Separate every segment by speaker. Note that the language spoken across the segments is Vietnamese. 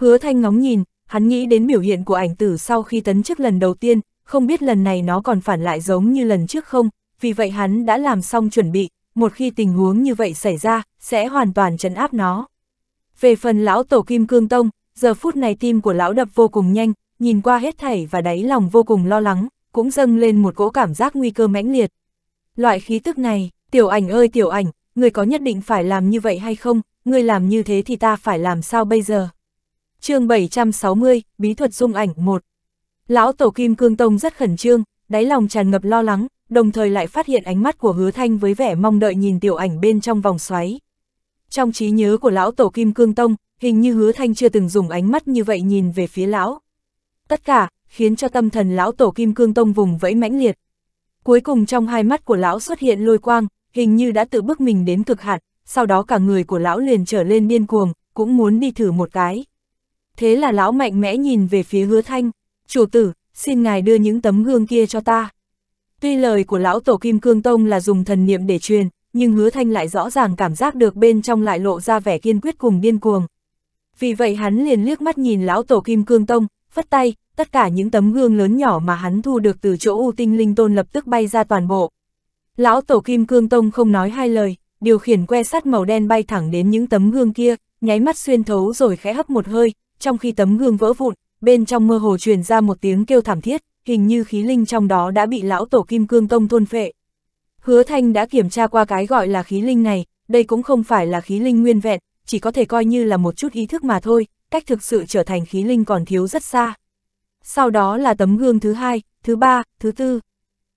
Speaker 1: Hứa Thanh ngóng nhìn, hắn nghĩ đến biểu hiện của ảnh tử sau khi tấn chức lần đầu tiên, không biết lần này nó còn phản lại giống như lần trước không, vì vậy hắn đã làm xong chuẩn bị, một khi tình huống như vậy xảy ra, sẽ hoàn toàn trấn áp nó. Về phần lão tổ kim cương tông, giờ phút này tim của lão đập vô cùng nhanh, nhìn qua hết thảy và đáy lòng vô cùng lo lắng, cũng dâng lên một cỗ cảm giác nguy cơ mãnh liệt. Loại khí tức này, tiểu ảnh ơi tiểu ảnh, người có nhất định phải làm như vậy hay không, người làm như thế thì ta phải làm sao bây giờ? chương 760, Bí thuật dung ảnh 1. Lão Tổ Kim Cương Tông rất khẩn trương, đáy lòng tràn ngập lo lắng, đồng thời lại phát hiện ánh mắt của hứa thanh với vẻ mong đợi nhìn tiểu ảnh bên trong vòng xoáy. Trong trí nhớ của lão Tổ Kim Cương Tông, hình như hứa thanh chưa từng dùng ánh mắt như vậy nhìn về phía lão. Tất cả, khiến cho tâm thần lão Tổ Kim Cương Tông vùng vẫy mãnh liệt. Cuối cùng trong hai mắt của lão xuất hiện lôi quang, hình như đã tự bước mình đến cực hạn, sau đó cả người của lão liền trở lên điên cuồng, cũng muốn đi thử một cái thế là lão mạnh mẽ nhìn về phía hứa thanh, chủ tử, xin ngài đưa những tấm gương kia cho ta. Tuy lời của lão tổ kim cương tông là dùng thần niệm để truyền, nhưng hứa thanh lại rõ ràng cảm giác được bên trong lại lộ ra vẻ kiên quyết cùng điên cuồng. Vì vậy hắn liền liếc mắt nhìn lão tổ kim cương tông, phất tay, tất cả những tấm gương lớn nhỏ mà hắn thu được từ chỗ u tinh linh tôn lập tức bay ra toàn bộ. Lão tổ kim cương tông không nói hai lời, điều khiển que sắt màu đen bay thẳng đến những tấm gương kia, nháy mắt xuyên thấu rồi khẽ hấp một hơi, trong khi tấm gương vỡ vụn, bên trong mơ hồ truyền ra một tiếng kêu thảm thiết, hình như khí linh trong đó đã bị lão tổ kim cương tông thôn phệ. Hứa Thanh đã kiểm tra qua cái gọi là khí linh này, đây cũng không phải là khí linh nguyên vẹn, chỉ có thể coi như là một chút ý thức mà thôi, cách thực sự trở thành khí linh còn thiếu rất xa. Sau đó là tấm gương thứ hai, thứ ba, thứ tư.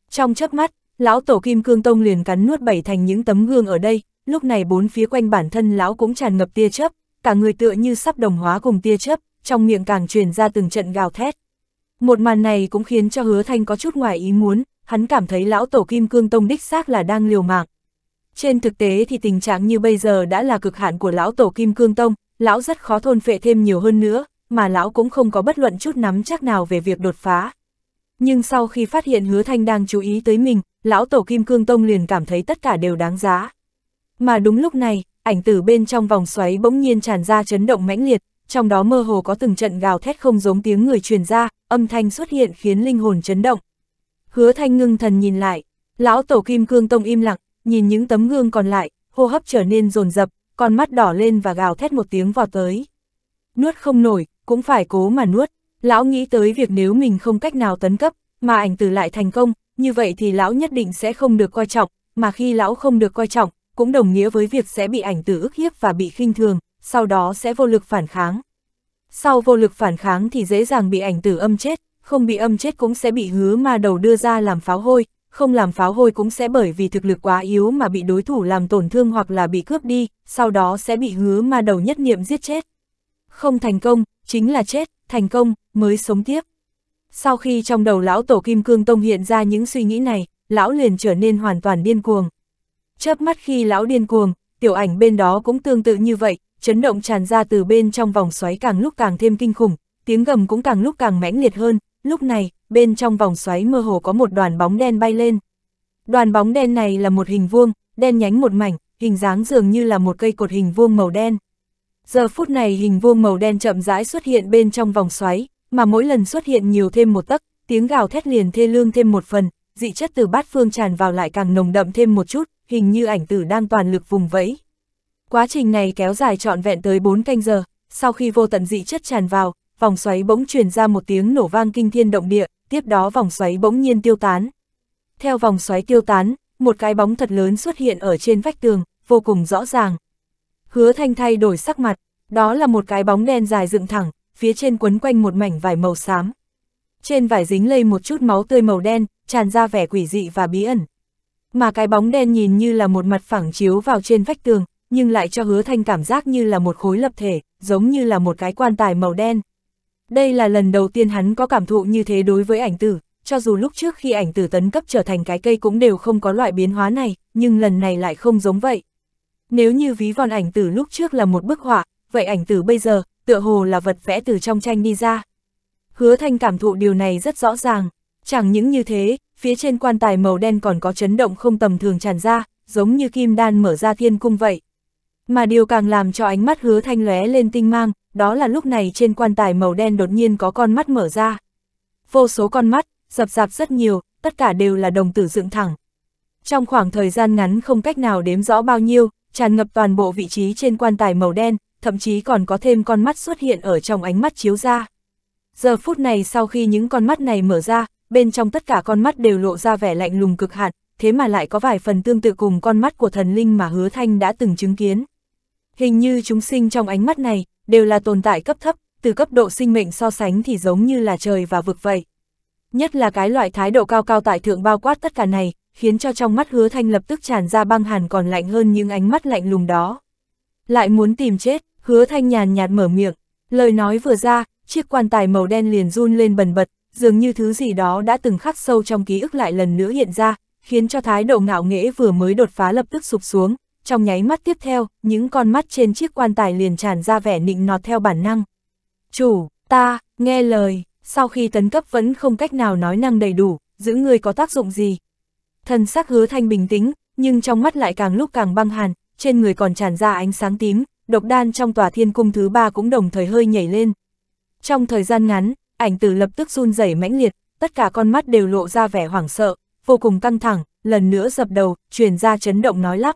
Speaker 1: Trong chớp mắt, lão tổ kim cương tông liền cắn nuốt bảy thành những tấm gương ở đây, lúc này bốn phía quanh bản thân lão cũng tràn ngập tia chớp, cả người tựa như sắp đồng hóa cùng tia chớp, trong miệng càng truyền ra từng trận gào thét. Một màn này cũng khiến cho hứa thanh có chút ngoài ý muốn, hắn cảm thấy lão tổ kim cương tông đích xác là đang liều mạng. Trên thực tế thì tình trạng như bây giờ đã là cực hạn của lão tổ kim cương tông, lão rất khó thôn phệ thêm nhiều hơn nữa, mà lão cũng không có bất luận chút nắm chắc nào về việc đột phá. Nhưng sau khi phát hiện hứa thanh đang chú ý tới mình, lão tổ kim cương tông liền cảm thấy tất cả đều đáng giá. Mà đúng lúc này, ảnh từ bên trong vòng xoáy bỗng nhiên tràn ra chấn động mãnh liệt, trong đó mơ hồ có từng trận gào thét không giống tiếng người truyền ra, âm thanh xuất hiện khiến linh hồn chấn động. Hứa thanh ngưng thần nhìn lại, lão tổ kim cương tông im lặng, nhìn những tấm gương còn lại, hô hấp trở nên rồn rập, con mắt đỏ lên và gào thét một tiếng vào tới. Nuốt không nổi, cũng phải cố mà nuốt, lão nghĩ tới việc nếu mình không cách nào tấn cấp, mà ảnh từ lại thành công, như vậy thì lão nhất định sẽ không được coi trọng, mà khi lão không được coi trọng, cũng đồng nghĩa với việc sẽ bị ảnh tử ức hiếp và bị khinh thường, sau đó sẽ vô lực phản kháng. Sau vô lực phản kháng thì dễ dàng bị ảnh tử âm chết, không bị âm chết cũng sẽ bị hứa ma đầu đưa ra làm pháo hôi, không làm pháo hôi cũng sẽ bởi vì thực lực quá yếu mà bị đối thủ làm tổn thương hoặc là bị cướp đi, sau đó sẽ bị hứa ma đầu nhất niệm giết chết. Không thành công, chính là chết, thành công, mới sống tiếp. Sau khi trong đầu lão tổ kim cương tông hiện ra những suy nghĩ này, lão liền trở nên hoàn toàn điên cuồng chớp mắt khi lão điên cuồng, tiểu ảnh bên đó cũng tương tự như vậy, chấn động tràn ra từ bên trong vòng xoáy càng lúc càng thêm kinh khủng, tiếng gầm cũng càng lúc càng mãnh liệt hơn, lúc này, bên trong vòng xoáy mơ hồ có một đoàn bóng đen bay lên. Đoàn bóng đen này là một hình vuông, đen nhánh một mảnh, hình dáng dường như là một cây cột hình vuông màu đen. Giờ phút này hình vuông màu đen chậm rãi xuất hiện bên trong vòng xoáy, mà mỗi lần xuất hiện nhiều thêm một tấc, tiếng gào thét liền thê lương thêm một phần, dị chất từ bát phương tràn vào lại càng nồng đậm thêm một chút, hình như ảnh tử đang toàn lực vùng vẫy. Quá trình này kéo dài trọn vẹn tới 4 canh giờ, sau khi vô tận dị chất tràn vào, vòng xoáy bỗng truyền ra một tiếng nổ vang kinh thiên động địa, tiếp đó vòng xoáy bỗng nhiên tiêu tán. Theo vòng xoáy tiêu tán, một cái bóng thật lớn xuất hiện ở trên vách tường, vô cùng rõ ràng. Hứa thanh thay đổi sắc mặt, đó là một cái bóng đen dài dựng thẳng, phía trên quấn quanh một mảnh vải màu xám. Trên vải dính lây một chút máu tươi màu đen, tràn ra vẻ quỷ dị và bí ẩn mà cái bóng đen nhìn như là một mặt phẳng chiếu vào trên vách tường, nhưng lại cho hứa thanh cảm giác như là một khối lập thể, giống như là một cái quan tài màu đen. Đây là lần đầu tiên hắn có cảm thụ như thế đối với ảnh tử, cho dù lúc trước khi ảnh tử tấn cấp trở thành cái cây cũng đều không có loại biến hóa này, nhưng lần này lại không giống vậy. Nếu như ví von ảnh tử lúc trước là một bức họa, vậy ảnh tử bây giờ, tựa hồ là vật vẽ từ trong tranh đi ra. Hứa thanh cảm thụ điều này rất rõ ràng, chẳng những như thế, phía trên quan tài màu đen còn có chấn động không tầm thường tràn ra, giống như kim đan mở ra thiên cung vậy. Mà điều càng làm cho ánh mắt hứa thanh lóe lên tinh mang, đó là lúc này trên quan tài màu đen đột nhiên có con mắt mở ra. Vô số con mắt, dập dạp rất nhiều, tất cả đều là đồng tử dựng thẳng. Trong khoảng thời gian ngắn không cách nào đếm rõ bao nhiêu, tràn ngập toàn bộ vị trí trên quan tài màu đen, thậm chí còn có thêm con mắt xuất hiện ở trong ánh mắt chiếu ra. Giờ phút này sau khi những con mắt này mở ra, bên trong tất cả con mắt đều lộ ra vẻ lạnh lùng cực hạn, thế mà lại có vài phần tương tự cùng con mắt của thần linh mà hứa thanh đã từng chứng kiến. Hình như chúng sinh trong ánh mắt này, đều là tồn tại cấp thấp, từ cấp độ sinh mệnh so sánh thì giống như là trời và vực vậy. Nhất là cái loại thái độ cao cao tại thượng bao quát tất cả này, khiến cho trong mắt hứa thanh lập tức tràn ra băng hàn còn lạnh hơn những ánh mắt lạnh lùng đó. Lại muốn tìm chết, hứa thanh nhàn nhạt mở miệng, lời nói vừa ra, chiếc quan tài màu đen liền run lên bần bật, dường như thứ gì đó đã từng khắc sâu trong ký ức lại lần nữa hiện ra, khiến cho thái độ ngạo nghễ vừa mới đột phá lập tức sụp xuống, trong nháy mắt tiếp theo, những con mắt trên chiếc quan tài liền tràn ra vẻ nịnh nọt theo bản năng. Chủ, ta, nghe lời, sau khi tấn cấp vẫn không cách nào nói năng đầy đủ, giữ người có tác dụng gì. Thần sắc hứa thanh bình tĩnh, nhưng trong mắt lại càng lúc càng băng hàn, trên người còn tràn ra ánh sáng tím, độc đan trong tòa thiên cung thứ ba cũng đồng thời hơi nhảy lên. Trong thời gian ngắn, ảnh tử lập tức run rẩy mãnh liệt, tất cả con mắt đều lộ ra vẻ hoảng sợ, vô cùng căng thẳng, lần nữa dập đầu, truyền ra chấn động nói lắp.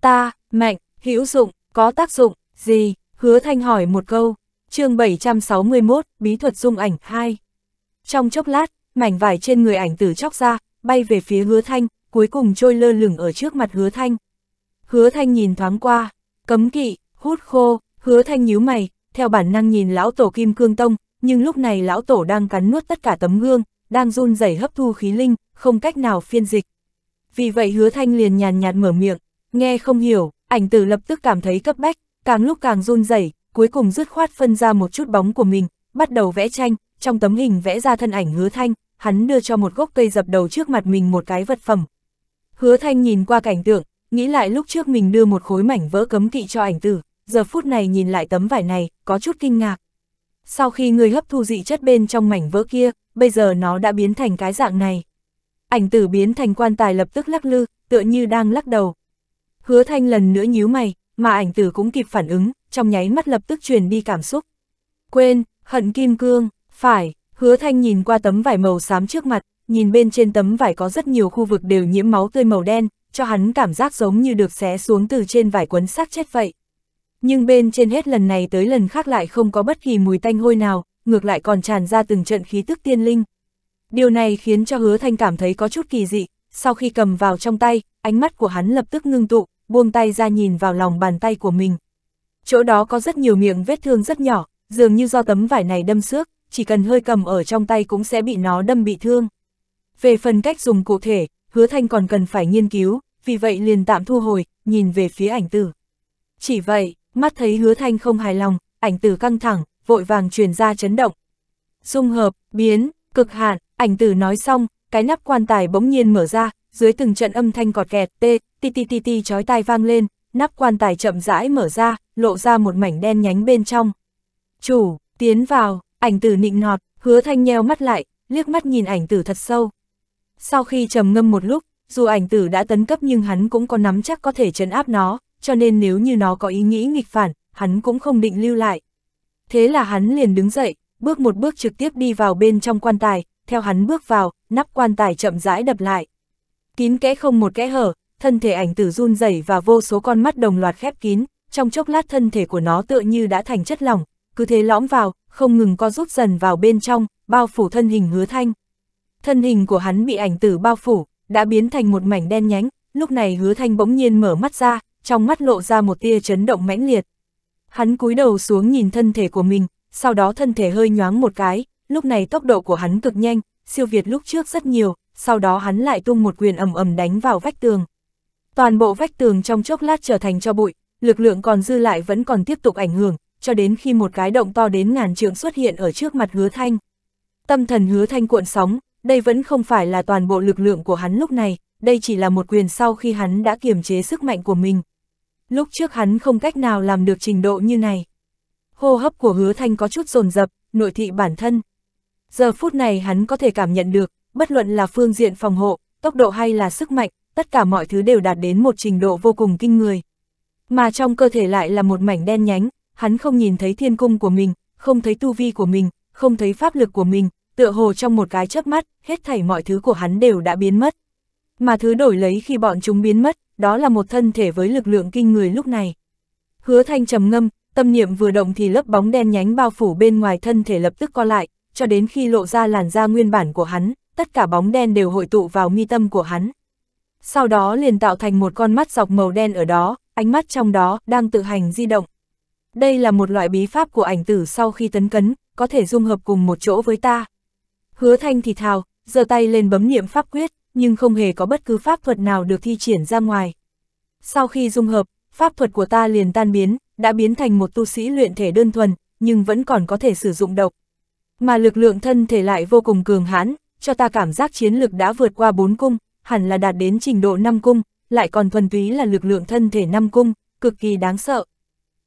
Speaker 1: Ta, mạnh, hữu dụng, có tác dụng, gì, hứa thanh hỏi một câu, chương 761, bí thuật dung ảnh 2. Trong chốc lát, mảnh vải trên người ảnh tử chóc ra, bay về phía hứa thanh, cuối cùng trôi lơ lửng ở trước mặt hứa thanh. Hứa thanh nhìn thoáng qua, cấm kỵ, hút khô, hứa thanh nhíu mày, theo bản năng nhìn lão tổ kim cương tông, nhưng lúc này lão tổ đang cắn nuốt tất cả tấm gương, đang run rẩy hấp thu khí linh, không cách nào phiên dịch. Vì vậy hứa thanh liền nhàn nhạt mở miệng, nghe không hiểu, ảnh tử lập tức cảm thấy cấp bách, càng lúc càng run rẩy cuối cùng dứt khoát phân ra một chút bóng của mình, bắt đầu vẽ tranh, trong tấm hình vẽ ra thân ảnh hứa thanh, hắn đưa cho một gốc cây dập đầu trước mặt mình một cái vật phẩm. Hứa thanh nhìn qua cảnh tượng, nghĩ lại lúc trước mình đưa một khối mảnh vỡ cấm kỵ cho ảnh tử, giờ phút này nhìn lại tấm vải này, có chút kinh ngạc. Sau khi ngươi hấp thu dị chất bên trong mảnh vỡ kia, bây giờ nó đã biến thành cái dạng này. Ảnh tử biến thành quan tài lập tức lắc lư, tựa như đang lắc đầu. Hứa thanh lần nữa nhíu mày, mà ảnh tử cũng kịp phản ứng, trong nháy mắt lập tức truyền đi cảm xúc. Quên, hận kim cương, phải, hứa thanh nhìn qua tấm vải màu xám trước mặt, nhìn bên trên tấm vải có rất nhiều khu vực đều nhiễm máu tươi màu đen, cho hắn cảm giác giống như được xé xuống từ trên vải quấn sát chết vậy nhưng bên trên hết lần này tới lần khác lại không có bất kỳ mùi tanh hôi nào, ngược lại còn tràn ra từng trận khí tức tiên linh. Điều này khiến cho hứa thanh cảm thấy có chút kỳ dị, sau khi cầm vào trong tay, ánh mắt của hắn lập tức ngưng tụ, buông tay ra nhìn vào lòng bàn tay của mình. Chỗ đó có rất nhiều miệng vết thương rất nhỏ, dường như do tấm vải này đâm xước, chỉ cần hơi cầm ở trong tay cũng sẽ bị nó đâm bị thương. Về phần cách dùng cụ thể, hứa thanh còn cần phải nghiên cứu, vì vậy liền tạm thu hồi, nhìn về phía ảnh tử. Chỉ vậy, mắt thấy hứa thanh không hài lòng, ảnh tử căng thẳng, vội vàng truyền ra chấn động. Dung hợp, biến, cực hạn, ảnh tử nói xong, cái nắp quan tài bỗng nhiên mở ra, dưới từng trận âm thanh cọt kẹt tê, ti ti ti ti chói tai vang lên, nắp quan tài chậm rãi mở ra, lộ ra một mảnh đen nhánh bên trong. Chủ, tiến vào, ảnh tử nịnh nọt, hứa thanh nheo mắt lại, liếc mắt nhìn ảnh tử thật sâu. Sau khi trầm ngâm một lúc, dù ảnh tử đã tấn cấp nhưng hắn cũng có nắm chắc có thể chấn áp nó, cho nên nếu như nó có ý nghĩ nghịch phản, hắn cũng không định lưu lại. Thế là hắn liền đứng dậy, bước một bước trực tiếp đi vào bên trong quan tài, theo hắn bước vào, nắp quan tài chậm rãi đập lại. Kín kẽ không một kẽ hở, thân thể ảnh tử run rẩy và vô số con mắt đồng loạt khép kín, trong chốc lát thân thể của nó tựa như đã thành chất lỏng, cứ thế lõm vào, không ngừng co rút dần vào bên trong, bao phủ thân hình hứa thanh. Thân hình của hắn bị ảnh tử bao phủ, đã biến thành một mảnh đen nhánh, lúc này hứa thanh bỗng nhiên mở mắt ra, trong mắt lộ ra một tia chấn động mãnh liệt. Hắn cúi đầu xuống nhìn thân thể của mình, sau đó thân thể hơi nhoáng một cái, lúc này tốc độ của hắn cực nhanh, siêu việt lúc trước rất nhiều, sau đó hắn lại tung một quyền ầm ầm đánh vào vách tường. Toàn bộ vách tường trong chốc lát trở thành cho bụi, lực lượng còn dư lại vẫn còn tiếp tục ảnh hưởng, cho đến khi một cái động to đến ngàn trượng xuất hiện ở trước mặt hứa thanh. Tâm thần hứa thanh cuộn sóng, đây vẫn không phải là toàn bộ lực lượng của hắn lúc này, đây chỉ là một quyền sau khi hắn đã kiềm chế sức mạnh của mình lúc trước hắn không cách nào làm được trình độ như này. Hô hấp của hứa thanh có chút rồn rập, nội thị bản thân. Giờ phút này hắn có thể cảm nhận được, bất luận là phương diện phòng hộ, tốc độ hay là sức mạnh, tất cả mọi thứ đều đạt đến một trình độ vô cùng kinh người. Mà trong cơ thể lại là một mảnh đen nhánh, hắn không nhìn thấy thiên cung của mình, không thấy tu vi của mình, không thấy pháp lực của mình, tựa hồ trong một cái chớp mắt, hết thảy mọi thứ của hắn đều đã biến mất. Mà thứ đổi lấy khi bọn chúng biến mất, đó là một thân thể với lực lượng kinh người lúc này. Hứa thanh trầm ngâm, tâm niệm vừa động thì lớp bóng đen nhánh bao phủ bên ngoài thân thể lập tức co lại, cho đến khi lộ ra làn da nguyên bản của hắn, tất cả bóng đen đều hội tụ vào mi tâm của hắn. Sau đó liền tạo thành một con mắt dọc màu đen ở đó, ánh mắt trong đó đang tự hành di động. Đây là một loại bí pháp của ảnh tử sau khi tấn cấn, có thể dung hợp cùng một chỗ với ta. Hứa thanh thì thào, giơ tay lên bấm niệm pháp quyết nhưng không hề có bất cứ pháp thuật nào được thi triển ra ngoài. Sau khi dung hợp, pháp thuật của ta liền tan biến, đã biến thành một tu sĩ luyện thể đơn thuần, nhưng vẫn còn có thể sử dụng độc. Mà lực lượng thân thể lại vô cùng cường hãn, cho ta cảm giác chiến lực đã vượt qua bốn cung, hẳn là đạt đến trình độ năm cung, lại còn thuần túy là lực lượng thân thể năm cung, cực kỳ đáng sợ.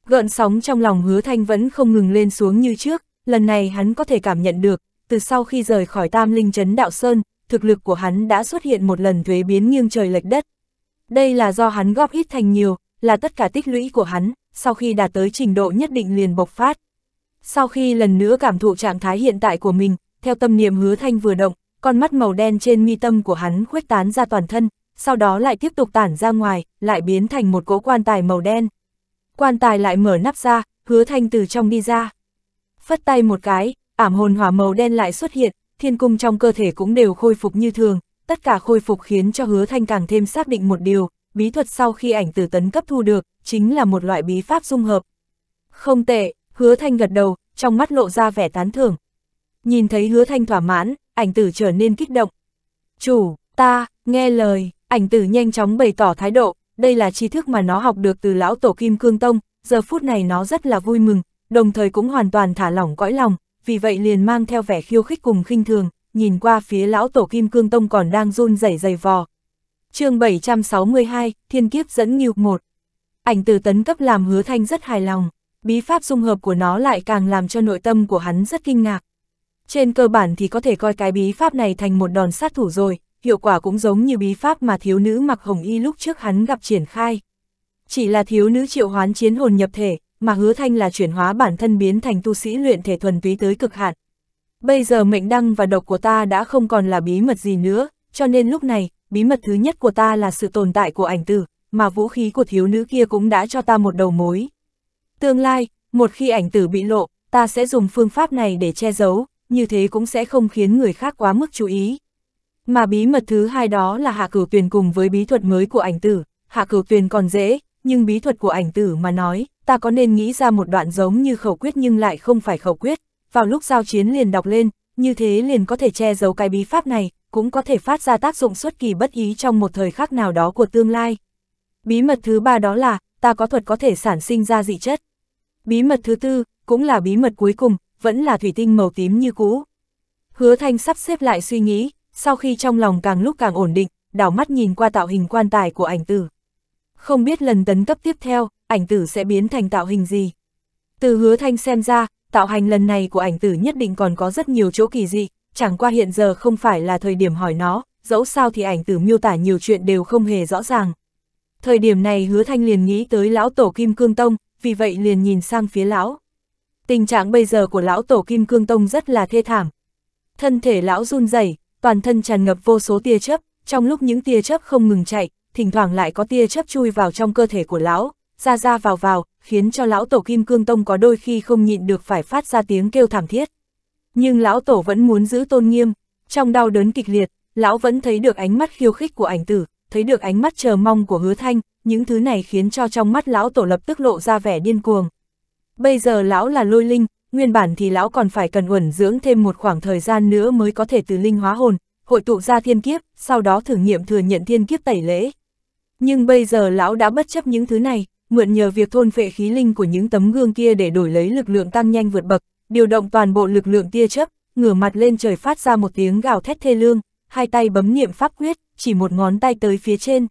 Speaker 1: Gợn sóng trong lòng hứa thanh vẫn không ngừng lên xuống như trước, lần này hắn có thể cảm nhận được, từ sau khi rời khỏi tam linh trấn đạo Sơn, thực lực của hắn đã xuất hiện một lần thuế biến nghiêng trời lệch đất. Đây là do hắn góp ít thành nhiều, là tất cả tích lũy của hắn, sau khi đạt tới trình độ nhất định liền bộc phát. Sau khi lần nữa cảm thụ trạng thái hiện tại của mình, theo tâm niệm hứa thanh vừa động, con mắt màu đen trên mi tâm của hắn khuếch tán ra toàn thân, sau đó lại tiếp tục tản ra ngoài, lại biến thành một cỗ quan tài màu đen. Quan tài lại mở nắp ra, hứa thanh từ trong đi ra. Phất tay một cái, ảm hồn hỏa màu đen lại xuất hiện, thiên cung trong cơ thể cũng đều khôi phục như thường, tất cả khôi phục khiến cho hứa thanh càng thêm xác định một điều, bí thuật sau khi ảnh tử tấn cấp thu được, chính là một loại bí pháp dung hợp. Không tệ, hứa thanh gật đầu, trong mắt lộ ra vẻ tán thưởng. Nhìn thấy hứa thanh thỏa mãn, ảnh tử trở nên kích động. Chủ, ta, nghe lời, ảnh tử nhanh chóng bày tỏ thái độ, đây là tri thức mà nó học được từ lão tổ kim cương tông, giờ phút này nó rất là vui mừng, đồng thời cũng hoàn toàn thả lỏng cõi lòng, vì vậy liền mang theo vẻ khiêu khích cùng khinh thường, nhìn qua phía lão tổ kim cương tông còn đang run rẩy dày vò. chương 762, Thiên Kiếp dẫn nghiêu một Ảnh từ tấn cấp làm hứa thanh rất hài lòng, bí pháp dung hợp của nó lại càng làm cho nội tâm của hắn rất kinh ngạc. Trên cơ bản thì có thể coi cái bí pháp này thành một đòn sát thủ rồi, hiệu quả cũng giống như bí pháp mà thiếu nữ mặc hồng y lúc trước hắn gặp triển khai. Chỉ là thiếu nữ triệu hoán chiến hồn nhập thể, mà hứa thanh là chuyển hóa bản thân biến thành tu sĩ luyện thể thuần túy tới cực hạn. Bây giờ mệnh đăng và độc của ta đã không còn là bí mật gì nữa, cho nên lúc này, bí mật thứ nhất của ta là sự tồn tại của ảnh tử, mà vũ khí của thiếu nữ kia cũng đã cho ta một đầu mối. Tương lai, một khi ảnh tử bị lộ, ta sẽ dùng phương pháp này để che giấu, như thế cũng sẽ không khiến người khác quá mức chú ý. Mà bí mật thứ hai đó là hạ cửu tuyền cùng với bí thuật mới của ảnh tử, hạ cửu tuyền còn dễ, nhưng bí thuật của ảnh tử mà nói, ta có nên nghĩ ra một đoạn giống như khẩu quyết nhưng lại không phải khẩu quyết, vào lúc giao chiến liền đọc lên, như thế liền có thể che giấu cái bí pháp này, cũng có thể phát ra tác dụng xuất kỳ bất ý trong một thời khắc nào đó của tương lai. Bí mật thứ ba đó là, ta có thuật có thể sản sinh ra dị chất. Bí mật thứ tư, cũng là bí mật cuối cùng, vẫn là thủy tinh màu tím như cũ. Hứa Thanh sắp xếp lại suy nghĩ, sau khi trong lòng càng lúc càng ổn định, đảo mắt nhìn qua tạo hình quan tài của ảnh tử. Không biết lần tấn cấp tiếp theo, ảnh tử sẽ biến thành tạo hình gì. Từ hứa thanh xem ra, tạo hành lần này của ảnh tử nhất định còn có rất nhiều chỗ kỳ dị, chẳng qua hiện giờ không phải là thời điểm hỏi nó, dẫu sao thì ảnh tử miêu tả nhiều chuyện đều không hề rõ ràng. Thời điểm này hứa thanh liền nghĩ tới lão tổ kim cương tông, vì vậy liền nhìn sang phía lão. Tình trạng bây giờ của lão tổ kim cương tông rất là thê thảm. Thân thể lão run rẩy, toàn thân tràn ngập vô số tia chớp, trong lúc những tia chớp không ngừng chạy, thỉnh thoảng lại có tia chớp chui vào trong cơ thể của lão, ra ra vào vào, khiến cho lão tổ Kim Cương Tông có đôi khi không nhịn được phải phát ra tiếng kêu thảm thiết. Nhưng lão tổ vẫn muốn giữ tôn nghiêm, trong đau đớn kịch liệt, lão vẫn thấy được ánh mắt khiêu khích của ảnh tử, thấy được ánh mắt chờ mong của hứa thanh, những thứ này khiến cho trong mắt lão tổ lập tức lộ ra vẻ điên cuồng. Bây giờ lão là lôi linh, nguyên bản thì lão còn phải cần uẩn dưỡng thêm một khoảng thời gian nữa mới có thể từ linh hóa hồn, hội tụ ra thiên kiếp, sau đó thử nghiệm thừa nhận thiên kiếp tẩy lễ. Nhưng bây giờ lão đã bất chấp những thứ này, mượn nhờ việc thôn phệ khí linh của những tấm gương kia để đổi lấy lực lượng tăng nhanh vượt bậc, điều động toàn bộ lực lượng tia chấp, ngửa mặt lên trời phát ra một tiếng gào thét thê lương, hai tay bấm niệm pháp quyết, chỉ một ngón tay tới phía trên.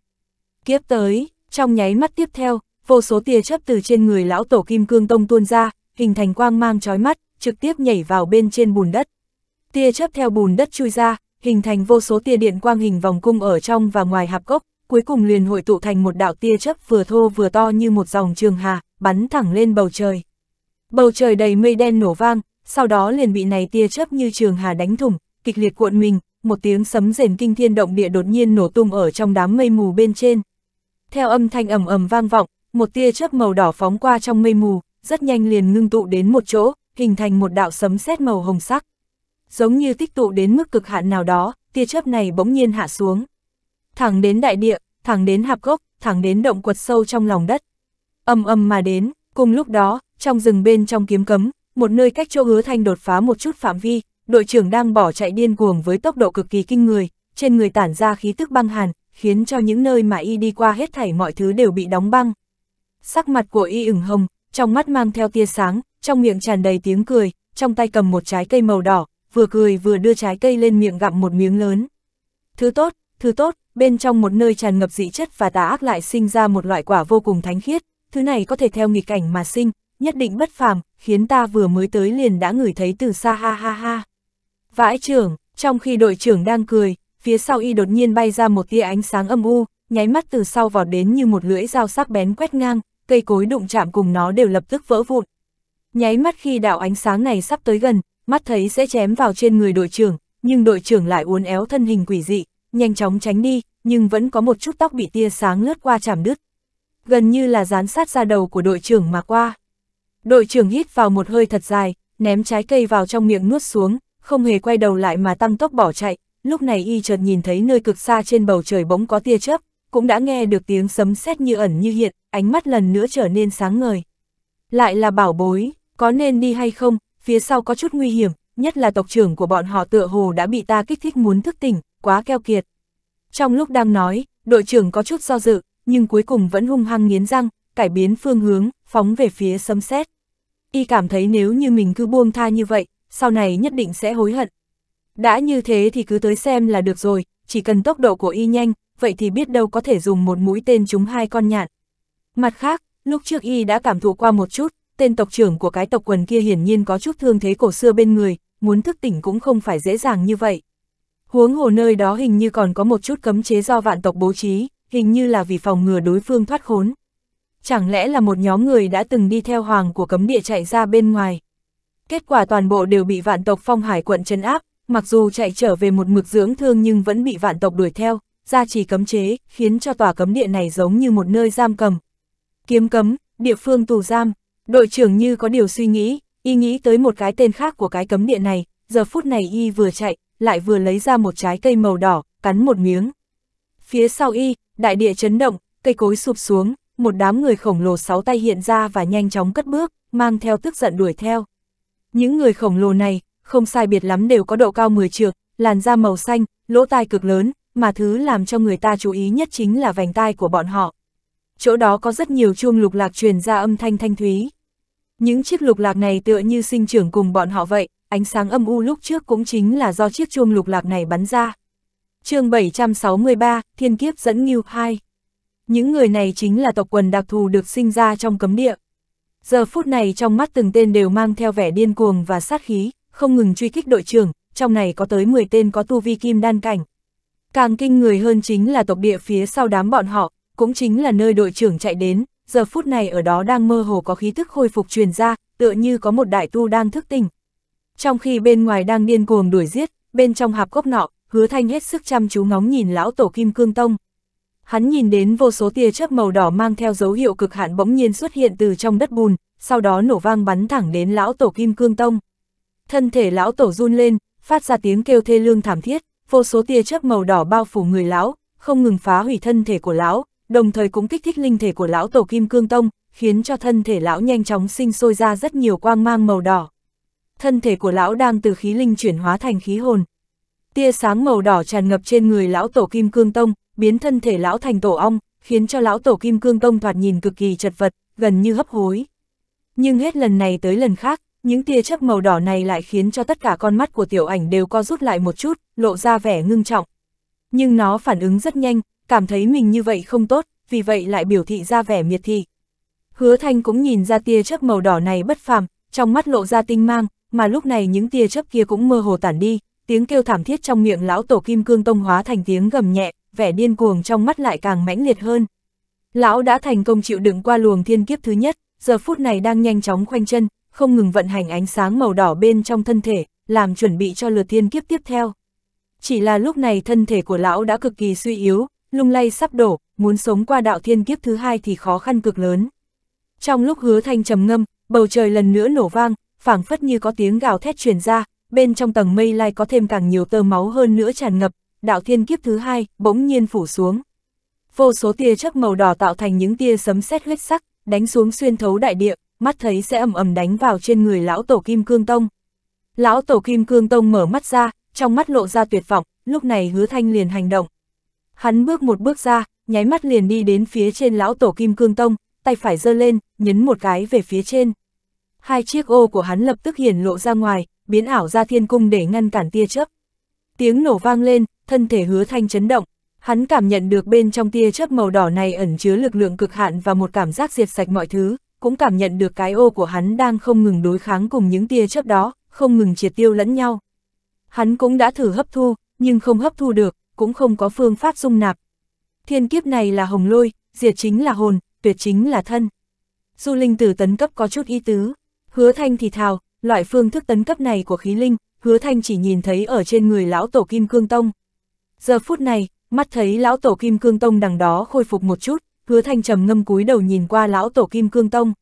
Speaker 1: Kiếp tới, trong nháy mắt tiếp theo, vô số tia chấp từ trên người lão tổ Kim Cương Tông tuôn ra, hình thành quang mang chói mắt, trực tiếp nhảy vào bên trên bùn đất. Tia chấp theo bùn đất chui ra, hình thành vô số tia điện quang hình vòng cung ở trong và ngoài hạp cốc, cuối cùng liền hội tụ thành một đạo tia chấp vừa thô vừa to như một dòng trường hà, bắn thẳng lên bầu trời. Bầu trời đầy mây đen nổ vang, sau đó liền bị này tia chấp như trường hà đánh thủng, kịch liệt cuộn mình, một tiếng sấm rền kinh thiên động địa đột nhiên nổ tung ở trong đám mây mù bên trên. Theo âm thanh ầm ầm vang vọng, một tia chớp màu đỏ phóng qua trong mây mù, rất nhanh liền ngưng tụ đến một chỗ, hình thành một đạo sấm sét màu hồng sắc. Giống như tích tụ đến mức cực hạn nào đó, tia chớp này bỗng nhiên hạ xuống thẳng đến đại địa, thẳng đến hạp gốc, thẳng đến động quật sâu trong lòng đất. Âm âm mà đến, cùng lúc đó, trong rừng bên trong kiếm cấm, một nơi cách chỗ hứa thanh đột phá một chút phạm vi, đội trưởng đang bỏ chạy điên cuồng với tốc độ cực kỳ kinh người, trên người tản ra khí tức băng hàn, khiến cho những nơi mà y đi qua hết thảy mọi thứ đều bị đóng băng. Sắc mặt của y ửng hồng, trong mắt mang theo tia sáng, trong miệng tràn đầy tiếng cười, trong tay cầm một trái cây màu đỏ, vừa cười vừa đưa trái cây lên miệng gặm một miếng lớn. Thứ tốt, thứ tốt, bên trong một nơi tràn ngập dị chất và tà ác lại sinh ra một loại quả vô cùng thánh khiết, thứ này có thể theo nghịch cảnh mà sinh, nhất định bất phàm, khiến ta vừa mới tới liền đã ngửi thấy từ xa ha ha ha. Vãi trưởng, trong khi đội trưởng đang cười, phía sau y đột nhiên bay ra một tia ánh sáng âm u, nháy mắt từ sau vào đến như một lưỡi dao sắc bén quét ngang, cây cối đụng chạm cùng nó đều lập tức vỡ vụn. Nháy mắt khi đạo ánh sáng này sắp tới gần, mắt thấy sẽ chém vào trên người đội trưởng, nhưng đội trưởng lại uốn éo thân hình quỷ dị, nhanh chóng tránh đi, nhưng vẫn có một chút tóc bị tia sáng lướt qua chạm đứt. Gần như là dán sát ra đầu của đội trưởng mà qua. Đội trưởng hít vào một hơi thật dài, ném trái cây vào trong miệng nuốt xuống, không hề quay đầu lại mà tăng tốc bỏ chạy, lúc này y chợt nhìn thấy nơi cực xa trên bầu trời bỗng có tia chớp, cũng đã nghe được tiếng sấm sét như ẩn như hiện, ánh mắt lần nữa trở nên sáng ngời. Lại là bảo bối, có nên đi hay không, phía sau có chút nguy hiểm, nhất là tộc trưởng của bọn họ tựa hồ đã bị ta kích thích muốn thức tỉnh, quá keo kiệt. Trong lúc đang nói, đội trưởng có chút do dự, nhưng cuối cùng vẫn hung hăng nghiến răng, cải biến phương hướng, phóng về phía sấm sét. Y cảm thấy nếu như mình cứ buông tha như vậy, sau này nhất định sẽ hối hận. Đã như thế thì cứ tới xem là được rồi, chỉ cần tốc độ của Y nhanh, vậy thì biết đâu có thể dùng một mũi tên trúng hai con nhạn. Mặt khác, lúc trước Y đã cảm thụ qua một chút, tên tộc trưởng của cái tộc quần kia hiển nhiên có chút thương thế cổ xưa bên người, muốn thức tỉnh cũng không phải dễ dàng như vậy. Huống hồ nơi đó hình như còn có một chút cấm chế do vạn tộc bố trí, hình như là vì phòng ngừa đối phương thoát khốn. Chẳng lẽ là một nhóm người đã từng đi theo hoàng của cấm địa chạy ra bên ngoài. Kết quả toàn bộ đều bị vạn tộc phong hải quận trấn áp, mặc dù chạy trở về một mực dưỡng thương nhưng vẫn bị vạn tộc đuổi theo, ra trì cấm chế, khiến cho tòa cấm địa này giống như một nơi giam cầm. Kiếm cấm, địa phương tù giam, đội trưởng như có điều suy nghĩ, y nghĩ tới một cái tên khác của cái cấm địa này, giờ phút này y vừa chạy, lại vừa lấy ra một trái cây màu đỏ, cắn một miếng. Phía sau y, đại địa chấn động, cây cối sụp xuống, một đám người khổng lồ sáu tay hiện ra và nhanh chóng cất bước, mang theo tức giận đuổi theo. Những người khổng lồ này, không sai biệt lắm đều có độ cao 10 trượng, làn da màu xanh, lỗ tai cực lớn, mà thứ làm cho người ta chú ý nhất chính là vành tai của bọn họ. Chỗ đó có rất nhiều chuông lục lạc truyền ra âm thanh thanh thúy. Những chiếc lục lạc này tựa như sinh trưởng cùng bọn họ vậy, ánh sáng âm u lúc trước cũng chính là do chiếc chuông lục lạc này bắn ra. chương 763, Thiên Kiếp dẫn Nghiêu 2 Những người này chính là tộc quần đặc thù được sinh ra trong cấm địa. Giờ phút này trong mắt từng tên đều mang theo vẻ điên cuồng và sát khí, không ngừng truy kích đội trưởng, trong này có tới 10 tên có tu vi kim đan cảnh. Càng kinh người hơn chính là tộc địa phía sau đám bọn họ, cũng chính là nơi đội trưởng chạy đến, giờ phút này ở đó đang mơ hồ có khí thức khôi phục truyền ra, tựa như có một đại tu đang thức tỉnh, trong khi bên ngoài đang điên cuồng đuổi giết, bên trong hạp cốc nọ, hứa thanh hết sức chăm chú ngóng nhìn lão tổ kim cương tông. Hắn nhìn đến vô số tia chớp màu đỏ mang theo dấu hiệu cực hạn bỗng nhiên xuất hiện từ trong đất bùn, sau đó nổ vang bắn thẳng đến lão tổ kim cương tông. Thân thể lão tổ run lên, phát ra tiếng kêu thê lương thảm thiết, vô số tia chớp màu đỏ bao phủ người lão, không ngừng phá hủy thân thể của lão, đồng thời cũng kích thích linh thể của lão tổ kim cương tông, khiến cho thân thể lão nhanh chóng sinh sôi ra rất nhiều quang mang màu đỏ thân thể của lão đang từ khí linh chuyển hóa thành khí hồn. Tia sáng màu đỏ tràn ngập trên người lão tổ kim cương tông, biến thân thể lão thành tổ ong, khiến cho lão tổ kim cương tông thoạt nhìn cực kỳ chật vật, gần như hấp hối. Nhưng hết lần này tới lần khác, những tia chớp màu đỏ này lại khiến cho tất cả con mắt của tiểu ảnh đều co rút lại một chút, lộ ra vẻ ngưng trọng. Nhưng nó phản ứng rất nhanh, cảm thấy mình như vậy không tốt, vì vậy lại biểu thị ra vẻ miệt thị. Hứa Thanh cũng nhìn ra tia chớp màu đỏ này bất phàm, trong mắt lộ ra tinh mang, mà lúc này những tia chớp kia cũng mơ hồ tản đi, tiếng kêu thảm thiết trong miệng lão tổ kim cương tông hóa thành tiếng gầm nhẹ, vẻ điên cuồng trong mắt lại càng mãnh liệt hơn. Lão đã thành công chịu đựng qua luồng thiên kiếp thứ nhất, giờ phút này đang nhanh chóng khoanh chân, không ngừng vận hành ánh sáng màu đỏ bên trong thân thể, làm chuẩn bị cho lượt thiên kiếp tiếp theo. Chỉ là lúc này thân thể của lão đã cực kỳ suy yếu, lung lay sắp đổ, muốn sống qua đạo thiên kiếp thứ hai thì khó khăn cực lớn. Trong lúc hứa thanh trầm ngâm, bầu trời lần nữa nổ vang, phảng phất như có tiếng gào thét truyền ra, bên trong tầng mây lai có thêm càng nhiều tơ máu hơn nữa tràn ngập, đạo thiên kiếp thứ hai bỗng nhiên phủ xuống. Vô số tia chớp màu đỏ tạo thành những tia sấm sét huyết sắc, đánh xuống xuyên thấu đại địa, mắt thấy sẽ ầm ầm đánh vào trên người lão tổ Kim Cương Tông. Lão tổ Kim Cương Tông mở mắt ra, trong mắt lộ ra tuyệt vọng, lúc này Hứa Thanh liền hành động. Hắn bước một bước ra, nháy mắt liền đi đến phía trên lão tổ Kim Cương Tông, tay phải giơ lên, nhấn một cái về phía trên hai chiếc ô của hắn lập tức hiển lộ ra ngoài, biến ảo ra thiên cung để ngăn cản tia chớp. Tiếng nổ vang lên, thân thể hứa thanh chấn động, hắn cảm nhận được bên trong tia chớp màu đỏ này ẩn chứa lực lượng cực hạn và một cảm giác diệt sạch mọi thứ, cũng cảm nhận được cái ô của hắn đang không ngừng đối kháng cùng những tia chớp đó, không ngừng triệt tiêu lẫn nhau. Hắn cũng đã thử hấp thu, nhưng không hấp thu được, cũng không có phương pháp dung nạp. Thiên kiếp này là hồng lôi, diệt chính là hồn, tuyệt chính là thân. Du linh tử tấn cấp có chút ý tứ. Hứa Thanh thì thào, loại phương thức tấn cấp này của khí linh, Hứa Thanh chỉ nhìn thấy ở trên người lão tổ Kim Cương Tông. Giờ phút này, mắt thấy lão tổ Kim Cương Tông đằng đó khôi phục một chút, Hứa Thanh trầm ngâm cúi đầu nhìn qua lão tổ Kim Cương Tông.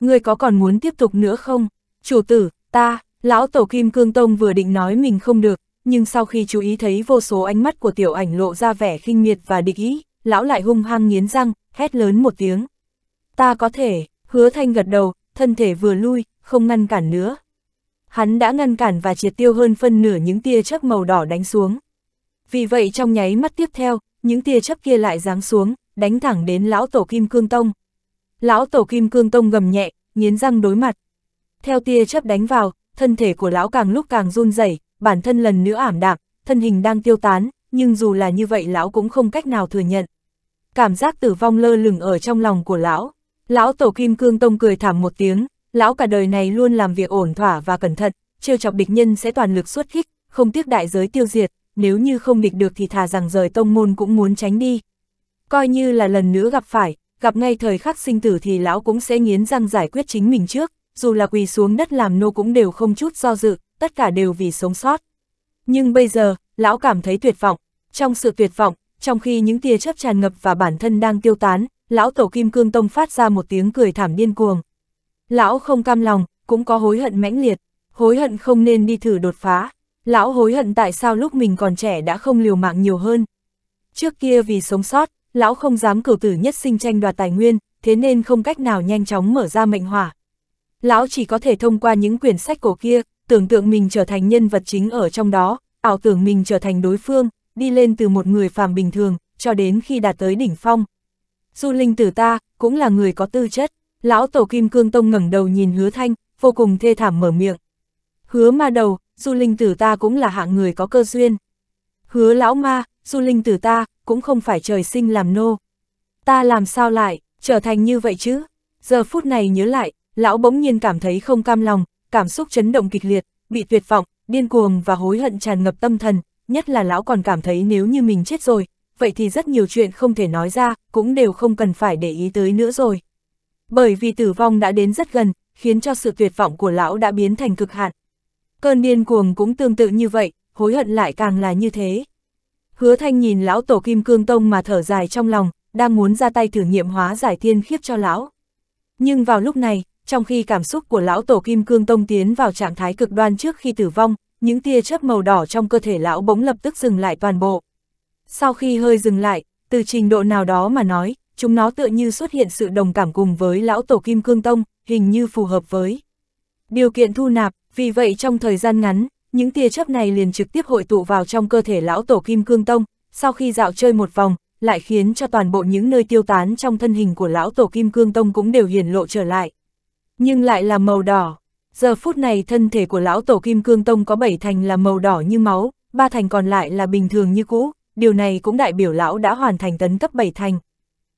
Speaker 1: Ngươi có còn muốn tiếp tục nữa không? Chủ tử, ta, lão tổ Kim Cương Tông vừa định nói mình không được, nhưng sau khi chú ý thấy vô số ánh mắt của tiểu ảnh lộ ra vẻ khinh miệt và địch ý, lão lại hung hăng nghiến răng, hét lớn một tiếng. Ta có thể, hứa thanh gật đầu, thân thể vừa lui, không ngăn cản nữa. Hắn đã ngăn cản và triệt tiêu hơn phân nửa những tia chấp màu đỏ đánh xuống. Vì vậy trong nháy mắt tiếp theo, những tia chấp kia lại giáng xuống, đánh thẳng đến lão tổ kim cương tông. Lão tổ kim cương tông gầm nhẹ, nghiến răng đối mặt. Theo tia chấp đánh vào, thân thể của lão càng lúc càng run rẩy, bản thân lần nữa ảm đạm, thân hình đang tiêu tán, nhưng dù là như vậy lão cũng không cách nào thừa nhận. Cảm giác tử vong lơ lửng ở trong lòng của lão. Lão Tổ Kim Cương Tông cười thảm một tiếng, lão cả đời này luôn làm việc ổn thỏa và cẩn thận, trêu chọc địch nhân sẽ toàn lực xuất kích, không tiếc đại giới tiêu diệt, nếu như không địch được thì thà rằng rời tông môn cũng muốn tránh đi. Coi như là lần nữa gặp phải, gặp ngay thời khắc sinh tử thì lão cũng sẽ nghiến răng giải quyết chính mình trước, dù là quỳ xuống đất làm nô cũng đều không chút do dự, tất cả đều vì sống sót. Nhưng bây giờ, lão cảm thấy tuyệt vọng, trong sự tuyệt vọng, trong khi những tia chớp tràn ngập và bản thân đang tiêu tán, lão tổ kim cương tông phát ra một tiếng cười thảm điên cuồng. Lão không cam lòng, cũng có hối hận mãnh liệt, hối hận không nên đi thử đột phá. Lão hối hận tại sao lúc mình còn trẻ đã không liều mạng nhiều hơn. Trước kia vì sống sót, lão không dám cửu tử nhất sinh tranh đoạt tài nguyên, thế nên không cách nào nhanh chóng mở ra mệnh hỏa. Lão chỉ có thể thông qua những quyển sách cổ kia, tưởng tượng mình trở thành nhân vật chính ở trong đó, ảo tưởng mình trở thành đối phương, đi lên từ một người phàm bình thường, cho đến khi đạt tới đỉnh phong, Du linh tử ta, cũng là người có tư chất. Lão tổ kim cương tông ngẩng đầu nhìn hứa thanh, vô cùng thê thảm mở miệng. Hứa ma đầu, du linh tử ta cũng là hạng người có cơ duyên. Hứa lão ma, du linh tử ta, cũng không phải trời sinh làm nô. Ta làm sao lại, trở thành như vậy chứ? Giờ phút này nhớ lại, lão bỗng nhiên cảm thấy không cam lòng, cảm xúc chấn động kịch liệt, bị tuyệt vọng, điên cuồng và hối hận tràn ngập tâm thần, nhất là lão còn cảm thấy nếu như mình chết rồi, vậy thì rất nhiều chuyện không thể nói ra, cũng đều không cần phải để ý tới nữa rồi. Bởi vì tử vong đã đến rất gần, khiến cho sự tuyệt vọng của lão đã biến thành cực hạn. Cơn điên cuồng cũng tương tự như vậy, hối hận lại càng là như thế. Hứa thanh nhìn lão tổ kim cương tông mà thở dài trong lòng, đang muốn ra tay thử nghiệm hóa giải thiên khiếp cho lão. Nhưng vào lúc này, trong khi cảm xúc của lão tổ kim cương tông tiến vào trạng thái cực đoan trước khi tử vong, những tia chớp màu đỏ trong cơ thể lão bỗng lập tức dừng lại toàn bộ. Sau khi hơi dừng lại, từ trình độ nào đó mà nói, chúng nó tựa như xuất hiện sự đồng cảm cùng với lão tổ kim cương tông, hình như phù hợp với điều kiện thu nạp, vì vậy trong thời gian ngắn, những tia chấp này liền trực tiếp hội tụ vào trong cơ thể lão tổ kim cương tông, sau khi dạo chơi một vòng, lại khiến cho toàn bộ những nơi tiêu tán trong thân hình của lão tổ kim cương tông cũng đều hiển lộ trở lại. Nhưng lại là màu đỏ. Giờ phút này thân thể của lão tổ kim cương tông có bảy thành là màu đỏ như máu, ba thành còn lại là bình thường như cũ, điều này cũng đại biểu lão đã hoàn thành tấn cấp bảy thành.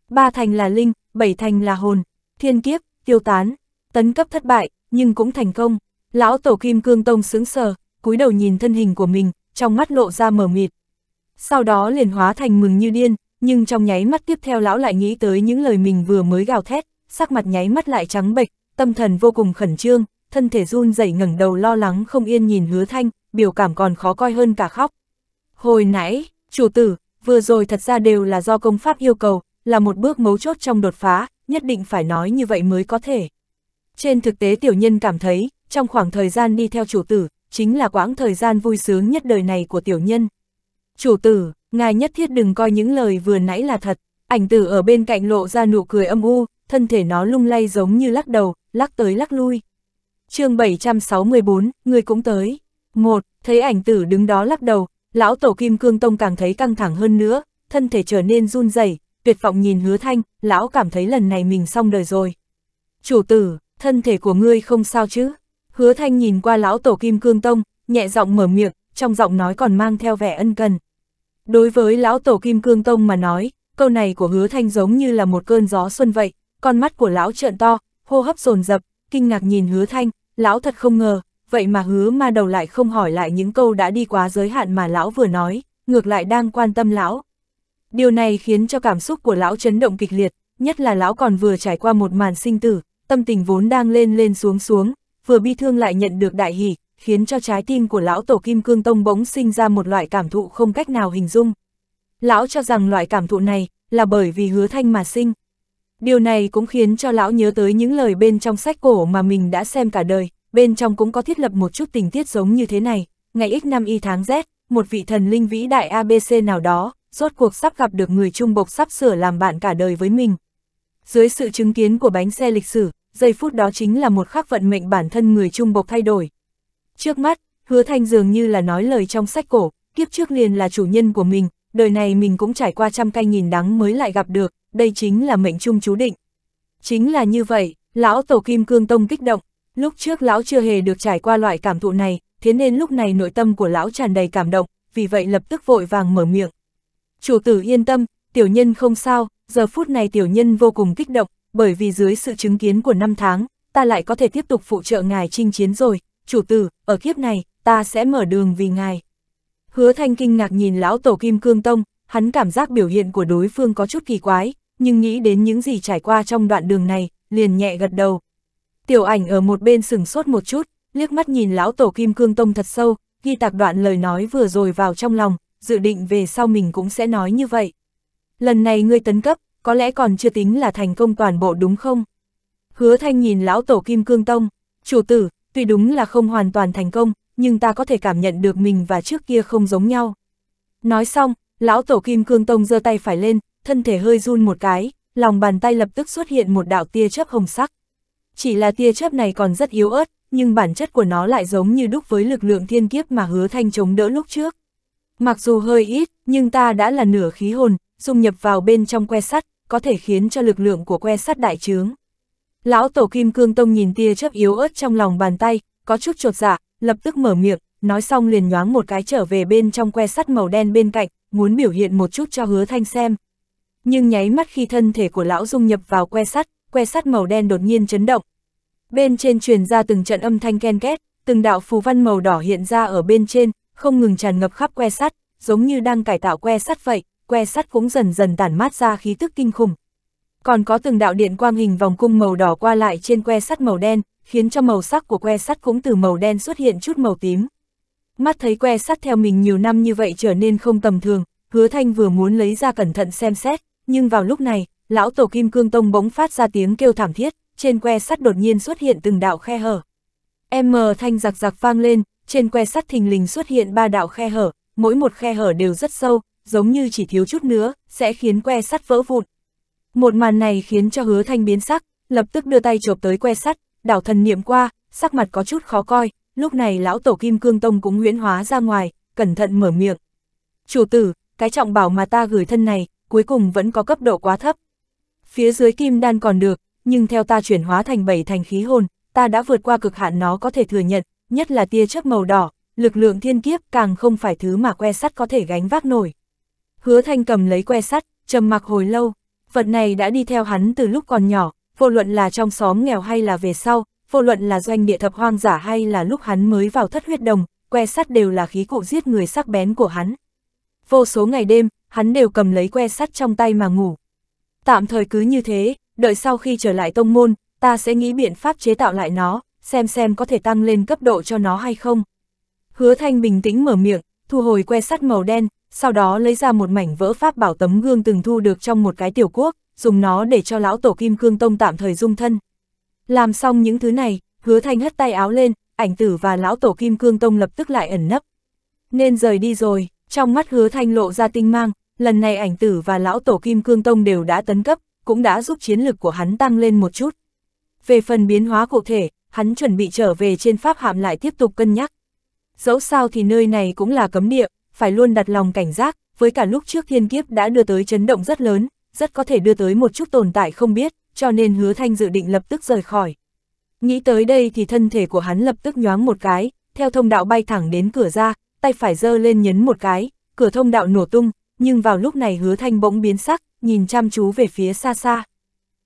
Speaker 1: Ba thành là linh, bảy thành là hồn, thiên kiếp, tiêu tán, tấn cấp thất bại, nhưng cũng thành công. Lão tổ kim cương tông sướng sờ, cúi đầu nhìn thân hình của mình, trong mắt lộ ra mờ mịt. Sau đó liền hóa thành mừng như điên, nhưng trong nháy mắt tiếp theo lão lại nghĩ tới những lời mình vừa mới gào thét, sắc mặt nháy mắt lại trắng bệch, tâm thần vô cùng khẩn trương, thân thể run rẩy ngẩng đầu lo lắng không yên nhìn hứa thanh, biểu cảm còn khó coi hơn cả khóc. Hồi nãy, Chủ tử, vừa rồi thật ra đều là do công pháp yêu cầu, là một bước mấu chốt trong đột phá, nhất định phải nói như vậy mới có thể. Trên thực tế tiểu nhân cảm thấy, trong khoảng thời gian đi theo chủ tử, chính là quãng thời gian vui sướng nhất đời này của tiểu nhân. Chủ tử, ngài nhất thiết đừng coi những lời vừa nãy là thật, ảnh tử ở bên cạnh lộ ra nụ cười âm u, thân thể nó lung lay giống như lắc đầu, lắc tới lắc lui. chương 764, người cũng tới. một Thấy ảnh tử đứng đó lắc đầu, Lão tổ kim cương tông càng thấy căng thẳng hơn nữa, thân thể trở nên run rẩy, tuyệt vọng nhìn hứa thanh, lão cảm thấy lần này mình xong đời rồi. Chủ tử, thân thể của ngươi không sao chứ? Hứa thanh nhìn qua lão tổ kim cương tông, nhẹ giọng mở miệng, trong giọng nói còn mang theo vẻ ân cần. Đối với lão tổ kim cương tông mà nói, câu này của hứa thanh giống như là một cơn gió xuân vậy, con mắt của lão trợn to, hô hấp dồn dập kinh ngạc nhìn hứa thanh, lão thật không ngờ, vậy mà hứa ma đầu lại không hỏi lại những câu đã đi quá giới hạn mà lão vừa nói, ngược lại đang quan tâm lão. Điều này khiến cho cảm xúc của lão chấn động kịch liệt, nhất là lão còn vừa trải qua một màn sinh tử, tâm tình vốn đang lên lên xuống xuống, vừa bi thương lại nhận được đại hỷ, khiến cho trái tim của lão tổ kim cương tông bỗng sinh ra một loại cảm thụ không cách nào hình dung. Lão cho rằng loại cảm thụ này là bởi vì hứa thanh mà sinh. Điều này cũng khiến cho lão nhớ tới những lời bên trong sách cổ mà mình đã xem cả đời, bên trong cũng có thiết lập một chút tình tiết giống như thế này, ngày X năm y tháng Z, một vị thần linh vĩ đại ABC nào đó, rốt cuộc sắp gặp được người trung bộc sắp sửa làm bạn cả đời với mình. Dưới sự chứng kiến của bánh xe lịch sử, giây phút đó chính là một khắc vận mệnh bản thân người trung bộc thay đổi. Trước mắt, hứa thanh dường như là nói lời trong sách cổ, kiếp trước liền là chủ nhân của mình, đời này mình cũng trải qua trăm cay nghìn đắng mới lại gặp được, đây chính là mệnh trung chú định. Chính là như vậy, lão tổ kim cương tông kích động, Lúc trước lão chưa hề được trải qua loại cảm thụ này, thế nên lúc này nội tâm của lão tràn đầy cảm động, vì vậy lập tức vội vàng mở miệng. Chủ tử yên tâm, tiểu nhân không sao, giờ phút này tiểu nhân vô cùng kích động, bởi vì dưới sự chứng kiến của năm tháng, ta lại có thể tiếp tục phụ trợ ngài chinh chiến rồi, chủ tử, ở kiếp này, ta sẽ mở đường vì ngài. Hứa thanh kinh ngạc nhìn lão tổ kim cương tông, hắn cảm giác biểu hiện của đối phương có chút kỳ quái, nhưng nghĩ đến những gì trải qua trong đoạn đường này, liền nhẹ gật đầu, Tiểu ảnh ở một bên sừng sốt một chút, liếc mắt nhìn lão tổ kim cương tông thật sâu, ghi tạc đoạn lời nói vừa rồi vào trong lòng, dự định về sau mình cũng sẽ nói như vậy. Lần này ngươi tấn cấp, có lẽ còn chưa tính là thành công toàn bộ đúng không? Hứa thanh nhìn lão tổ kim cương tông, chủ tử, tuy đúng là không hoàn toàn thành công, nhưng ta có thể cảm nhận được mình và trước kia không giống nhau. Nói xong, lão tổ kim cương tông giơ tay phải lên, thân thể hơi run một cái, lòng bàn tay lập tức xuất hiện một đạo tia chớp hồng sắc chỉ là tia chớp này còn rất yếu ớt, nhưng bản chất của nó lại giống như đúc với lực lượng thiên kiếp mà hứa thanh chống đỡ lúc trước. Mặc dù hơi ít, nhưng ta đã là nửa khí hồn, dung nhập vào bên trong que sắt, có thể khiến cho lực lượng của que sắt đại trướng. Lão Tổ Kim Cương Tông nhìn tia chớp yếu ớt trong lòng bàn tay, có chút trột dạ, lập tức mở miệng, nói xong liền nhoáng một cái trở về bên trong que sắt màu đen bên cạnh, muốn biểu hiện một chút cho hứa thanh xem. Nhưng nháy mắt khi thân thể của lão dung nhập vào que sắt, que sắt màu đen đột nhiên chấn động. Bên trên truyền ra từng trận âm thanh ken két, từng đạo phù văn màu đỏ hiện ra ở bên trên, không ngừng tràn ngập khắp que sắt, giống như đang cải tạo que sắt vậy, que sắt cũng dần dần tản mát ra khí tức kinh khủng. Còn có từng đạo điện quang hình vòng cung màu đỏ qua lại trên que sắt màu đen, khiến cho màu sắc của que sắt cũng từ màu đen xuất hiện chút màu tím. Mắt thấy que sắt theo mình nhiều năm như vậy trở nên không tầm thường, hứa thanh vừa muốn lấy ra cẩn thận xem xét, nhưng vào lúc này, lão tổ kim cương tông bỗng phát ra tiếng kêu thảm thiết, trên que sắt đột nhiên xuất hiện từng đạo khe hở. M thanh giặc giặc vang lên, trên que sắt thình lình xuất hiện ba đạo khe hở, mỗi một khe hở đều rất sâu, giống như chỉ thiếu chút nữa, sẽ khiến que sắt vỡ vụn. Một màn này khiến cho hứa thanh biến sắc, lập tức đưa tay chộp tới que sắt, đảo thần niệm qua, sắc mặt có chút khó coi, lúc này lão tổ kim cương tông cũng nguyễn hóa ra ngoài, cẩn thận mở miệng. Chủ tử, cái trọng bảo mà ta gửi thân này, cuối cùng vẫn có cấp độ quá thấp, Phía dưới kim đan còn được, nhưng theo ta chuyển hóa thành bảy thành khí hồn, ta đã vượt qua cực hạn nó có thể thừa nhận, nhất là tia chớp màu đỏ, lực lượng thiên kiếp càng không phải thứ mà que sắt có thể gánh vác nổi. Hứa Thanh cầm lấy que sắt, trầm mặc hồi lâu, vật này đã đi theo hắn từ lúc còn nhỏ, vô luận là trong xóm nghèo hay là về sau, vô luận là doanh địa thập hoang giả hay là lúc hắn mới vào thất huyết đồng, que sắt đều là khí cụ giết người sắc bén của hắn. Vô số ngày đêm, hắn đều cầm lấy que sắt trong tay mà ngủ, tạm thời cứ như thế, đợi sau khi trở lại tông môn, ta sẽ nghĩ biện pháp chế tạo lại nó, xem xem có thể tăng lên cấp độ cho nó hay không. Hứa Thanh bình tĩnh mở miệng, thu hồi que sắt màu đen, sau đó lấy ra một mảnh vỡ pháp bảo tấm gương từng thu được trong một cái tiểu quốc, dùng nó để cho lão tổ kim cương tông tạm thời dung thân. Làm xong những thứ này, hứa thanh hất tay áo lên, ảnh tử và lão tổ kim cương tông lập tức lại ẩn nấp. Nên rời đi rồi, trong mắt hứa thanh lộ ra tinh mang, lần này ảnh tử và lão tổ kim cương tông đều đã tấn cấp, cũng đã giúp chiến lực của hắn tăng lên một chút. Về phần biến hóa cụ thể, hắn chuẩn bị trở về trên pháp hạm lại tiếp tục cân nhắc. Dẫu sao thì nơi này cũng là cấm địa, phải luôn đặt lòng cảnh giác, với cả lúc trước thiên kiếp đã đưa tới chấn động rất lớn, rất có thể đưa tới một chút tồn tại không biết, cho nên hứa thanh dự định lập tức rời khỏi. Nghĩ tới đây thì thân thể của hắn lập tức nhoáng một cái, theo thông đạo bay thẳng đến cửa ra, tay phải giơ lên nhấn một cái, cửa thông đạo nổ tung, nhưng vào lúc này hứa thanh bỗng biến sắc, nhìn chăm chú về phía xa xa.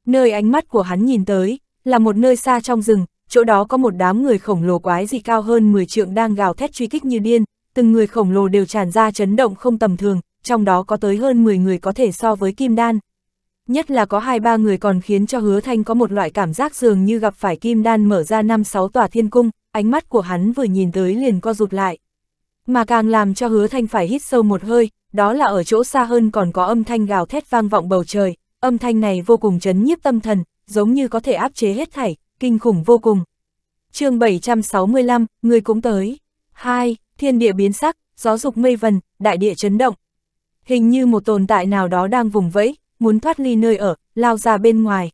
Speaker 1: Nơi ánh mắt của hắn nhìn tới, là một nơi xa trong rừng, chỗ đó có một đám người khổng lồ quái dị cao hơn 10 trượng đang gào thét truy kích như điên, từng người khổng lồ đều tràn ra chấn động không tầm thường, trong đó có tới hơn 10 người có thể so với kim đan. Nhất là có hai ba người còn khiến cho hứa thanh có một loại cảm giác dường như gặp phải kim đan mở ra năm sáu tòa thiên cung, ánh mắt của hắn vừa nhìn tới liền co rụt lại. Mà càng làm cho hứa thanh phải hít sâu một hơi, đó là ở chỗ xa hơn còn có âm thanh gào thét vang vọng bầu trời, âm thanh này vô cùng chấn nhiếp tâm thần, giống như có thể áp chế hết thảy, kinh khủng vô cùng. chương 765, người cũng tới. 2. Thiên địa biến sắc, gió dục mây vần, đại địa chấn động. Hình như một tồn tại nào đó đang vùng vẫy, muốn thoát ly nơi ở, lao ra bên ngoài.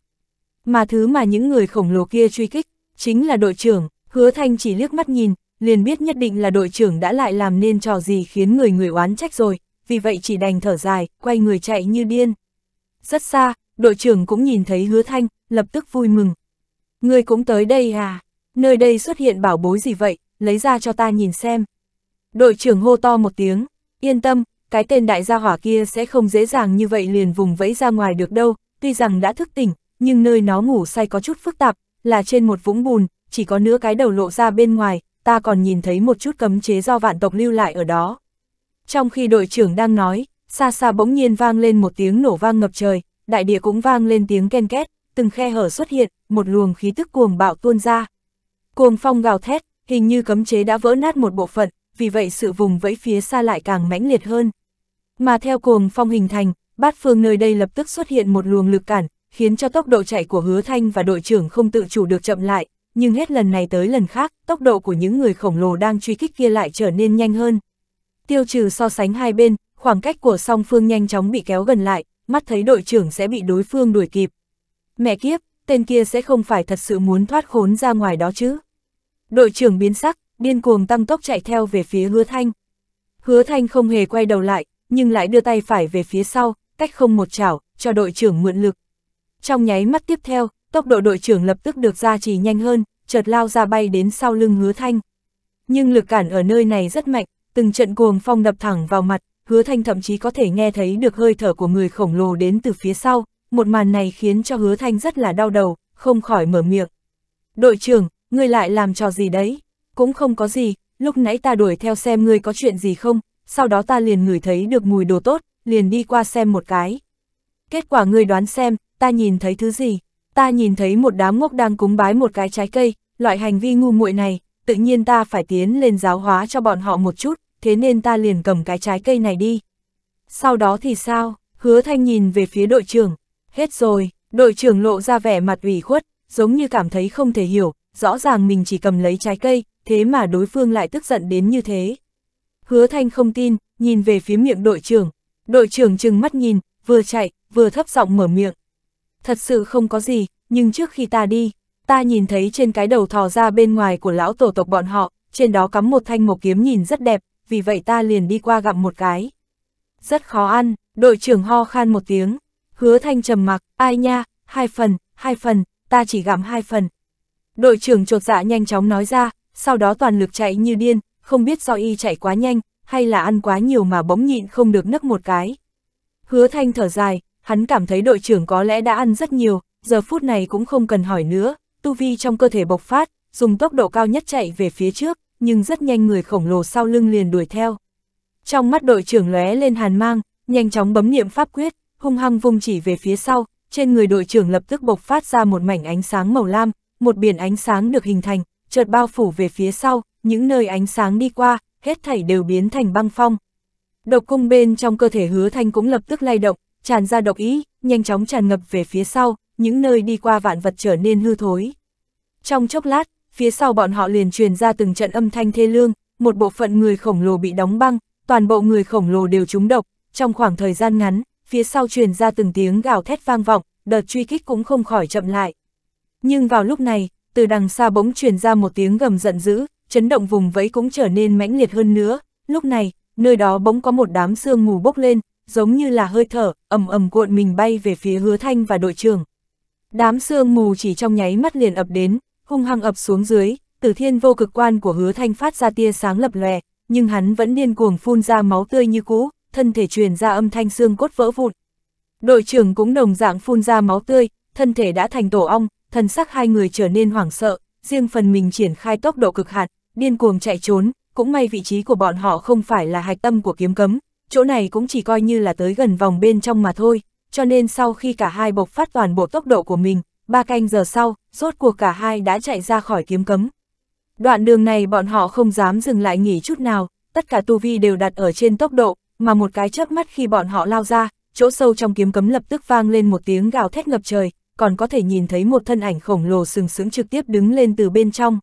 Speaker 1: Mà thứ mà những người khổng lồ kia truy kích, chính là đội trưởng, hứa thanh chỉ liếc mắt nhìn, liền biết nhất định là đội trưởng đã lại làm nên trò gì khiến người người oán trách rồi, vì vậy chỉ đành thở dài, quay người chạy như điên. Rất xa, đội trưởng cũng nhìn thấy hứa thanh, lập tức vui mừng. Người cũng tới đây à? Nơi đây xuất hiện bảo bối gì vậy, lấy ra cho ta nhìn xem. Đội trưởng hô to một tiếng, yên tâm, cái tên đại gia hỏa kia sẽ không dễ dàng như vậy liền vùng vẫy ra ngoài được đâu, tuy rằng đã thức tỉnh, nhưng nơi nó ngủ say có chút phức tạp, là trên một vũng bùn, chỉ có nửa cái đầu lộ ra bên ngoài, ta còn nhìn thấy một chút cấm chế do vạn tộc lưu lại ở đó. Trong khi đội trưởng đang nói, xa xa bỗng nhiên vang lên một tiếng nổ vang ngập trời, đại địa cũng vang lên tiếng ken két, từng khe hở xuất hiện, một luồng khí tức cuồng bạo tuôn ra. Cuồng phong gào thét, hình như cấm chế đã vỡ nát một bộ phận, vì vậy sự vùng vẫy phía xa lại càng mãnh liệt hơn. Mà theo cuồng phong hình thành, bát phương nơi đây lập tức xuất hiện một luồng lực cản, khiến cho tốc độ chạy của hứa thanh và đội trưởng không tự chủ được chậm lại, nhưng hết lần này tới lần khác, tốc độ của những người khổng lồ đang truy kích kia lại trở nên nhanh hơn. Tiêu trừ so sánh hai bên, khoảng cách của song phương nhanh chóng bị kéo gần lại, mắt thấy đội trưởng sẽ bị đối phương đuổi kịp. Mẹ kiếp, tên kia sẽ không phải thật sự muốn thoát khốn ra ngoài đó chứ. Đội trưởng biến sắc, điên cuồng tăng tốc chạy theo về phía hứa thanh. Hứa thanh không hề quay đầu lại, nhưng lại đưa tay phải về phía sau, cách không một chảo, cho đội trưởng mượn lực. Trong nháy mắt tiếp theo, tốc độ đội trưởng lập tức được gia trì nhanh hơn, chợt lao ra bay đến sau lưng hứa thanh. Nhưng lực cản ở nơi này rất mạnh, từng trận cuồng phong đập thẳng vào mặt, hứa thanh thậm chí có thể nghe thấy được hơi thở của người khổng lồ đến từ phía sau, một màn này khiến cho hứa thanh rất là đau đầu, không khỏi mở miệng. Đội trưởng, ngươi lại làm trò gì đấy? Cũng không có gì, lúc nãy ta đuổi theo xem ngươi có chuyện gì không, sau đó ta liền ngửi thấy được mùi đồ tốt, liền đi qua xem một cái. Kết quả ngươi đoán xem, ta nhìn thấy thứ gì? ta nhìn thấy một đám ngốc đang cúng bái một cái trái cây, loại hành vi ngu muội này, tự nhiên ta phải tiến lên giáo hóa cho bọn họ một chút, thế nên ta liền cầm cái trái cây này đi. Sau đó thì sao, hứa thanh nhìn về phía đội trưởng, hết rồi, đội trưởng lộ ra vẻ mặt ủy khuất, giống như cảm thấy không thể hiểu, rõ ràng mình chỉ cầm lấy trái cây, thế mà đối phương lại tức giận đến như thế. Hứa thanh không tin, nhìn về phía miệng đội trưởng, đội trưởng chừng mắt nhìn, vừa chạy, vừa thấp giọng mở miệng, thật sự không có gì, nhưng trước khi ta đi, ta nhìn thấy trên cái đầu thò ra bên ngoài của lão tổ tộc bọn họ, trên đó cắm một thanh một kiếm nhìn rất đẹp, vì vậy ta liền đi qua gặm một cái. Rất khó ăn, đội trưởng ho khan một tiếng, hứa thanh trầm mặc, ai nha, hai phần, hai phần, ta chỉ gặm hai phần. Đội trưởng trột dạ nhanh chóng nói ra, sau đó toàn lực chạy như điên, không biết do y chạy quá nhanh, hay là ăn quá nhiều mà bỗng nhịn không được nấc một cái. Hứa thanh thở dài, hắn cảm thấy đội trưởng có lẽ đã ăn rất nhiều, giờ phút này cũng không cần hỏi nữa, tu vi trong cơ thể bộc phát, dùng tốc độ cao nhất chạy về phía trước, nhưng rất nhanh người khổng lồ sau lưng liền đuổi theo. Trong mắt đội trưởng lóe lên hàn mang, nhanh chóng bấm niệm pháp quyết, hung hăng vung chỉ về phía sau, trên người đội trưởng lập tức bộc phát ra một mảnh ánh sáng màu lam, một biển ánh sáng được hình thành, chợt bao phủ về phía sau, những nơi ánh sáng đi qua, hết thảy đều biến thành băng phong. Độc cung bên trong cơ thể hứa thanh cũng lập tức lay động, tràn ra độc ý, nhanh chóng tràn ngập về phía sau, những nơi đi qua vạn vật trở nên hư thối. Trong chốc lát, phía sau bọn họ liền truyền ra từng trận âm thanh thê lương, một bộ phận người khổng lồ bị đóng băng, toàn bộ người khổng lồ đều trúng độc, trong khoảng thời gian ngắn, phía sau truyền ra từng tiếng gào thét vang vọng, đợt truy kích cũng không khỏi chậm lại. Nhưng vào lúc này, từ đằng xa bỗng truyền ra một tiếng gầm giận dữ, chấn động vùng vẫy cũng trở nên mãnh liệt hơn nữa, lúc này, nơi đó bỗng có một đám sương mù bốc lên, giống như là hơi thở, ầm ầm cuộn mình bay về phía hứa thanh và đội trưởng. Đám sương mù chỉ trong nháy mắt liền ập đến, hung hăng ập xuống dưới, tử thiên vô cực quan của hứa thanh phát ra tia sáng lập lòe, nhưng hắn vẫn điên cuồng phun ra máu tươi như cũ, thân thể truyền ra âm thanh xương cốt vỡ vụn. Đội trưởng cũng đồng dạng phun ra máu tươi, thân thể đã thành tổ ong, thần sắc hai người trở nên hoảng sợ, riêng phần mình triển khai tốc độ cực hạn, điên cuồng chạy trốn, cũng may vị trí của bọn họ không phải là hạch tâm của kiếm cấm, chỗ này cũng chỉ coi như là tới gần vòng bên trong mà thôi, cho nên sau khi cả hai bộc phát toàn bộ tốc độ của mình, ba canh giờ sau, rốt cuộc cả hai đã chạy ra khỏi kiếm cấm. Đoạn đường này bọn họ không dám dừng lại nghỉ chút nào, tất cả tu vi đều đặt ở trên tốc độ, mà một cái chớp mắt khi bọn họ lao ra, chỗ sâu trong kiếm cấm lập tức vang lên một tiếng gào thét ngập trời, còn có thể nhìn thấy một thân ảnh khổng lồ sừng sững trực tiếp đứng lên từ bên trong.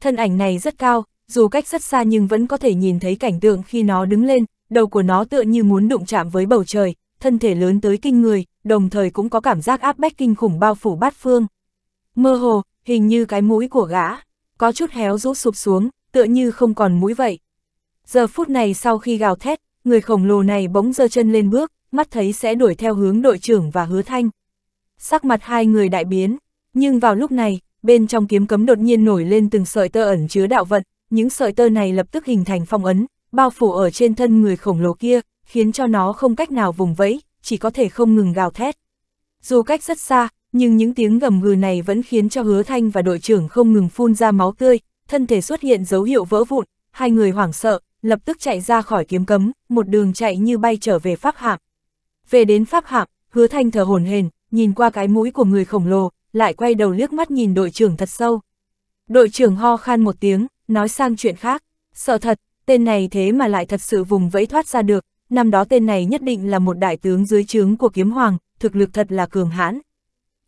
Speaker 1: Thân ảnh này rất cao, dù cách rất xa nhưng vẫn có thể nhìn thấy cảnh tượng khi nó đứng lên, đầu của nó tựa như muốn đụng chạm với bầu trời, thân thể lớn tới kinh người, đồng thời cũng có cảm giác áp bách kinh khủng bao phủ bát phương. Mơ hồ, hình như cái mũi của gã, có chút héo rũ sụp xuống, tựa như không còn mũi vậy. Giờ phút này sau khi gào thét, người khổng lồ này bỗng giơ chân lên bước, mắt thấy sẽ đuổi theo hướng đội trưởng và hứa thanh. Sắc mặt hai người đại biến, nhưng vào lúc này, bên trong kiếm cấm đột nhiên nổi lên từng sợi tơ ẩn chứa đạo vận, những sợi tơ này lập tức hình thành phong ấn, bao phủ ở trên thân người khổng lồ kia, khiến cho nó không cách nào vùng vẫy, chỉ có thể không ngừng gào thét. Dù cách rất xa, nhưng những tiếng gầm gừ này vẫn khiến cho hứa thanh và đội trưởng không ngừng phun ra máu tươi, thân thể xuất hiện dấu hiệu vỡ vụn, hai người hoảng sợ, lập tức chạy ra khỏi kiếm cấm, một đường chạy như bay trở về pháp hạm. Về đến pháp hạm, hứa thanh thở hồn hền, nhìn qua cái mũi của người khổng lồ, lại quay đầu liếc mắt nhìn đội trưởng thật sâu. Đội trưởng ho khan một tiếng, nói sang chuyện khác, sợ thật, tên này thế mà lại thật sự vùng vẫy thoát ra được, năm đó tên này nhất định là một đại tướng dưới trướng của kiếm hoàng, thực lực thật là cường hãn.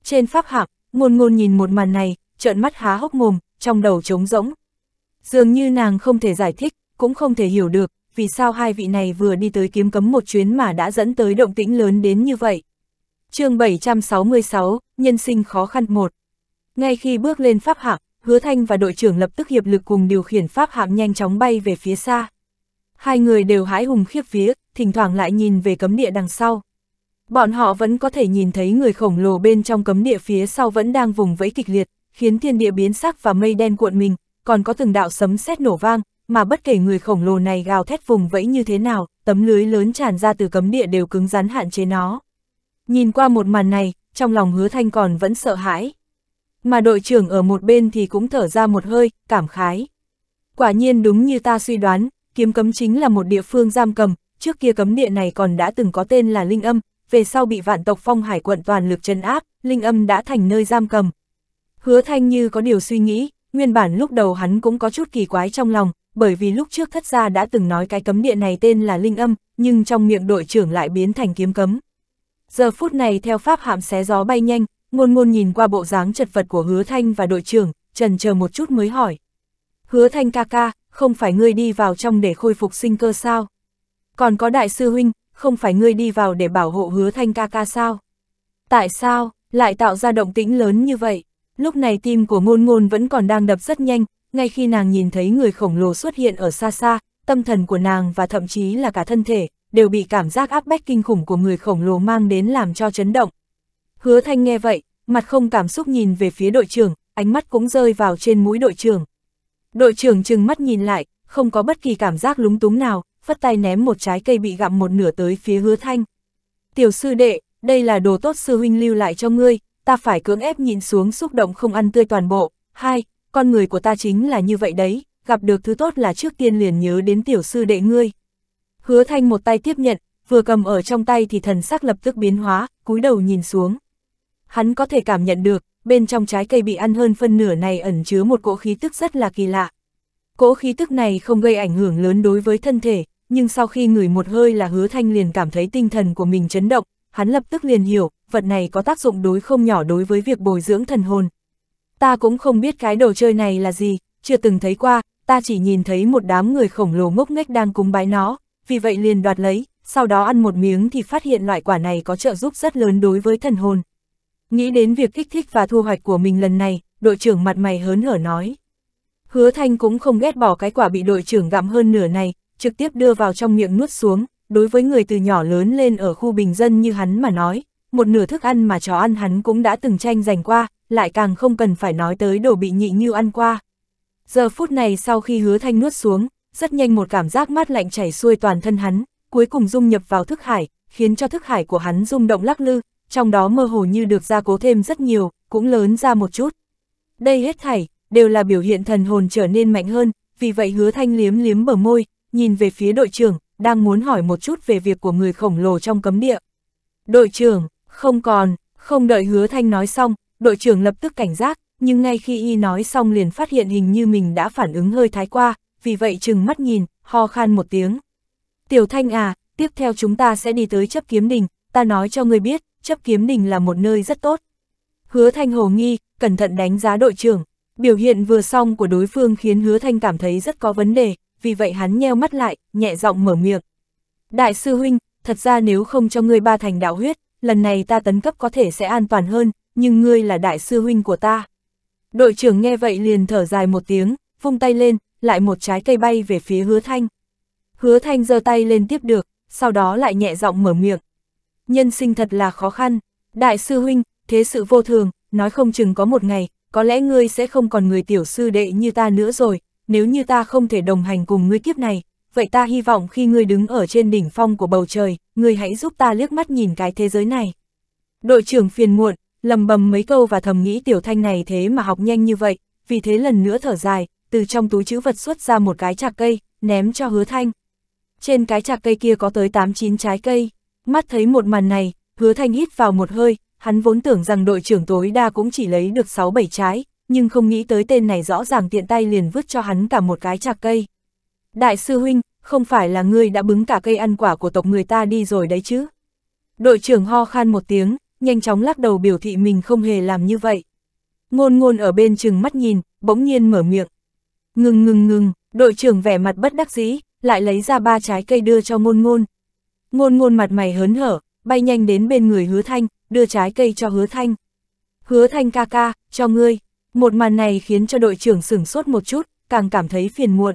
Speaker 1: Trên pháp hạc, ngôn ngôn nhìn một màn này, trợn mắt há hốc mồm, trong đầu trống rỗng. Dường như nàng không thể giải thích, cũng không thể hiểu được, vì sao hai vị này vừa đi tới kiếm cấm một chuyến mà đã dẫn tới động tĩnh lớn đến như vậy. chương 766, Nhân sinh khó khăn một Ngay khi bước lên pháp hạc, Hứa Thanh và đội trưởng lập tức hiệp lực cùng điều khiển pháp hạm nhanh chóng bay về phía xa. Hai người đều hái hùng khiếp vía, thỉnh thoảng lại nhìn về cấm địa đằng sau. Bọn họ vẫn có thể nhìn thấy người khổng lồ bên trong cấm địa phía sau vẫn đang vùng vẫy kịch liệt, khiến thiên địa biến sắc và mây đen cuộn mình, còn có từng đạo sấm sét nổ vang, mà bất kể người khổng lồ này gào thét vùng vẫy như thế nào, tấm lưới lớn tràn ra từ cấm địa đều cứng rắn hạn chế nó. Nhìn qua một màn này, trong lòng hứa thanh còn vẫn sợ hãi mà đội trưởng ở một bên thì cũng thở ra một hơi, cảm khái. Quả nhiên đúng như ta suy đoán, kiếm cấm chính là một địa phương giam cầm, trước kia cấm địa này còn đã từng có tên là Linh Âm, về sau bị vạn tộc phong hải quận toàn lực chân áp, Linh Âm đã thành nơi giam cầm. Hứa Thanh như có điều suy nghĩ, nguyên bản lúc đầu hắn cũng có chút kỳ quái trong lòng, bởi vì lúc trước thất gia đã từng nói cái cấm địa này tên là Linh Âm, nhưng trong miệng đội trưởng lại biến thành kiếm cấm. Giờ phút này theo pháp hạm xé gió bay nhanh, ngôn ngôn nhìn qua bộ dáng chật vật của hứa thanh và đội trưởng, trần chờ một chút mới hỏi. Hứa thanh ca ca, không phải ngươi đi vào trong để khôi phục sinh cơ sao? Còn có đại sư huynh, không phải ngươi đi vào để bảo hộ hứa thanh ca ca sao? Tại sao, lại tạo ra động tĩnh lớn như vậy? Lúc này tim của ngôn ngôn vẫn còn đang đập rất nhanh, ngay khi nàng nhìn thấy người khổng lồ xuất hiện ở xa xa, tâm thần của nàng và thậm chí là cả thân thể, đều bị cảm giác áp bách kinh khủng của người khổng lồ mang đến làm cho chấn động, Hứa Thanh nghe vậy, mặt không cảm xúc nhìn về phía đội trưởng, ánh mắt cũng rơi vào trên mũi đội trưởng. Đội trưởng chừng mắt nhìn lại, không có bất kỳ cảm giác lúng túng nào, phất tay ném một trái cây bị gặm một nửa tới phía hứa thanh. Tiểu sư đệ, đây là đồ tốt sư huynh lưu lại cho ngươi, ta phải cưỡng ép nhịn xuống xúc động không ăn tươi toàn bộ. Hai, con người của ta chính là như vậy đấy, gặp được thứ tốt là trước tiên liền nhớ đến tiểu sư đệ ngươi. Hứa thanh một tay tiếp nhận, vừa cầm ở trong tay thì thần sắc lập tức biến hóa, cúi đầu nhìn xuống hắn có thể cảm nhận được, bên trong trái cây bị ăn hơn phân nửa này ẩn chứa một cỗ khí tức rất là kỳ lạ. Cỗ khí tức này không gây ảnh hưởng lớn đối với thân thể, nhưng sau khi ngửi một hơi là hứa thanh liền cảm thấy tinh thần của mình chấn động, hắn lập tức liền hiểu, vật này có tác dụng đối không nhỏ đối với việc bồi dưỡng thần hồn. Ta cũng không biết cái đồ chơi này là gì, chưa từng thấy qua, ta chỉ nhìn thấy một đám người khổng lồ ngốc nghếch đang cúng bái nó, vì vậy liền đoạt lấy, sau đó ăn một miếng thì phát hiện loại quả này có trợ giúp rất lớn đối với thần hồn. Nghĩ đến việc kích thích và thu hoạch của mình lần này, đội trưởng mặt mày hớn hở nói. Hứa Thanh cũng không ghét bỏ cái quả bị đội trưởng gặm hơn nửa này, trực tiếp đưa vào trong miệng nuốt xuống, đối với người từ nhỏ lớn lên ở khu bình dân như hắn mà nói, một nửa thức ăn mà chó ăn hắn cũng đã từng tranh giành qua, lại càng không cần phải nói tới đồ bị nhị như ăn qua. Giờ phút này sau khi hứa thanh nuốt xuống, rất nhanh một cảm giác mát lạnh chảy xuôi toàn thân hắn, cuối cùng dung nhập vào thức hải, khiến cho thức hải của hắn rung động lắc lư, trong đó mơ hồ như được gia cố thêm rất nhiều, cũng lớn ra một chút. Đây hết thảy, đều là biểu hiện thần hồn trở nên mạnh hơn, vì vậy hứa thanh liếm liếm bờ môi, nhìn về phía đội trưởng, đang muốn hỏi một chút về việc của người khổng lồ trong cấm địa. Đội trưởng, không còn, không đợi hứa thanh nói xong, đội trưởng lập tức cảnh giác, nhưng ngay khi y nói xong liền phát hiện hình như mình đã phản ứng hơi thái qua, vì vậy chừng mắt nhìn, ho khan một tiếng. Tiểu thanh à, tiếp theo chúng ta sẽ đi tới chấp kiếm đình, ta nói cho người biết, chấp kiếm đình là một nơi rất tốt. Hứa Thanh hồ nghi, cẩn thận đánh giá đội trưởng, biểu hiện vừa xong của đối phương khiến Hứa Thanh cảm thấy rất có vấn đề, vì vậy hắn nheo mắt lại, nhẹ giọng mở miệng. Đại sư huynh, thật ra nếu không cho ngươi ba thành đạo huyết, lần này ta tấn cấp có thể sẽ an toàn hơn, nhưng ngươi là đại sư huynh của ta. Đội trưởng nghe vậy liền thở dài một tiếng, vung tay lên, lại một trái cây bay về phía hứa thanh. Hứa thanh giơ tay lên tiếp được, sau đó lại nhẹ giọng mở miệng, nhân sinh thật là khó khăn, đại sư huynh, thế sự vô thường, nói không chừng có một ngày, có lẽ ngươi sẽ không còn người tiểu sư đệ như ta nữa rồi, nếu như ta không thể đồng hành cùng ngươi kiếp này, vậy ta hy vọng khi ngươi đứng ở trên đỉnh phong của bầu trời, ngươi hãy giúp ta liếc mắt nhìn cái thế giới này. Đội trưởng phiền muộn, lầm bầm mấy câu và thầm nghĩ tiểu thanh này thế mà học nhanh như vậy, vì thế lần nữa thở dài, từ trong túi chữ vật xuất ra một cái chạc cây, ném cho hứa thanh. Trên cái chạc cây kia có tới 8-9 trái cây. Mắt thấy một màn này, hứa thanh hít vào một hơi, hắn vốn tưởng rằng đội trưởng tối đa cũng chỉ lấy được 6-7 trái, nhưng không nghĩ tới tên này rõ ràng tiện tay liền vứt cho hắn cả một cái trà cây. Đại sư huynh, không phải là ngươi đã bứng cả cây ăn quả của tộc người ta đi rồi đấy chứ? Đội trưởng ho khan một tiếng, nhanh chóng lắc đầu biểu thị mình không hề làm như vậy. Ngôn ngôn ở bên chừng mắt nhìn, bỗng nhiên mở miệng. Ngừng ngừng ngừng, đội trưởng vẻ mặt bất đắc dĩ, lại lấy ra ba trái cây đưa cho ngôn ngôn, Ngôn ngôn mặt mày hớn hở, bay nhanh đến bên người hứa thanh, đưa trái cây cho hứa thanh. Hứa thanh ca ca, cho ngươi. Một màn này khiến cho đội trưởng sửng sốt một chút, càng cảm thấy phiền muộn.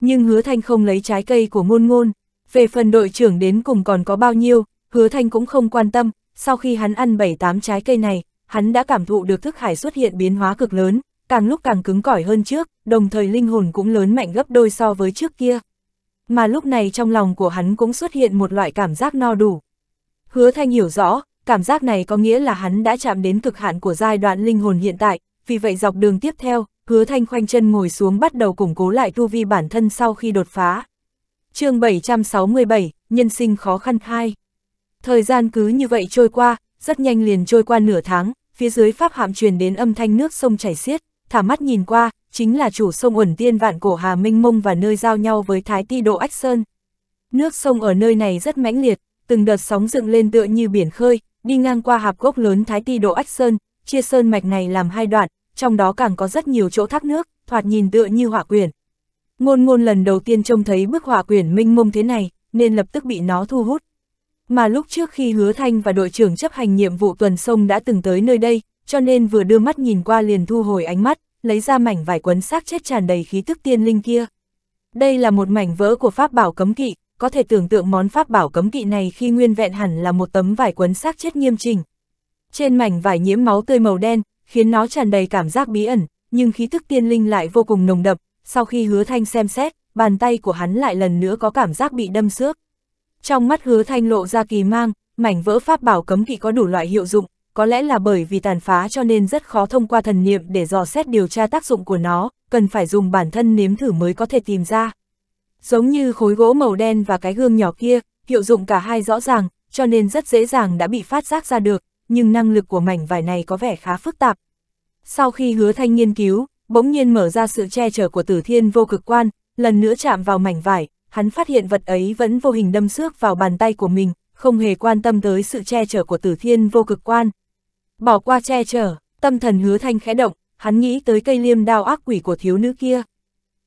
Speaker 1: Nhưng hứa thanh không lấy trái cây của ngôn ngôn. Về phần đội trưởng đến cùng còn có bao nhiêu, hứa thanh cũng không quan tâm. Sau khi hắn ăn 7-8 trái cây này, hắn đã cảm thụ được thức hải xuất hiện biến hóa cực lớn, càng lúc càng cứng cỏi hơn trước, đồng thời linh hồn cũng lớn mạnh gấp đôi so với trước kia mà lúc này trong lòng của hắn cũng xuất hiện một loại cảm giác no đủ. Hứa Thanh hiểu rõ, cảm giác này có nghĩa là hắn đã chạm đến cực hạn của giai đoạn linh hồn hiện tại, vì vậy dọc đường tiếp theo, Hứa Thanh khoanh chân ngồi xuống bắt đầu củng cố lại tu vi bản thân sau khi đột phá. chương 767, Nhân sinh khó khăn khai. Thời gian cứ như vậy trôi qua, rất nhanh liền trôi qua nửa tháng, phía dưới pháp hạm truyền đến âm thanh nước sông chảy xiết, thả mắt nhìn qua, chính là chủ sông Uẩn Tiên Vạn Cổ Hà Minh Mông và nơi giao nhau với Thái Ti Độ Ách Sơn. Nước sông ở nơi này rất mãnh liệt, từng đợt sóng dựng lên tựa như biển khơi, đi ngang qua hạp gốc lớn Thái Ti Độ Ách Sơn, chia sơn mạch này làm hai đoạn, trong đó càng có rất nhiều chỗ thác nước, thoạt nhìn tựa như hỏa quyển. Ngôn ngôn lần đầu tiên trông thấy bức hỏa quyển minh mông thế này, nên lập tức bị nó thu hút. Mà lúc trước khi Hứa Thanh và đội trưởng chấp hành nhiệm vụ tuần sông đã từng tới nơi đây, cho nên vừa đưa mắt nhìn qua liền thu hồi ánh mắt lấy ra mảnh vải quấn xác chết tràn đầy khí tức tiên linh kia. Đây là một mảnh vỡ của pháp bảo cấm kỵ, có thể tưởng tượng món pháp bảo cấm kỵ này khi nguyên vẹn hẳn là một tấm vải quấn xác chết nghiêm chỉnh. Trên mảnh vải nhiễm máu tươi màu đen, khiến nó tràn đầy cảm giác bí ẩn, nhưng khí tức tiên linh lại vô cùng nồng đậm, sau khi hứa thanh xem xét, bàn tay của hắn lại lần nữa có cảm giác bị đâm xước. Trong mắt hứa thanh lộ ra kỳ mang, mảnh vỡ pháp bảo cấm kỵ có đủ loại hiệu dụng, có lẽ là bởi vì tàn phá cho nên rất khó thông qua thần niệm để dò xét điều tra tác dụng của nó, cần phải dùng bản thân nếm thử mới có thể tìm ra. Giống như khối gỗ màu đen và cái gương nhỏ kia, hiệu dụng cả hai rõ ràng, cho nên rất dễ dàng đã bị phát giác ra được, nhưng năng lực của mảnh vải này có vẻ khá phức tạp. Sau khi hứa thanh nghiên cứu, bỗng nhiên mở ra sự che chở của tử thiên vô cực quan, lần nữa chạm vào mảnh vải, hắn phát hiện vật ấy vẫn vô hình đâm xước vào bàn tay của mình, không hề quan tâm tới sự che chở của tử thiên vô cực quan. Bỏ qua che chở, tâm thần hứa thanh khẽ động, hắn nghĩ tới cây liêm đao ác quỷ của thiếu nữ kia.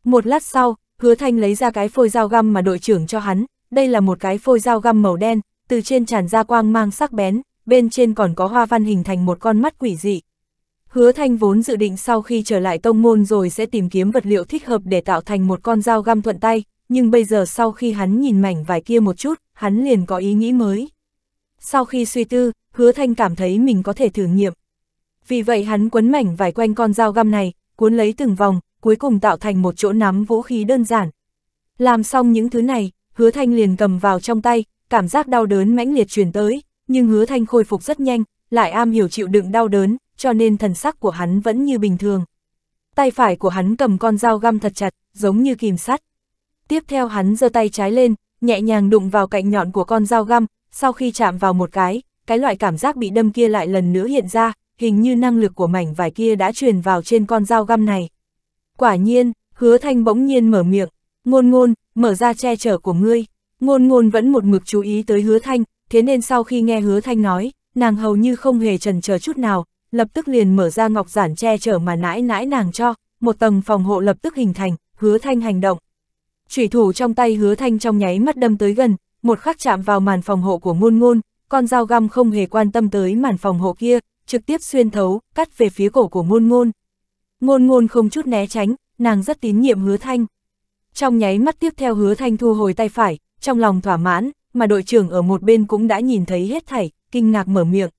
Speaker 1: Một lát sau, hứa thanh lấy ra cái phôi dao găm mà đội trưởng cho hắn, đây là một cái phôi dao găm màu đen, từ trên tràn ra quang mang sắc bén, bên trên còn có hoa văn hình thành một con mắt quỷ dị. Hứa thanh vốn dự định sau khi trở lại tông môn rồi sẽ tìm kiếm vật liệu thích hợp để tạo thành một con dao găm thuận tay, nhưng bây giờ sau khi hắn nhìn mảnh vải kia một chút, hắn liền có ý nghĩ mới. Sau khi suy tư, hứa thanh cảm thấy mình có thể thử nghiệm. Vì vậy hắn quấn mảnh vải quanh con dao găm này, cuốn lấy từng vòng, cuối cùng tạo thành một chỗ nắm vũ khí đơn giản. Làm xong những thứ này, hứa thanh liền cầm vào trong tay, cảm giác đau đớn mãnh liệt truyền tới, nhưng hứa thanh khôi phục rất nhanh, lại am hiểu chịu đựng đau đớn, cho nên thần sắc của hắn vẫn như bình thường. Tay phải của hắn cầm con dao găm thật chặt, giống như kìm sắt. Tiếp theo hắn giơ tay trái lên, nhẹ nhàng đụng vào cạnh nhọn của con dao găm, sau khi chạm vào một cái, cái loại cảm giác bị đâm kia lại lần nữa hiện ra, hình như năng lực của mảnh vải kia đã truyền vào trên con dao găm này. Quả nhiên, hứa thanh bỗng nhiên mở miệng, ngôn ngôn, mở ra che chở của ngươi. Ngôn ngôn vẫn một mực chú ý tới hứa thanh, thế nên sau khi nghe hứa thanh nói, nàng hầu như không hề trần chờ chút nào, lập tức liền mở ra ngọc giản che chở mà nãi nãi nàng cho, một tầng phòng hộ lập tức hình thành, hứa thanh hành động. Chủy thủ trong tay hứa thanh trong nháy mắt đâm tới gần, một khắc chạm vào màn phòng hộ của ngôn ngôn, con dao găm không hề quan tâm tới màn phòng hộ kia, trực tiếp xuyên thấu, cắt về phía cổ của ngôn ngôn. Ngôn ngôn không chút né tránh, nàng rất tín nhiệm hứa thanh. Trong nháy mắt tiếp theo hứa thanh thu hồi tay phải, trong lòng thỏa mãn, mà đội trưởng ở một bên cũng đã nhìn thấy hết thảy, kinh ngạc mở miệng.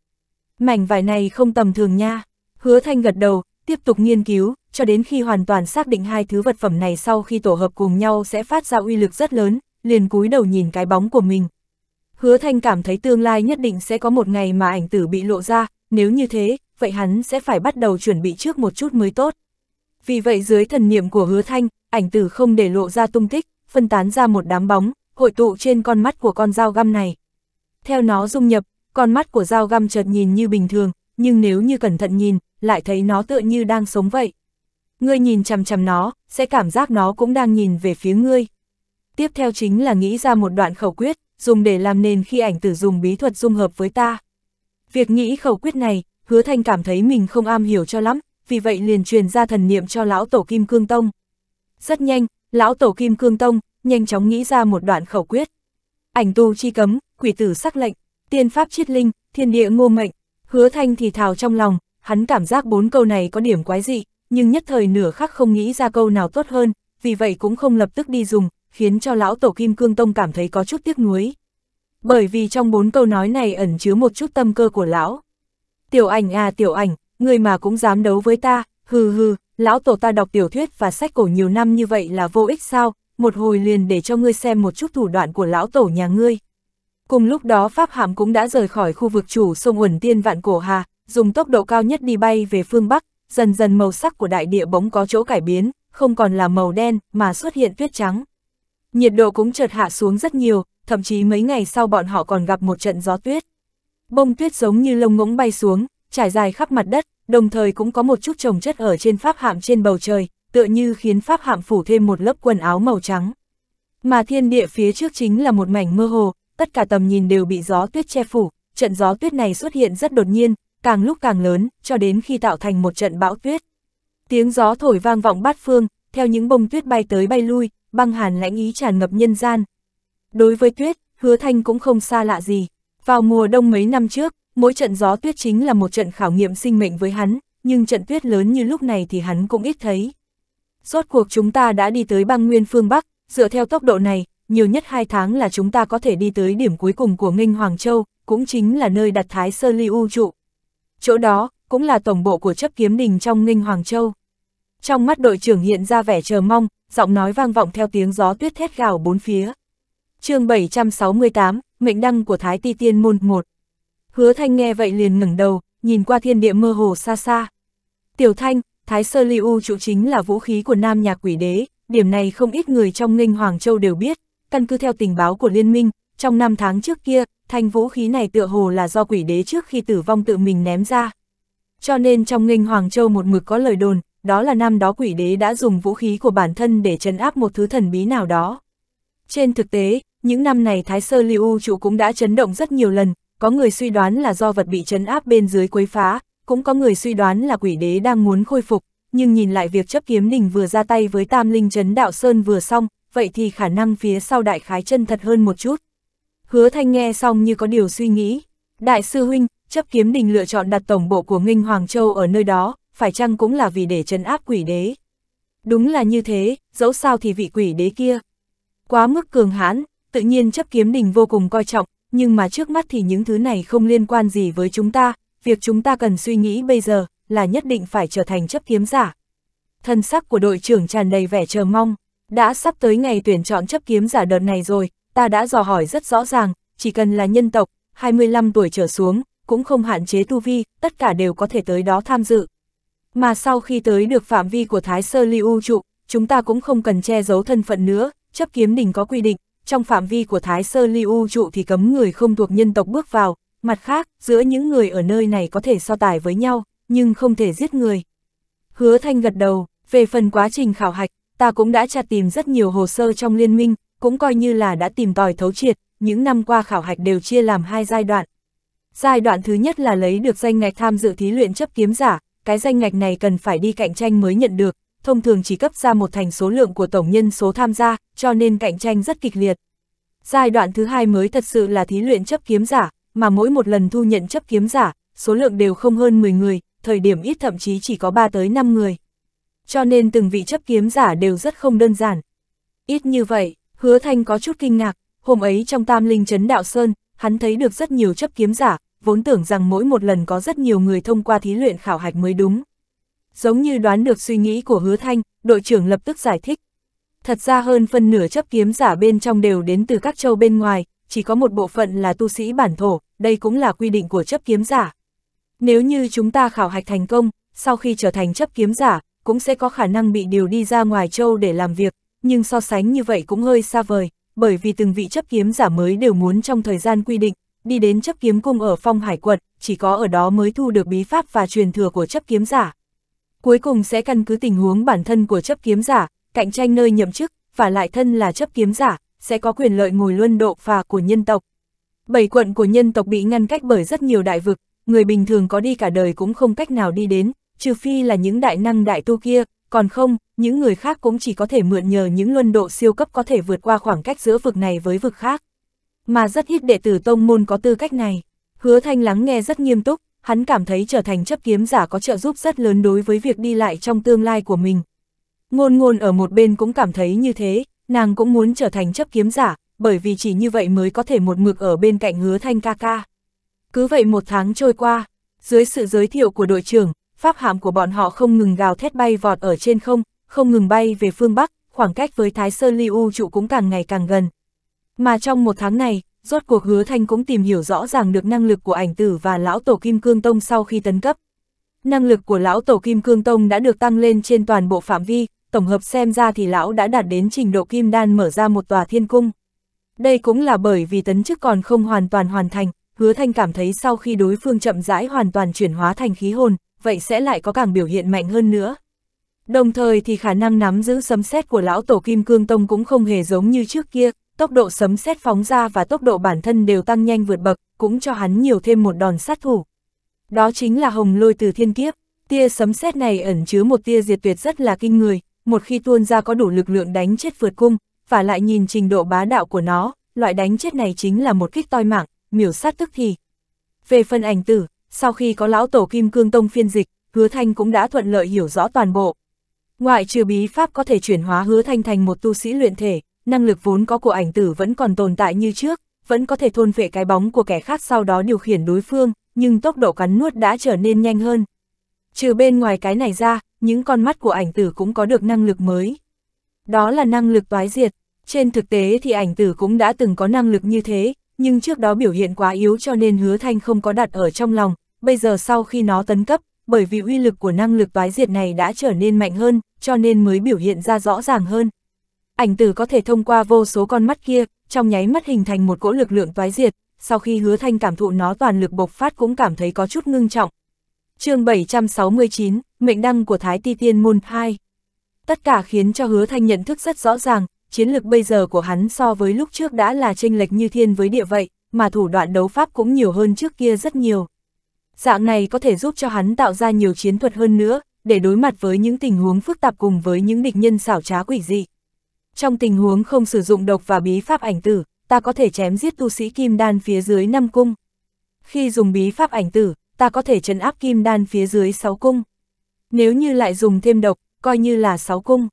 Speaker 1: Mảnh vải này không tầm thường nha. Hứa thanh gật đầu, tiếp tục nghiên cứu, cho đến khi hoàn toàn xác định hai thứ vật phẩm này sau khi tổ hợp cùng nhau sẽ phát ra uy lực rất lớn, liền cúi đầu nhìn cái bóng của mình, hứa thanh cảm thấy tương lai nhất định sẽ có một ngày mà ảnh tử bị lộ ra, nếu như thế, vậy hắn sẽ phải bắt đầu chuẩn bị trước một chút mới tốt. Vì vậy dưới thần niệm của hứa thanh, ảnh tử không để lộ ra tung tích, phân tán ra một đám bóng, hội tụ trên con mắt của con dao găm này. Theo nó dung nhập, con mắt của dao găm chợt nhìn như bình thường, nhưng nếu như cẩn thận nhìn, lại thấy nó tựa như đang sống vậy. Ngươi nhìn chằm chằm nó, sẽ cảm giác nó cũng đang nhìn về phía ngươi. Tiếp theo chính là nghĩ ra một đoạn khẩu quyết, dùng để làm nền khi ảnh tử dùng bí thuật dung hợp với ta. Việc nghĩ khẩu quyết này, hứa thanh cảm thấy mình không am hiểu cho lắm, vì vậy liền truyền ra thần niệm cho lão tổ kim cương tông. Rất nhanh, lão tổ kim cương tông, nhanh chóng nghĩ ra một đoạn khẩu quyết. Ảnh tu chi cấm, quỷ tử sắc lệnh, tiên pháp chiết linh, thiên địa ngô mệnh, hứa thanh thì thào trong lòng, hắn cảm giác bốn câu này có điểm quái dị, nhưng nhất thời nửa khắc không nghĩ ra câu nào tốt hơn, vì vậy cũng không lập tức đi dùng, khiến cho lão tổ kim cương tông cảm thấy có chút tiếc nuối. Bởi vì trong bốn câu nói này ẩn chứa một chút tâm cơ của lão. Tiểu ảnh à tiểu ảnh, người mà cũng dám đấu với ta, hừ hừ, lão tổ ta đọc tiểu thuyết và sách cổ nhiều năm như vậy là vô ích sao, một hồi liền để cho ngươi xem một chút thủ đoạn của lão tổ nhà ngươi. Cùng lúc đó Pháp Hàm cũng đã rời khỏi khu vực chủ sông Uẩn Tiên Vạn Cổ Hà, dùng tốc độ cao nhất đi bay về phương Bắc, dần dần màu sắc của đại địa bóng có chỗ cải biến, không còn là màu đen mà xuất hiện tuyết trắng. Nhiệt độ cũng chợt hạ xuống rất nhiều, thậm chí mấy ngày sau bọn họ còn gặp một trận gió tuyết. Bông tuyết giống như lông ngỗng bay xuống, trải dài khắp mặt đất, đồng thời cũng có một chút trồng chất ở trên pháp hạm trên bầu trời, tựa như khiến pháp hạm phủ thêm một lớp quần áo màu trắng. Mà thiên địa phía trước chính là một mảnh mơ hồ, tất cả tầm nhìn đều bị gió tuyết che phủ, trận gió tuyết này xuất hiện rất đột nhiên, càng lúc càng lớn, cho đến khi tạo thành một trận bão tuyết. Tiếng gió thổi vang vọng bát phương, theo những bông tuyết bay tới bay lui, băng hàn lãnh ý tràn ngập nhân gian. Đối với tuyết, hứa thanh cũng không xa lạ gì. Vào mùa đông mấy năm trước, mỗi trận gió tuyết chính là một trận khảo nghiệm sinh mệnh với hắn, nhưng trận tuyết lớn như lúc này thì hắn cũng ít thấy. Rốt cuộc chúng ta đã đi tới băng nguyên phương Bắc, dựa theo tốc độ này, nhiều nhất hai tháng là chúng ta có thể đi tới điểm cuối cùng của Nghênh Hoàng Châu, cũng chính là nơi đặt Thái Sơ Ly U trụ. Chỗ đó, cũng là tổng bộ của chấp kiếm đình trong Nghênh Hoàng Châu. Trong mắt đội trưởng hiện ra vẻ chờ mong, giọng nói vang vọng theo tiếng gió tuyết thét gào bốn phía. chương 768, Mệnh Đăng của Thái Ti Tiên Môn 1 Hứa Thanh nghe vậy liền ngẩng đầu, nhìn qua thiên địa mơ hồ xa xa. Tiểu Thanh, Thái Sơ Ly trụ chính là vũ khí của Nam nhà Quỷ Đế, điểm này không ít người trong Ninh Hoàng Châu đều biết, căn cứ theo tình báo của Liên minh, trong năm tháng trước kia, thanh vũ khí này tựa hồ là do Quỷ Đế trước khi tử vong tự mình ném ra. Cho nên trong Ninh Hoàng Châu một mực có lời đồn, đó là năm đó quỷ đế đã dùng vũ khí của bản thân để trấn áp một thứ thần bí nào đó. Trên thực tế, những năm này Thái Sơ Lưu trụ cũng đã chấn động rất nhiều lần, có người suy đoán là do vật bị trấn áp bên dưới quấy phá, cũng có người suy đoán là quỷ đế đang muốn khôi phục, nhưng nhìn lại việc chấp kiếm đình vừa ra tay với tam linh chấn đạo Sơn vừa xong, vậy thì khả năng phía sau đại khái chân thật hơn một chút. Hứa thanh nghe xong như có điều suy nghĩ. Đại sư huynh, chấp kiếm đình lựa chọn đặt tổng bộ của Nghinh Hoàng Châu ở nơi đó, phải chăng cũng là vì để trấn áp quỷ đế. Đúng là như thế, dẫu sao thì vị quỷ đế kia. Quá mức cường hãn, tự nhiên chấp kiếm đình vô cùng coi trọng, nhưng mà trước mắt thì những thứ này không liên quan gì với chúng ta, việc chúng ta cần suy nghĩ bây giờ là nhất định phải trở thành chấp kiếm giả. Thân sắc của đội trưởng tràn đầy vẻ chờ mong, đã sắp tới ngày tuyển chọn chấp kiếm giả đợt này rồi, ta đã dò hỏi rất rõ ràng, chỉ cần là nhân tộc, 25 tuổi trở xuống, cũng không hạn chế tu vi, tất cả đều có thể tới đó tham dự. Mà sau khi tới được phạm vi của Thái Sơ Ly U trụ, chúng ta cũng không cần che giấu thân phận nữa, chấp kiếm đỉnh có quy định, trong phạm vi của Thái Sơ Ly U trụ thì cấm người không thuộc nhân tộc bước vào, mặt khác, giữa những người ở nơi này có thể so tài với nhau, nhưng không thể giết người. Hứa Thanh gật đầu, về phần quá trình khảo hạch, ta cũng đã tra tìm rất nhiều hồ sơ trong liên minh, cũng coi như là đã tìm tòi thấu triệt, những năm qua khảo hạch đều chia làm hai giai đoạn. Giai đoạn thứ nhất là lấy được danh ngạch tham dự thí luyện chấp kiếm giả, cái danh ngạch này cần phải đi cạnh tranh mới nhận được, thông thường chỉ cấp ra một thành số lượng của tổng nhân số tham gia, cho nên cạnh tranh rất kịch liệt. Giai đoạn thứ hai mới thật sự là thí luyện chấp kiếm giả, mà mỗi một lần thu nhận chấp kiếm giả, số lượng đều không hơn 10 người, thời điểm ít thậm chí chỉ có 3 tới 5 người. Cho nên từng vị chấp kiếm giả đều rất không đơn giản. Ít như vậy, hứa thanh có chút kinh ngạc, hôm ấy trong tam linh chấn đạo Sơn, hắn thấy được rất nhiều chấp kiếm giả, vốn tưởng rằng mỗi một lần có rất nhiều người thông qua thí luyện khảo hạch mới đúng. Giống như đoán được suy nghĩ của hứa thanh, đội trưởng lập tức giải thích. Thật ra hơn phân nửa chấp kiếm giả bên trong đều đến từ các châu bên ngoài, chỉ có một bộ phận là tu sĩ bản thổ, đây cũng là quy định của chấp kiếm giả. Nếu như chúng ta khảo hạch thành công, sau khi trở thành chấp kiếm giả, cũng sẽ có khả năng bị điều đi ra ngoài châu để làm việc, nhưng so sánh như vậy cũng hơi xa vời, bởi vì từng vị chấp kiếm giả mới đều muốn trong thời gian quy định, đi đến chấp kiếm cung ở phong hải quận chỉ có ở đó mới thu được bí pháp và truyền thừa của chấp kiếm giả. Cuối cùng sẽ căn cứ tình huống bản thân của chấp kiếm giả, cạnh tranh nơi nhậm chức, và lại thân là chấp kiếm giả, sẽ có quyền lợi ngồi luân độ phà của nhân tộc. Bảy quận của nhân tộc bị ngăn cách bởi rất nhiều đại vực, người bình thường có đi cả đời cũng không cách nào đi đến, trừ phi là những đại năng đại tu kia, còn không, những người khác cũng chỉ có thể mượn nhờ những luân độ siêu cấp có thể vượt qua khoảng cách giữa vực này với vực khác mà rất ít đệ tử tông môn có tư cách này. Hứa Thanh lắng nghe rất nghiêm túc, hắn cảm thấy trở thành chấp kiếm giả có trợ giúp rất lớn đối với việc đi lại trong tương lai của mình. Ngôn ngôn ở một bên cũng cảm thấy như thế, nàng cũng muốn trở thành chấp kiếm giả, bởi vì chỉ như vậy mới có thể một mực ở bên cạnh hứa thanh ca ca. Cứ vậy một tháng trôi qua, dưới sự giới thiệu của đội trưởng, pháp hạm của bọn họ không ngừng gào thét bay vọt ở trên không, không ngừng bay về phương Bắc, khoảng cách với Thái Sơn Ly U trụ cũng càng ngày càng gần. Mà trong một tháng này, rốt cuộc hứa thanh cũng tìm hiểu rõ ràng được năng lực của ảnh tử và lão tổ kim cương tông sau khi tấn cấp. Năng lực của lão tổ kim cương tông đã được tăng lên trên toàn bộ phạm vi, tổng hợp xem ra thì lão đã đạt đến trình độ kim đan mở ra một tòa thiên cung. Đây cũng là bởi vì tấn chức còn không hoàn toàn hoàn thành, hứa thanh cảm thấy sau khi đối phương chậm rãi hoàn toàn chuyển hóa thành khí hồn, vậy sẽ lại có càng biểu hiện mạnh hơn nữa. Đồng thời thì khả năng nắm giữ sấm sét của lão tổ kim cương tông cũng không hề giống như trước kia, tốc độ sấm sét phóng ra và tốc độ bản thân đều tăng nhanh vượt bậc, cũng cho hắn nhiều thêm một đòn sát thủ. Đó chính là hồng lôi từ thiên kiếp, tia sấm sét này ẩn chứa một tia diệt tuyệt rất là kinh người, một khi tuôn ra có đủ lực lượng đánh chết vượt cung, và lại nhìn trình độ bá đạo của nó, loại đánh chết này chính là một kích toi mạng, miểu sát tức thì. Về phần ảnh tử, sau khi có lão tổ kim cương tông phiên dịch, hứa thanh cũng đã thuận lợi hiểu rõ toàn bộ. Ngoại trừ bí pháp có thể chuyển hóa hứa thanh thành một tu sĩ luyện thể, năng lực vốn có của ảnh tử vẫn còn tồn tại như trước, vẫn có thể thôn vệ cái bóng của kẻ khác sau đó điều khiển đối phương, nhưng tốc độ cắn nuốt đã trở nên nhanh hơn. Trừ bên ngoài cái này ra, những con mắt của ảnh tử cũng có được năng lực mới. Đó là năng lực toái diệt. Trên thực tế thì ảnh tử cũng đã từng có năng lực như thế, nhưng trước đó biểu hiện quá yếu cho nên hứa thanh không có đặt ở trong lòng. Bây giờ sau khi nó tấn cấp, bởi vì uy lực của năng lực toái diệt này đã trở nên mạnh hơn, cho nên mới biểu hiện ra rõ ràng hơn, ảnh tử có thể thông qua vô số con mắt kia, trong nháy mắt hình thành một cỗ lực lượng toái diệt, sau khi hứa thanh cảm thụ nó toàn lực bộc phát cũng cảm thấy có chút ngưng trọng. chương 769, Mệnh Đăng của Thái Ti Tiên Môn 2 Tất cả khiến cho hứa thanh nhận thức rất rõ ràng, chiến lược bây giờ của hắn so với lúc trước đã là chênh lệch như thiên với địa vậy, mà thủ đoạn đấu pháp cũng nhiều hơn trước kia rất nhiều. Dạng này có thể giúp cho hắn tạo ra nhiều chiến thuật hơn nữa, để đối mặt với những tình huống phức tạp cùng với những địch nhân xảo trá quỷ dị trong tình huống không sử dụng độc và bí pháp ảnh tử, ta có thể chém giết tu sĩ kim đan phía dưới 5 cung. Khi dùng bí pháp ảnh tử, ta có thể trấn áp kim đan phía dưới 6 cung. Nếu như lại dùng thêm độc, coi như là 6 cung.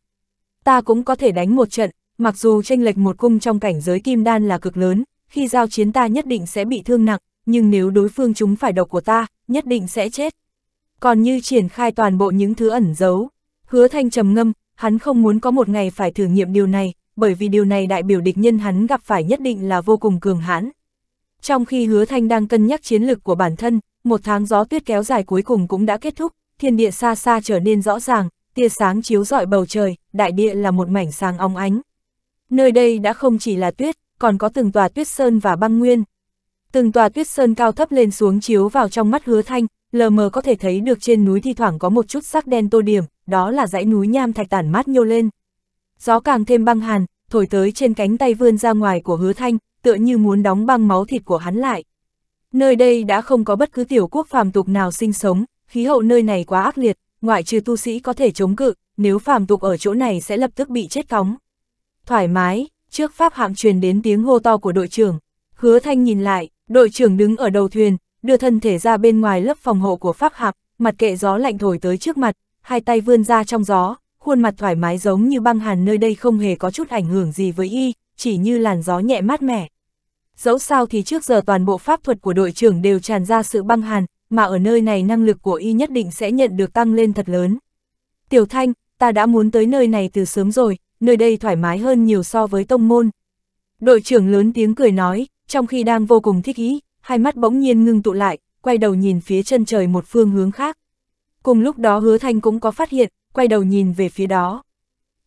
Speaker 1: Ta cũng có thể đánh một trận, mặc dù tranh lệch một cung trong cảnh giới kim đan là cực lớn, khi giao chiến ta nhất định sẽ bị thương nặng, nhưng nếu đối phương chúng phải độc của ta, nhất định sẽ chết. Còn như triển khai toàn bộ những thứ ẩn giấu, hứa thanh trầm ngâm, hắn không muốn có một ngày phải thử nghiệm điều này, bởi vì điều này đại biểu địch nhân hắn gặp phải nhất định là vô cùng cường hãn. Trong khi hứa thanh đang cân nhắc chiến lược của bản thân, một tháng gió tuyết kéo dài cuối cùng cũng đã kết thúc, thiên địa xa xa trở nên rõ ràng, tia sáng chiếu rọi bầu trời, đại địa là một mảnh sáng óng ánh. Nơi đây đã không chỉ là tuyết, còn có từng tòa tuyết sơn và băng nguyên. Từng tòa tuyết sơn cao thấp lên xuống chiếu vào trong mắt hứa thanh, lờ mờ có thể thấy được trên núi thi thoảng có một chút sắc đen tô điểm, đó là dãy núi nham thạch tản mát nhô lên. Gió càng thêm băng hàn, thổi tới trên cánh tay vươn ra ngoài của hứa thanh, tựa như muốn đóng băng máu thịt của hắn lại. Nơi đây đã không có bất cứ tiểu quốc phàm tục nào sinh sống, khí hậu nơi này quá ác liệt, ngoại trừ tu sĩ có thể chống cự, nếu phàm tục ở chỗ này sẽ lập tức bị chết cóng. Thoải mái, trước pháp hạm truyền đến tiếng hô to của đội trưởng, hứa thanh nhìn lại, đội trưởng đứng ở đầu thuyền, đưa thân thể ra bên ngoài lớp phòng hộ của pháp hạp mặt kệ gió lạnh thổi tới trước mặt, hai tay vươn ra trong gió, khuôn mặt thoải mái giống như băng hàn nơi đây không hề có chút ảnh hưởng gì với y, chỉ như làn gió nhẹ mát mẻ. Dẫu sao thì trước giờ toàn bộ pháp thuật của đội trưởng đều tràn ra sự băng hàn, mà ở nơi này năng lực của y nhất định sẽ nhận được tăng lên thật lớn. Tiểu Thanh, ta đã muốn tới nơi này từ sớm rồi, nơi đây thoải mái hơn nhiều so với tông môn. Đội trưởng lớn tiếng cười nói, trong khi đang vô cùng thích ý hai mắt bỗng nhiên ngưng tụ lại, quay đầu nhìn phía chân trời một phương hướng khác. Cùng lúc đó hứa thanh cũng có phát hiện, quay đầu nhìn về phía đó.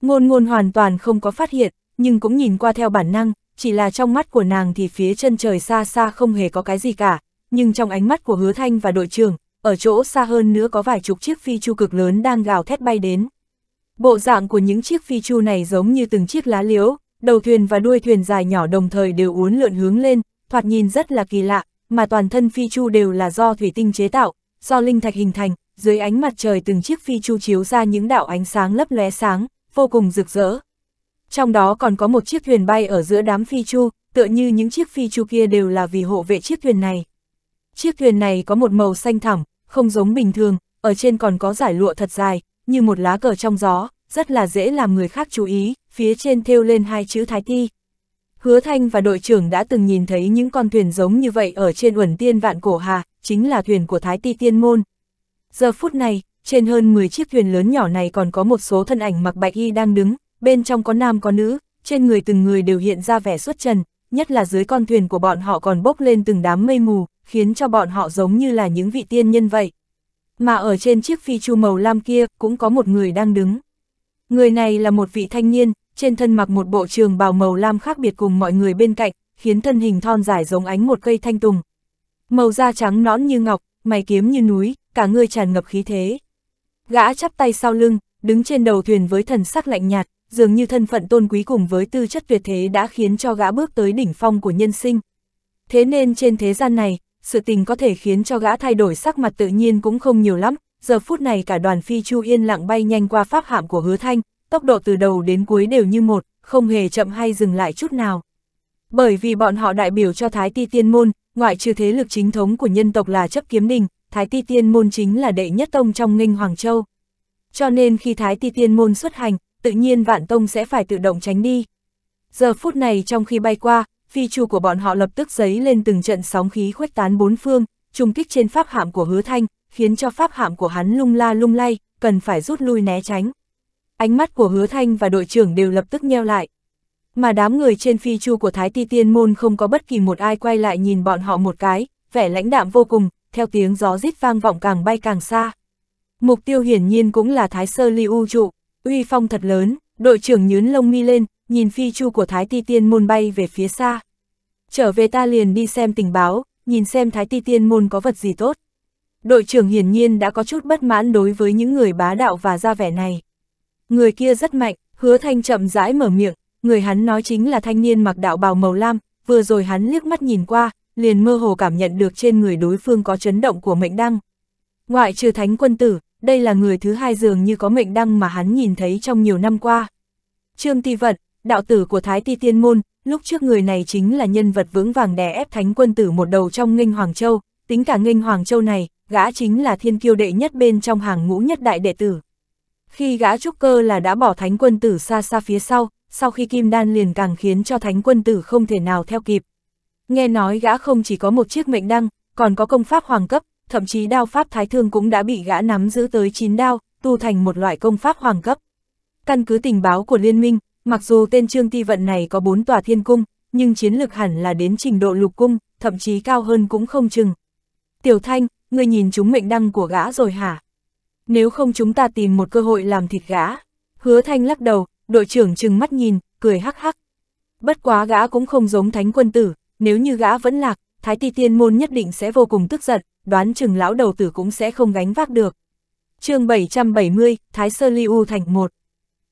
Speaker 1: Ngôn ngôn hoàn toàn không có phát hiện, nhưng cũng nhìn qua theo bản năng, chỉ là trong mắt của nàng thì phía chân trời xa xa không hề có cái gì cả, nhưng trong ánh mắt của hứa thanh và đội trưởng, ở chỗ xa hơn nữa có vài chục chiếc phi chu cực lớn đang gào thét bay đến. Bộ dạng của những chiếc phi chu này giống như từng chiếc lá liễu, đầu thuyền và đuôi thuyền dài nhỏ đồng thời đều uốn lượn hướng lên, thoạt nhìn rất là kỳ lạ, mà toàn thân phi chu đều là do thủy tinh chế tạo, do linh thạch hình thành, dưới ánh mặt trời từng chiếc phi chu chiếu ra những đạo ánh sáng lấp lóe sáng, vô cùng rực rỡ. Trong đó còn có một chiếc thuyền bay ở giữa đám phi chu, tựa như những chiếc phi chu kia đều là vì hộ vệ chiếc thuyền này. Chiếc thuyền này có một màu xanh thẳm, không giống bình thường, ở trên còn có giải lụa thật dài, như một lá cờ trong gió, rất là dễ làm người khác chú ý, phía trên thêu lên hai chữ Thái Ti, Hứa Thanh và đội trưởng đã từng nhìn thấy những con thuyền giống như vậy ở trên uẩn tiên vạn cổ hà, chính là thuyền của Thái Ti Tiên Môn. Giờ phút này, trên hơn 10 chiếc thuyền lớn nhỏ này còn có một số thân ảnh mặc bạch y đang đứng, bên trong có nam có nữ, trên người từng người đều hiện ra vẻ xuất trần, nhất là dưới con thuyền của bọn họ còn bốc lên từng đám mây mù, khiến cho bọn họ giống như là những vị tiên nhân vậy. Mà ở trên chiếc phi chu màu lam kia cũng có một người đang đứng. Người này là một vị thanh niên, trên thân mặc một bộ trường bào màu lam khác biệt cùng mọi người bên cạnh, khiến thân hình thon dài giống ánh một cây thanh tùng. Màu da trắng nõn như ngọc, mày kiếm như núi, cả người tràn ngập khí thế. Gã chắp tay sau lưng, đứng trên đầu thuyền với thần sắc lạnh nhạt, dường như thân phận tôn quý cùng với tư chất tuyệt thế đã khiến cho gã bước tới đỉnh phong của nhân sinh. Thế nên trên thế gian này, sự tình có thể khiến cho gã thay đổi sắc mặt tự nhiên cũng không nhiều lắm, giờ phút này cả đoàn phi chu yên lặng bay nhanh qua pháp hạm của hứa thanh, tốc độ từ đầu đến cuối đều như một, không hề chậm hay dừng lại chút nào. Bởi vì bọn họ đại biểu cho Thái Ti Tiên Môn, ngoại trừ thế lực chính thống của nhân tộc là chấp kiếm đình, Thái Ti Tiên Môn chính là đệ nhất tông trong nghênh Hoàng Châu. Cho nên khi Thái Ti Tiên Môn xuất hành, tự nhiên Vạn Tông sẽ phải tự động tránh đi. Giờ phút này trong khi bay qua, phi chu của bọn họ lập tức giấy lên từng trận sóng khí khuếch tán bốn phương, trùng kích trên pháp hạm của hứa thanh, khiến cho pháp hạm của hắn lung la lung lay, cần phải rút lui né tránh ánh mắt của hứa thanh và đội trưởng đều lập tức nheo lại. Mà đám người trên phi chu của Thái Ti Tiên Môn không có bất kỳ một ai quay lại nhìn bọn họ một cái, vẻ lãnh đạm vô cùng, theo tiếng gió rít vang vọng càng bay càng xa. Mục tiêu hiển nhiên cũng là Thái Sơ Ly U trụ, uy phong thật lớn, đội trưởng nhướn lông mi lên, nhìn phi chu của Thái Ti Tiên Môn bay về phía xa. Trở về ta liền đi xem tình báo, nhìn xem Thái Ti Tiên Môn có vật gì tốt. Đội trưởng hiển nhiên đã có chút bất mãn đối với những người bá đạo và ra vẻ này. Người kia rất mạnh, hứa thanh chậm rãi mở miệng, người hắn nói chính là thanh niên mặc đạo bào màu lam, vừa rồi hắn liếc mắt nhìn qua, liền mơ hồ cảm nhận được trên người đối phương có chấn động của mệnh đăng. Ngoại trừ thánh quân tử, đây là người thứ hai dường như có mệnh đăng mà hắn nhìn thấy trong nhiều năm qua. Trương Ti Vận, đạo tử của Thái Ti Tiên Môn, lúc trước người này chính là nhân vật vững vàng đè ép thánh quân tử một đầu trong nghênh Hoàng Châu, tính cả nghênh Hoàng Châu này, gã chính là thiên kiêu đệ nhất bên trong hàng ngũ nhất đại đệ tử. Khi gã trúc cơ là đã bỏ thánh quân tử xa xa phía sau, sau khi kim đan liền càng khiến cho thánh quân tử không thể nào theo kịp. Nghe nói gã không chỉ có một chiếc mệnh đăng, còn có công pháp hoàng cấp, thậm chí đao pháp thái thương cũng đã bị gã nắm giữ tới chín đao, tu thành một loại công pháp hoàng cấp. Căn cứ tình báo của liên minh, mặc dù tên Trương Ti Vận này có bốn tòa thiên cung, nhưng chiến lực hẳn là đến trình độ lục cung, thậm chí cao hơn cũng không chừng. Tiểu Thanh, ngươi nhìn chúng mệnh đăng của gã rồi hả? nếu không chúng ta tìm một cơ hội làm thịt gã. Hứa thanh lắc đầu, đội trưởng chừng mắt nhìn, cười hắc hắc. Bất quá gã cũng không giống thánh quân tử, nếu như gã vẫn lạc, thái ti tiên môn nhất định sẽ vô cùng tức giận, đoán chừng lão đầu tử cũng sẽ không gánh vác được. chương 770, Thái Sơ Liu Thành một.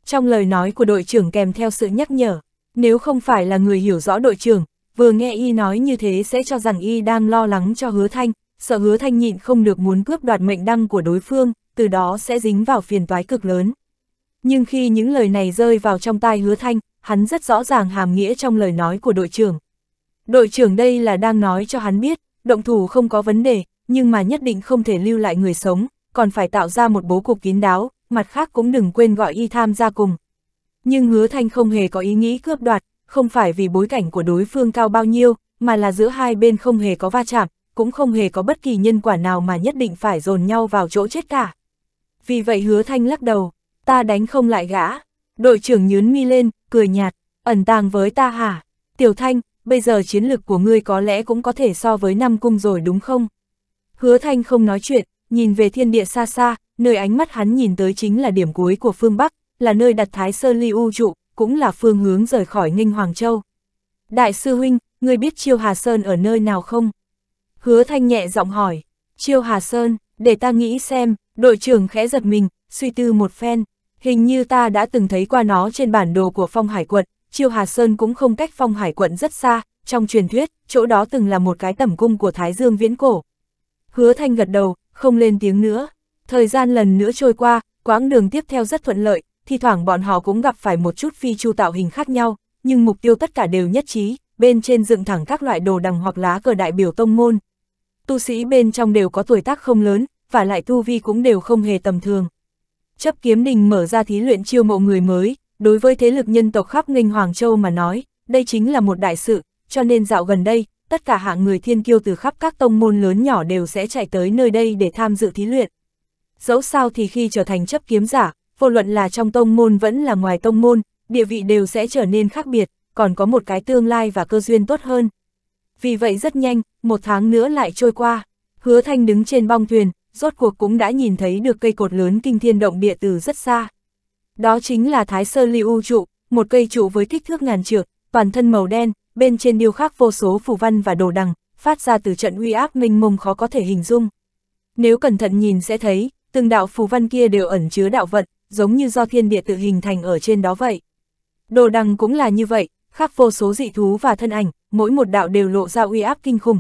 Speaker 1: Trong lời nói của đội trưởng kèm theo sự nhắc nhở, nếu không phải là người hiểu rõ đội trưởng, vừa nghe y nói như thế sẽ cho rằng y đang lo lắng cho hứa thanh, sợ hứa thanh nhịn không được muốn cướp đoạt mệnh đăng của đối phương, từ đó sẽ dính vào phiền toái cực lớn. Nhưng khi những lời này rơi vào trong tai hứa thanh, hắn rất rõ ràng hàm nghĩa trong lời nói của đội trưởng. Đội trưởng đây là đang nói cho hắn biết, động thủ không có vấn đề, nhưng mà nhất định không thể lưu lại người sống, còn phải tạo ra một bố cục kín đáo, mặt khác cũng đừng quên gọi y tham gia cùng. Nhưng hứa thanh không hề có ý nghĩ cướp đoạt, không phải vì bối cảnh của đối phương cao bao nhiêu, mà là giữa hai bên không hề có va chạm, cũng không hề có bất kỳ nhân quả nào mà nhất định phải dồn nhau vào chỗ chết cả vì vậy hứa thanh lắc đầu, ta đánh không lại gã. Đội trưởng nhướng mi lên, cười nhạt, ẩn tàng với ta hả? Tiểu thanh, bây giờ chiến lực của ngươi có lẽ cũng có thể so với năm cung rồi đúng không? Hứa thanh không nói chuyện, nhìn về thiên địa xa xa, nơi ánh mắt hắn nhìn tới chính là điểm cuối của phương Bắc, là nơi đặt thái sơn ly u trụ, cũng là phương hướng rời khỏi Ninh Hoàng Châu. Đại sư huynh, ngươi biết Chiêu Hà Sơn ở nơi nào không? Hứa Thanh nhẹ giọng hỏi, Chiêu Hà Sơn, để ta nghĩ xem, đội trưởng khẽ giật mình, suy tư một phen, hình như ta đã từng thấy qua nó trên bản đồ của phong hải quận, Chiêu Hà Sơn cũng không cách phong hải quận rất xa, trong truyền thuyết, chỗ đó từng là một cái tẩm cung của Thái Dương Viễn Cổ. Hứa Thanh gật đầu, không lên tiếng nữa. Thời gian lần nữa trôi qua, quãng đường tiếp theo rất thuận lợi, thi thoảng bọn họ cũng gặp phải một chút phi chu tạo hình khác nhau, nhưng mục tiêu tất cả đều nhất trí, bên trên dựng thẳng các loại đồ đằng hoặc lá cờ đại biểu tông môn, tu sĩ bên trong đều có tuổi tác không lớn, và lại tu vi cũng đều không hề tầm thường. Chấp kiếm đình mở ra thí luyện chiêu mộ người mới, đối với thế lực nhân tộc khắp nghênh Hoàng Châu mà nói, đây chính là một đại sự, cho nên dạo gần đây, tất cả hạng người thiên kiêu từ khắp các tông môn lớn nhỏ đều sẽ chạy tới nơi đây để tham dự thí luyện. Dẫu sao thì khi trở thành chấp kiếm giả, vô luận là trong tông môn vẫn là ngoài tông môn, địa vị đều sẽ trở nên khác biệt, còn có một cái tương lai và cơ duyên tốt hơn vì vậy rất nhanh, một tháng nữa lại trôi qua. Hứa Thanh đứng trên bong thuyền, rốt cuộc cũng đã nhìn thấy được cây cột lớn kinh thiên động địa từ rất xa. Đó chính là Thái Sơ liu trụ, một cây trụ với kích thước ngàn trượng, toàn thân màu đen, bên trên điêu khắc vô số phù văn và đồ đằng, phát ra từ trận uy áp mênh mông khó có thể hình dung. Nếu cẩn thận nhìn sẽ thấy, từng đạo phù văn kia đều ẩn chứa đạo vận, giống như do thiên địa tự hình thành ở trên đó vậy. Đồ đằng cũng là như vậy, khắc vô số dị thú và thân ảnh, mỗi một đạo đều lộ ra uy áp kinh khủng.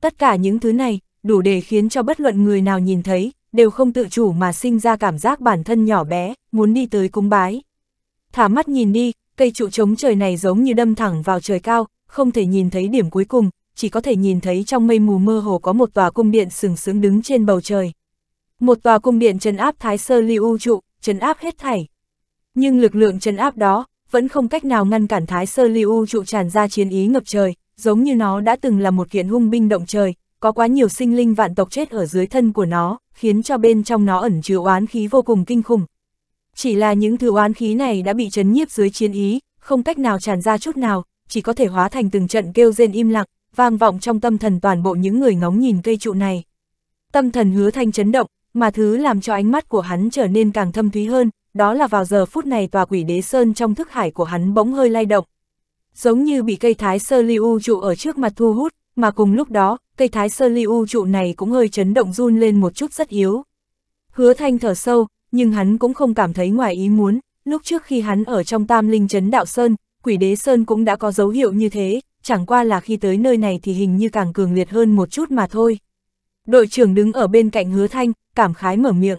Speaker 1: Tất cả những thứ này, đủ để khiến cho bất luận người nào nhìn thấy, đều không tự chủ mà sinh ra cảm giác bản thân nhỏ bé, muốn đi tới cung bái. Thả mắt nhìn đi, cây trụ chống trời này giống như đâm thẳng vào trời cao, không thể nhìn thấy điểm cuối cùng, chỉ có thể nhìn thấy trong mây mù mơ hồ có một tòa cung điện sừng sững đứng trên bầu trời. Một tòa cung điện trấn áp Thái Sơ Lưu trụ, trấn áp hết thảy. Nhưng lực lượng trấn áp đó, vẫn không cách nào ngăn cản Thái Sơ Lưu trụ tràn ra chiến ý ngập trời, giống như nó đã từng là một kiện hung binh động trời, có quá nhiều sinh linh vạn tộc chết ở dưới thân của nó, khiến cho bên trong nó ẩn chứa oán khí vô cùng kinh khủng. Chỉ là những thứ oán khí này đã bị chấn nhiếp dưới chiến ý, không cách nào tràn ra chút nào, chỉ có thể hóa thành từng trận kêu rên im lặng, vang vọng trong tâm thần toàn bộ những người ngóng nhìn cây trụ này. Tâm thần hứa thanh chấn động, mà thứ làm cho ánh mắt của hắn trở nên càng thâm thúy hơn, đó là vào giờ phút này tòa quỷ đế sơn trong thức hải của hắn bỗng hơi lay động. Giống như bị cây thái sơ lưu trụ ở trước mặt thu hút, mà cùng lúc đó, cây thái sơ lưu trụ này cũng hơi chấn động run lên một chút rất yếu. Hứa thanh thở sâu, nhưng hắn cũng không cảm thấy ngoài ý muốn, lúc trước khi hắn ở trong tam linh chấn đạo sơn, quỷ đế sơn cũng đã có dấu hiệu như thế, chẳng qua là khi tới nơi này thì hình như càng cường liệt hơn một chút mà thôi. Đội trưởng đứng ở bên cạnh hứa thanh, cảm khái mở miệng.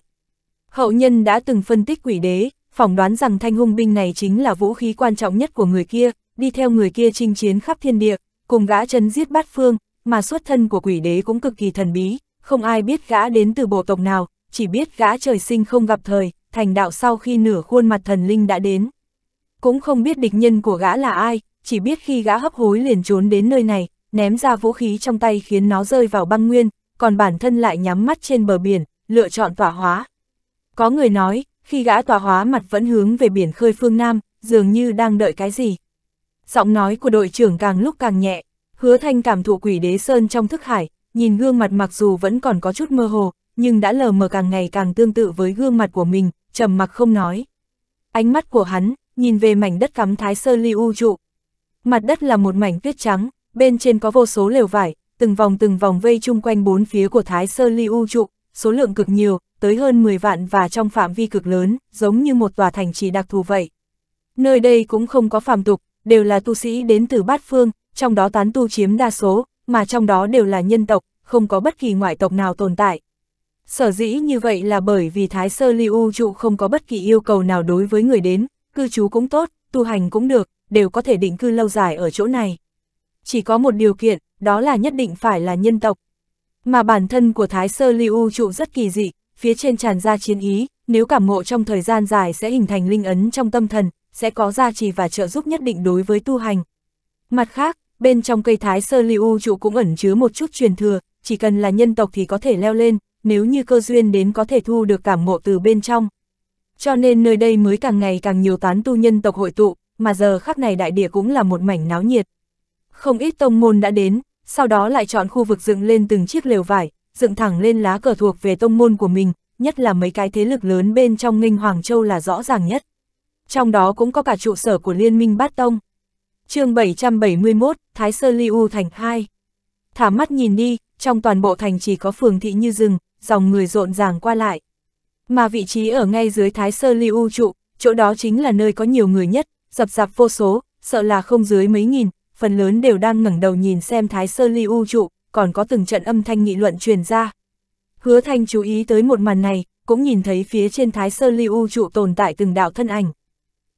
Speaker 1: Hậu nhân đã từng phân tích quỷ đế, phỏng đoán rằng thanh hung binh này chính là vũ khí quan trọng nhất của người kia, đi theo người kia chinh chiến khắp thiên địa, cùng gã chấn giết bát phương, mà xuất thân của quỷ đế cũng cực kỳ thần bí, không ai biết gã đến từ bộ tộc nào, chỉ biết gã trời sinh không gặp thời, thành đạo sau khi nửa khuôn mặt thần linh đã đến. Cũng không biết địch nhân của gã là ai, chỉ biết khi gã hấp hối liền trốn đến nơi này, ném ra vũ khí trong tay khiến nó rơi vào băng nguyên, còn bản thân lại nhắm mắt trên bờ biển, lựa chọn tỏa hóa, có người nói, khi gã tòa hóa mặt vẫn hướng về biển khơi phương Nam, dường như đang đợi cái gì. Giọng nói của đội trưởng càng lúc càng nhẹ, hứa thanh cảm thụ quỷ đế sơn trong thức hải, nhìn gương mặt mặc dù vẫn còn có chút mơ hồ, nhưng đã lờ mờ càng ngày càng tương tự với gương mặt của mình, trầm mặc không nói. Ánh mắt của hắn, nhìn về mảnh đất cắm thái sơ ly u trụ. Mặt đất là một mảnh tuyết trắng, bên trên có vô số lều vải, từng vòng từng vòng vây chung quanh bốn phía của thái sơ ly u trụ, số lượng cực nhiều, tới hơn 10 vạn và trong phạm vi cực lớn, giống như một tòa thành trì đặc thù vậy. Nơi đây cũng không có phàm tục, đều là tu sĩ đến từ bát phương, trong đó tán tu chiếm đa số, mà trong đó đều là nhân tộc, không có bất kỳ ngoại tộc nào tồn tại. Sở dĩ như vậy là bởi vì Thái Sơ Ly trụ không có bất kỳ yêu cầu nào đối với người đến, cư trú cũng tốt, tu hành cũng được, đều có thể định cư lâu dài ở chỗ này. Chỉ có một điều kiện, đó là nhất định phải là nhân tộc, mà bản thân của Thái Sơ Lưu trụ rất kỳ dị, phía trên tràn ra chiến ý, nếu cảm ngộ trong thời gian dài sẽ hình thành linh ấn trong tâm thần, sẽ có gia trì và trợ giúp nhất định đối với tu hành. Mặt khác, bên trong cây Thái Sơ Lưu trụ cũng ẩn chứa một chút truyền thừa, chỉ cần là nhân tộc thì có thể leo lên, nếu như cơ duyên đến có thể thu được cảm ngộ từ bên trong. Cho nên nơi đây mới càng ngày càng nhiều tán tu nhân tộc hội tụ, mà giờ khắc này đại địa cũng là một mảnh náo nhiệt. Không ít tông môn đã đến, sau đó lại chọn khu vực dựng lên từng chiếc lều vải, dựng thẳng lên lá cờ thuộc về tông môn của mình, nhất là mấy cái thế lực lớn bên trong ninh Hoàng Châu là rõ ràng nhất. Trong đó cũng có cả trụ sở của Liên minh Bát Tông. chương 771, Thái Sơ Ly U Thành 2 Thả mắt nhìn đi, trong toàn bộ thành chỉ có phường thị như rừng, dòng người rộn ràng qua lại. Mà vị trí ở ngay dưới Thái Sơ Ly U trụ, chỗ đó chính là nơi có nhiều người nhất, dập dạp vô số, sợ là không dưới mấy nghìn, phần lớn đều đang ngẩng đầu nhìn xem Thái Sơ Ly U trụ, còn có từng trận âm thanh nghị luận truyền ra. Hứa Thanh chú ý tới một màn này, cũng nhìn thấy phía trên Thái Sơ Ly U trụ tồn tại từng đạo thân ảnh.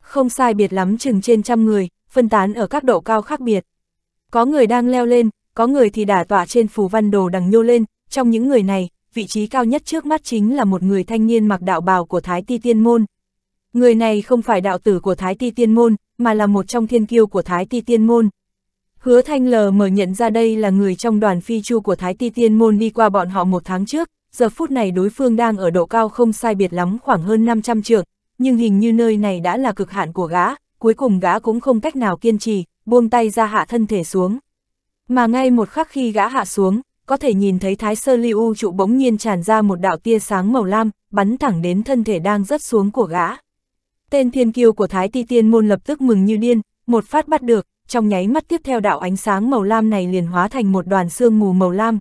Speaker 1: Không sai biệt lắm chừng trên trăm người, phân tán ở các độ cao khác biệt. Có người đang leo lên, có người thì đả tỏa trên phù văn đồ đằng nhô lên, trong những người này, vị trí cao nhất trước mắt chính là một người thanh niên mặc đạo bào của Thái Ti Tiên Môn. Người này không phải đạo tử của Thái Ti Tiên Môn, mà là một trong thiên kiêu của Thái Ti Tiên Môn. Hứa Thanh lờ mờ nhận ra đây là người trong đoàn phi chu của Thái Ti Tiên Môn đi qua bọn họ một tháng trước, giờ phút này đối phương đang ở độ cao không sai biệt lắm khoảng hơn 500 trượng, nhưng hình như nơi này đã là cực hạn của gã, cuối cùng gã cũng không cách nào kiên trì, buông tay ra hạ thân thể xuống. Mà ngay một khắc khi gã hạ xuống, có thể nhìn thấy Thái Sơ Liu trụ bỗng nhiên tràn ra một đạo tia sáng màu lam, bắn thẳng đến thân thể đang rớt xuống của gã. Tên thiên kiêu của Thái Ti Tiên Môn lập tức mừng như điên, một phát bắt được, trong nháy mắt tiếp theo đạo ánh sáng màu lam này liền hóa thành một đoàn sương mù màu lam.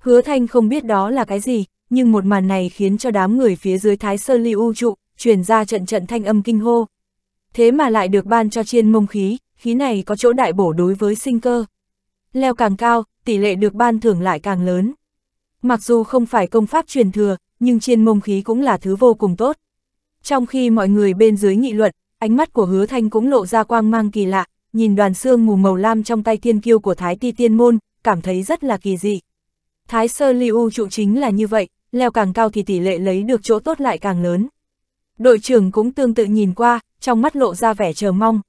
Speaker 1: Hứa Thanh không biết đó là cái gì, nhưng một màn này khiến cho đám người phía dưới Thái sơ Ly U trụ, truyền ra trận trận thanh âm kinh hô. Thế mà lại được ban cho chiên mông khí, khí này có chỗ đại bổ đối với sinh cơ. Leo càng cao, tỷ lệ được ban thưởng lại càng lớn. Mặc dù không phải công pháp truyền thừa, nhưng chiên mông khí cũng là thứ vô cùng tốt. Trong khi mọi người bên dưới nghị luận, ánh mắt của hứa thanh cũng lộ ra quang mang kỳ lạ, nhìn đoàn xương mù màu lam trong tay thiên kiêu của Thái Ti Tiên Môn, cảm thấy rất là kỳ dị. Thái Sơ liu trụ chính là như vậy, leo càng cao thì tỷ lệ lấy được chỗ tốt lại càng lớn. Đội trưởng cũng tương tự nhìn qua, trong mắt lộ ra vẻ chờ mong.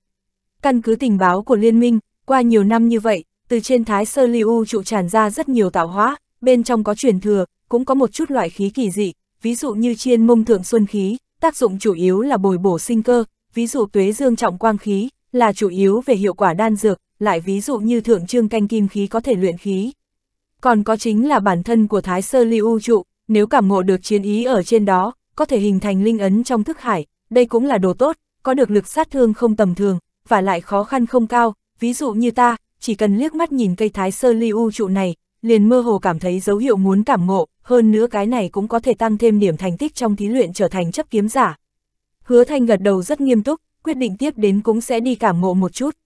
Speaker 1: Căn cứ tình báo của liên minh, qua nhiều năm như vậy, từ trên Thái Sơ liu trụ tràn ra rất nhiều tạo hóa, bên trong có truyền thừa, cũng có một chút loại khí kỳ dị, ví dụ như chiên mông thượng xuân khí, tác dụng chủ yếu là bồi bổ sinh cơ, ví dụ tuế dương trọng quang khí, là chủ yếu về hiệu quả đan dược, lại ví dụ như thượng trương canh kim khí có thể luyện khí. Còn có chính là bản thân của Thái Sơ Ly trụ, nếu cảm ngộ được chiến ý ở trên đó, có thể hình thành linh ấn trong thức hải, đây cũng là đồ tốt, có được lực sát thương không tầm thường, và lại khó khăn không cao, ví dụ như ta, chỉ cần liếc mắt nhìn cây Thái Sơ Ly trụ này, liền mơ hồ cảm thấy dấu hiệu muốn cảm ngộ, hơn nữa cái này cũng có thể tăng thêm điểm thành tích trong thí luyện trở thành chấp kiếm giả. Hứa Thanh gật đầu rất nghiêm túc, quyết định tiếp đến cũng sẽ đi cảm ngộ một chút.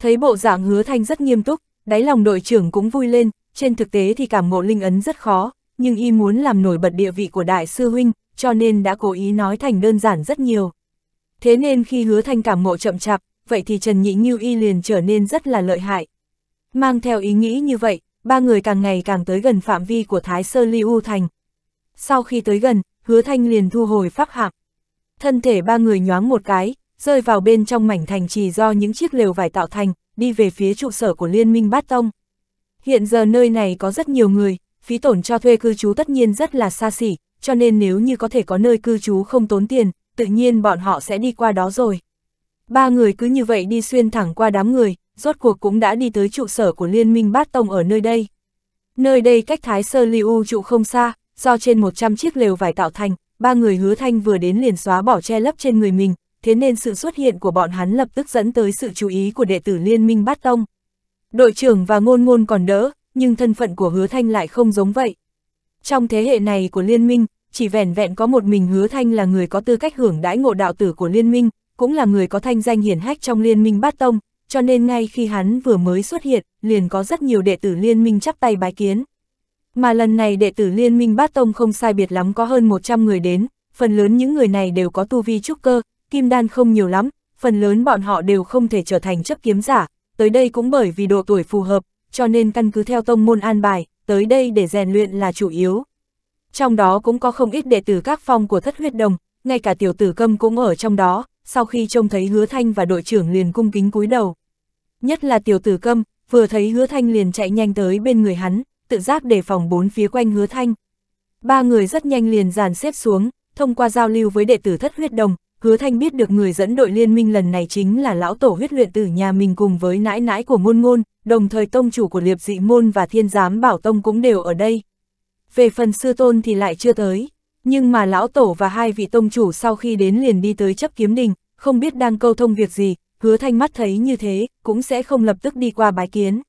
Speaker 1: Thấy bộ dạng hứa thanh rất nghiêm túc, đáy lòng đội trưởng cũng vui lên, trên thực tế thì cảm ngộ linh ấn rất khó, nhưng y muốn làm nổi bật địa vị của đại sư huynh, cho nên đã cố ý nói thành đơn giản rất nhiều. Thế nên khi hứa thanh cảm ngộ chậm chạp, vậy thì Trần Nhị Nghiêu y liền trở nên rất là lợi hại. Mang theo ý nghĩ như vậy, ba người càng ngày càng tới gần phạm vi của Thái Sơ Ly U Thành. Sau khi tới gần, hứa thanh liền thu hồi pháp hạm. Thân thể ba người nhoáng một cái, rơi vào bên trong mảnh thành trì do những chiếc lều vải tạo thành, đi về phía trụ sở của Liên minh Bát Tông. Hiện giờ nơi này có rất nhiều người, phí tổn cho thuê cư trú tất nhiên rất là xa xỉ, cho nên nếu như có thể có nơi cư trú không tốn tiền, tự nhiên bọn họ sẽ đi qua đó rồi. Ba người cứ như vậy đi xuyên thẳng qua đám người, rốt cuộc cũng đã đi tới trụ sở của Liên minh Bát Tông ở nơi đây. Nơi đây cách Thái Sơ Liu trụ không xa, do trên 100 chiếc lều vải tạo thành, ba người hứa thanh vừa đến liền xóa bỏ che lấp trên người mình, thế nên sự xuất hiện của bọn hắn lập tức dẫn tới sự chú ý của đệ tử liên minh bát tông. Đội trưởng và ngôn ngôn còn đỡ, nhưng thân phận của hứa thanh lại không giống vậy. Trong thế hệ này của liên minh, chỉ vẻn vẹn có một mình hứa thanh là người có tư cách hưởng đãi ngộ đạo tử của liên minh, cũng là người có thanh danh hiển hách trong liên minh bát tông, cho nên ngay khi hắn vừa mới xuất hiện, liền có rất nhiều đệ tử liên minh chắp tay bái kiến. Mà lần này đệ tử liên minh bát tông không sai biệt lắm có hơn 100 người đến, phần lớn những người này đều có tu vi trúc cơ, kim đan không nhiều lắm, phần lớn bọn họ đều không thể trở thành chấp kiếm giả, tới đây cũng bởi vì độ tuổi phù hợp, cho nên căn cứ theo tông môn an bài, tới đây để rèn luyện là chủ yếu. Trong đó cũng có không ít đệ tử các phong của thất huyết đồng, ngay cả tiểu tử câm cũng ở trong đó, sau khi trông thấy hứa thanh và đội trưởng liền cung kính cúi đầu. Nhất là tiểu tử câm, vừa thấy hứa thanh liền chạy nhanh tới bên người hắn, tự giác đề phòng bốn phía quanh hứa thanh. Ba người rất nhanh liền dàn xếp xuống, thông qua giao lưu với đệ tử thất huyết đồng, hứa thanh biết được người dẫn đội liên minh lần này chính là lão tổ huyết luyện tử nhà mình cùng với nãi nãi của ngôn ngôn, đồng thời tông chủ của liệp dị môn và thiên giám bảo tông cũng đều ở đây. Về phần sư tôn thì lại chưa tới, nhưng mà lão tổ và hai vị tông chủ sau khi đến liền đi tới chấp kiếm đình, không biết đang câu thông việc gì, hứa thanh mắt thấy như thế, cũng sẽ không lập tức đi qua bái kiến.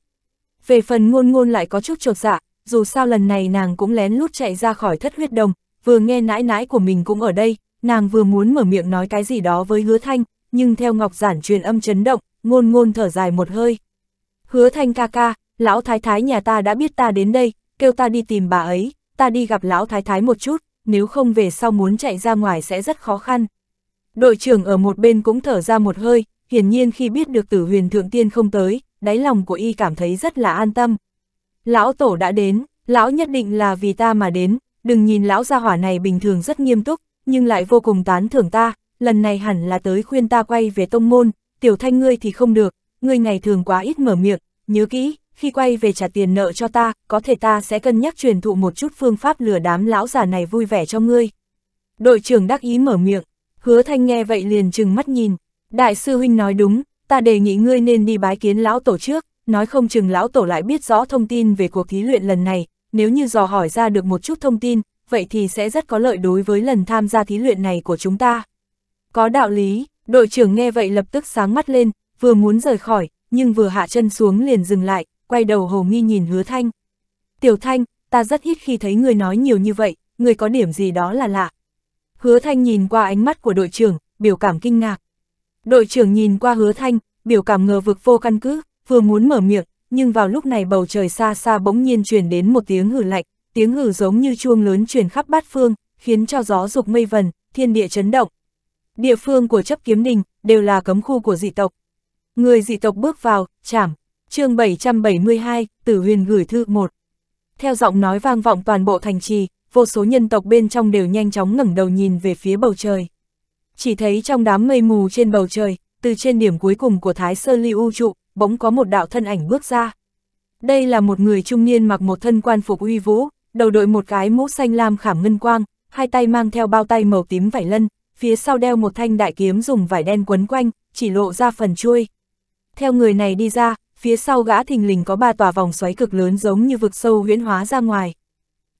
Speaker 1: Về phần ngôn ngôn lại có chút trột dạ, dù sao lần này nàng cũng lén lút chạy ra khỏi thất huyết đồng, vừa nghe nãi nãi của mình cũng ở đây, Nàng vừa muốn mở miệng nói cái gì đó với hứa thanh, nhưng theo ngọc giản truyền âm chấn động, ngôn ngôn thở dài một hơi. Hứa thanh ca ca, lão thái thái nhà ta đã biết ta đến đây, kêu ta đi tìm bà ấy, ta đi gặp lão thái thái một chút, nếu không về sau muốn chạy ra ngoài sẽ rất khó khăn. Đội trưởng ở một bên cũng thở ra một hơi, hiển nhiên khi biết được tử huyền thượng tiên không tới, đáy lòng của y cảm thấy rất là an tâm. Lão tổ đã đến, lão nhất định là vì ta mà đến, đừng nhìn lão gia hỏa này bình thường rất nghiêm túc, nhưng lại vô cùng tán thưởng ta, lần này hẳn là tới khuyên ta quay về tông môn, tiểu thanh ngươi thì không được, ngươi ngày thường quá ít mở miệng, nhớ kỹ, khi quay về trả tiền nợ cho ta, có thể ta sẽ cân nhắc truyền thụ một chút phương pháp lừa đám lão già này vui vẻ cho ngươi. Đội trưởng đắc ý mở miệng, hứa thanh nghe vậy liền chừng mắt nhìn, đại sư huynh nói đúng, ta đề nghị ngươi nên đi bái kiến lão tổ trước, nói không chừng lão tổ lại biết rõ thông tin về cuộc thí luyện lần này, nếu như dò hỏi ra được một chút thông tin, vậy thì sẽ rất có lợi đối với lần tham gia thí luyện này của chúng ta. Có đạo lý, đội trưởng nghe vậy lập tức sáng mắt lên, vừa muốn rời khỏi, nhưng vừa hạ chân xuống liền dừng lại, quay đầu hồ nghi nhìn hứa thanh. Tiểu thanh, ta rất hít khi thấy người nói nhiều như vậy, người có điểm gì đó là lạ. Hứa thanh nhìn qua ánh mắt của đội trưởng, biểu cảm kinh ngạc. Đội trưởng nhìn qua hứa thanh, biểu cảm ngờ vực vô căn cứ, vừa muốn mở miệng, nhưng vào lúc này bầu trời xa xa bỗng nhiên truyền đến một tiếng hử lạnh, tiếng ngử giống như chuông lớn truyền khắp bát phương, khiến cho gió dục mây vần, thiên địa chấn động. Địa phương của chấp kiếm đình đều là cấm khu của dị tộc. Người dị tộc bước vào, chảm, chương 772, Tử Huyền gửi thư 1. Theo giọng nói vang vọng toàn bộ thành trì, vô số nhân tộc bên trong đều nhanh chóng ngẩng đầu nhìn về phía bầu trời. Chỉ thấy trong đám mây mù trên bầu trời, từ trên điểm cuối cùng của Thái sơ Ly U trụ, bỗng có một đạo thân ảnh bước ra. Đây là một người trung niên mặc một thân quan phục uy vũ, đầu đội một cái mũ xanh lam khảm ngân quang, hai tay mang theo bao tay màu tím vải lân, phía sau đeo một thanh đại kiếm dùng vải đen quấn quanh, chỉ lộ ra phần chuôi. Theo người này đi ra, phía sau gã thình lình có ba tòa vòng xoáy cực lớn giống như vực sâu huyễn hóa ra ngoài.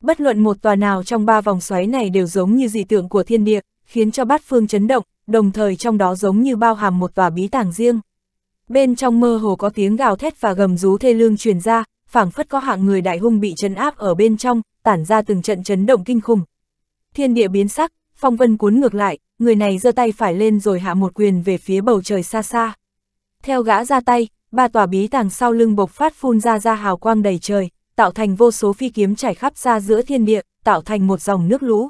Speaker 1: Bất luận một tòa nào trong ba vòng xoáy này đều giống như dị tượng của thiên địa, khiến cho bát phương chấn động, đồng thời trong đó giống như bao hàm một tòa bí tàng riêng. Bên trong mơ hồ có tiếng gào thét và gầm rú thê lương truyền ra, phảng phất có hạng người đại hung bị chấn áp ở bên trong, tản ra từng trận chấn động kinh khủng. Thiên địa biến sắc, phong vân cuốn ngược lại, người này giơ tay phải lên rồi hạ một quyền về phía bầu trời xa xa. Theo gã ra tay, ba tòa bí tàng sau lưng bộc phát phun ra ra hào quang đầy trời, tạo thành vô số phi kiếm trải khắp ra giữa thiên địa, tạo thành một dòng nước lũ.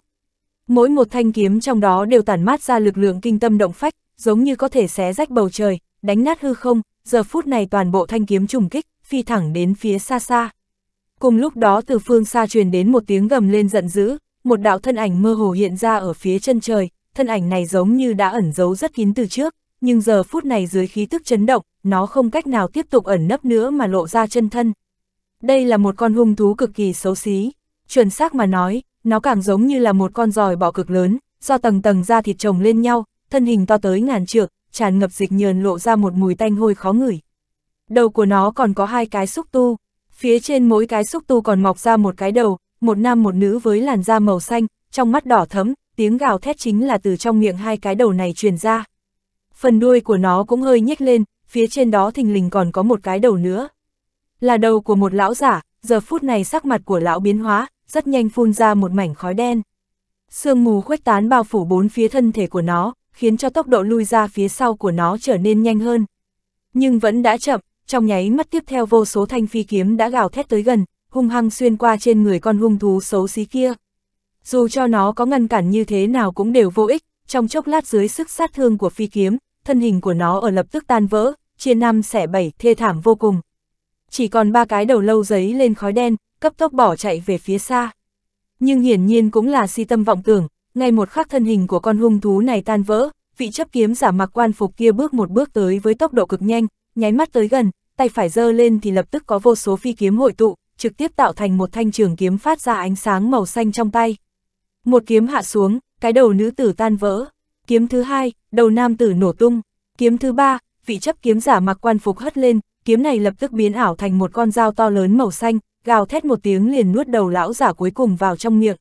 Speaker 1: Mỗi một thanh kiếm trong đó đều tản mát ra lực lượng kinh tâm động phách, giống như có thể xé rách bầu trời, đánh nát hư không, giờ phút này toàn bộ thanh kiếm trùng kích, phi thẳng đến phía xa xa. Cùng lúc đó từ phương xa truyền đến một tiếng gầm lên giận dữ, một đạo thân ảnh mơ hồ hiện ra ở phía chân trời, thân ảnh này giống như đã ẩn giấu rất kín từ trước, nhưng giờ phút này dưới khí tức chấn động, nó không cách nào tiếp tục ẩn nấp nữa mà lộ ra chân thân. Đây là một con hung thú cực kỳ xấu xí, chuẩn xác mà nói, nó càng giống như là một con giòi bọ cực lớn, do tầng tầng da thịt chồng lên nhau, thân hình to tới ngàn trượng, tràn ngập dịch nhờn lộ ra một mùi tanh hôi khó ngửi đầu của nó còn có hai cái xúc tu, phía trên mỗi cái xúc tu còn mọc ra một cái đầu, một nam một nữ với làn da màu xanh, trong mắt đỏ thấm, tiếng gào thét chính là từ trong miệng hai cái đầu này truyền ra. Phần đuôi của nó cũng hơi nhếch lên, phía trên đó thình lình còn có một cái đầu nữa. Là đầu của một lão giả, giờ phút này sắc mặt của lão biến hóa, rất nhanh phun ra một mảnh khói đen. Sương mù khuếch tán bao phủ bốn phía thân thể của nó, khiến cho tốc độ lui ra phía sau của nó trở nên nhanh hơn. Nhưng vẫn đã chậm, trong nháy mắt tiếp theo vô số thanh phi kiếm đã gào thét tới gần, hung hăng xuyên qua trên người con hung thú xấu xí kia. Dù cho nó có ngăn cản như thế nào cũng đều vô ích, trong chốc lát dưới sức sát thương của phi kiếm, thân hình của nó ở lập tức tan vỡ, chia năm xẻ bảy thê thảm vô cùng. Chỉ còn ba cái đầu lâu giấy lên khói đen, cấp tốc bỏ chạy về phía xa. Nhưng hiển nhiên cũng là si tâm vọng tưởng, ngay một khắc thân hình của con hung thú này tan vỡ, vị chấp kiếm giả mặc quan phục kia bước một bước tới với tốc độ cực nhanh, nháy mắt tới gần, tay phải giơ lên thì lập tức có vô số phi kiếm hội tụ, trực tiếp tạo thành một thanh trường kiếm phát ra ánh sáng màu xanh trong tay. Một kiếm hạ xuống, cái đầu nữ tử tan vỡ. Kiếm thứ hai, đầu nam tử nổ tung. Kiếm thứ ba, vị chấp kiếm giả mặc quan phục hất lên, kiếm này lập tức biến ảo thành một con dao to lớn màu xanh, gào thét một tiếng liền nuốt đầu lão giả cuối cùng vào trong miệng.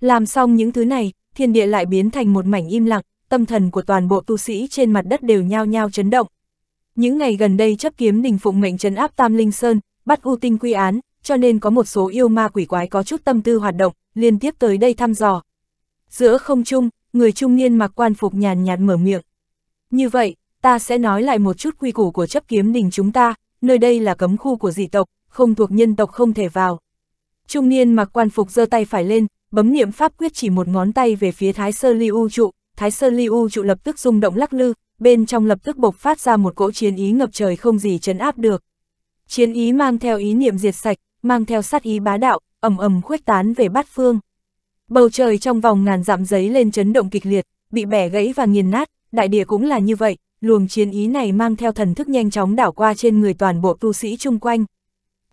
Speaker 1: Làm xong những thứ này, thiên địa lại biến thành một mảnh im lặng, tâm thần của toàn bộ tu sĩ trên mặt đất đều nhao nhao chấn động. Những ngày gần đây chấp kiếm đình phụng mệnh trấn áp Tam Linh Sơn, bắt U Tinh quy án, cho nên có một số yêu ma quỷ quái có chút tâm tư hoạt động, liên tiếp tới đây thăm dò. Giữa không trung, người trung niên mặc quan phục nhàn nhạt mở miệng. Như vậy, ta sẽ nói lại một chút quy củ của chấp kiếm đình chúng ta, nơi đây là cấm khu của dị tộc, không thuộc nhân tộc không thể vào. Trung niên mặc quan phục giơ tay phải lên, bấm niệm pháp quyết chỉ một ngón tay về phía Thái Sơ Ly U trụ, Thái Sơ Ly U trụ lập tức rung động lắc lư, bên trong lập tức bộc phát ra một cỗ chiến ý ngập trời không gì chấn áp được. Chiến ý mang theo ý niệm diệt sạch, mang theo sát ý bá đạo, ầm ầm khuếch tán về bát phương. Bầu trời trong vòng ngàn dặm giấy lên chấn động kịch liệt, bị bẻ gãy và nghiền nát, đại địa cũng là như vậy, luồng chiến ý này mang theo thần thức nhanh chóng đảo qua trên người toàn bộ tu sĩ chung quanh.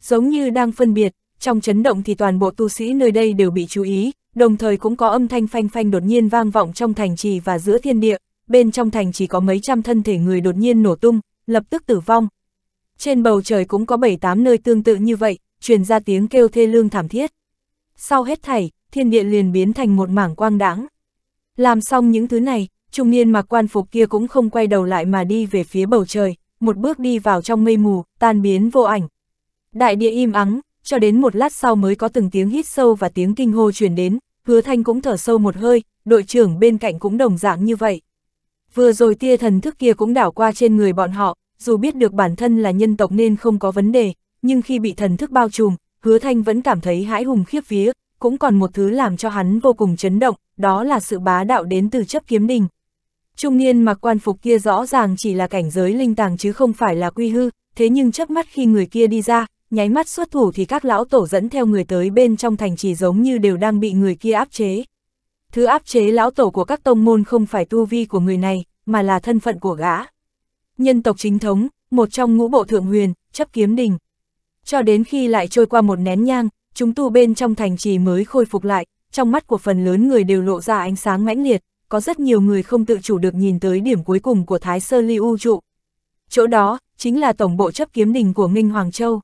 Speaker 1: Giống như đang phân biệt, trong chấn động thì toàn bộ tu sĩ nơi đây đều bị chú ý, đồng thời cũng có âm thanh phanh phanh đột nhiên vang vọng trong thành trì và giữa thiên địa, bên trong thành chỉ có mấy trăm thân thể người đột nhiên nổ tung, lập tức tử vong. Trên bầu trời cũng có bảy tám nơi tương tự như vậy, truyền ra tiếng kêu thê lương thảm thiết. Sau hết thảy, thiên địa liền biến thành một mảng quang đãng. Làm xong những thứ này, trung niên mặc quan phục kia cũng không quay đầu lại mà đi về phía bầu trời, một bước đi vào trong mây mù, tan biến vô ảnh. Đại địa im ắng, cho đến một lát sau mới có từng tiếng hít sâu và tiếng kinh hô truyền đến, hứa thanh cũng thở sâu một hơi, đội trưởng bên cạnh cũng đồng dạng như vậy. Vừa rồi tia thần thức kia cũng đảo qua trên người bọn họ, dù biết được bản thân là nhân tộc nên không có vấn đề, nhưng khi bị thần thức bao trùm, hứa thanh vẫn cảm thấy hãi hùng khiếp vía, cũng còn một thứ làm cho hắn vô cùng chấn động, đó là sự bá đạo đến từ chấp kiếm đình. Trung niên mặc quan phục kia rõ ràng chỉ là cảnh giới linh tàng chứ không phải là quy hư, thế nhưng chớp mắt khi người kia đi ra, nháy mắt xuất thủ thì các lão tổ dẫn theo người tới bên trong thành trì giống như đều đang bị người kia áp chế. Thứ áp chế lão tổ của các tông môn không phải tu vi của người này, mà là thân phận của gã. Nhân tộc chính thống, một trong ngũ bộ thượng huyền, chấp kiếm đình. Cho đến khi lại trôi qua một nén nhang, chúng tu bên trong thành trì mới khôi phục lại, trong mắt của phần lớn người đều lộ ra ánh sáng mãnh liệt, có rất nhiều người không tự chủ được nhìn tới điểm cuối cùng của Thái Sơ Ly U trụ. Chỗ đó, chính là tổng bộ chấp kiếm đình của Nghinh Hoàng Châu.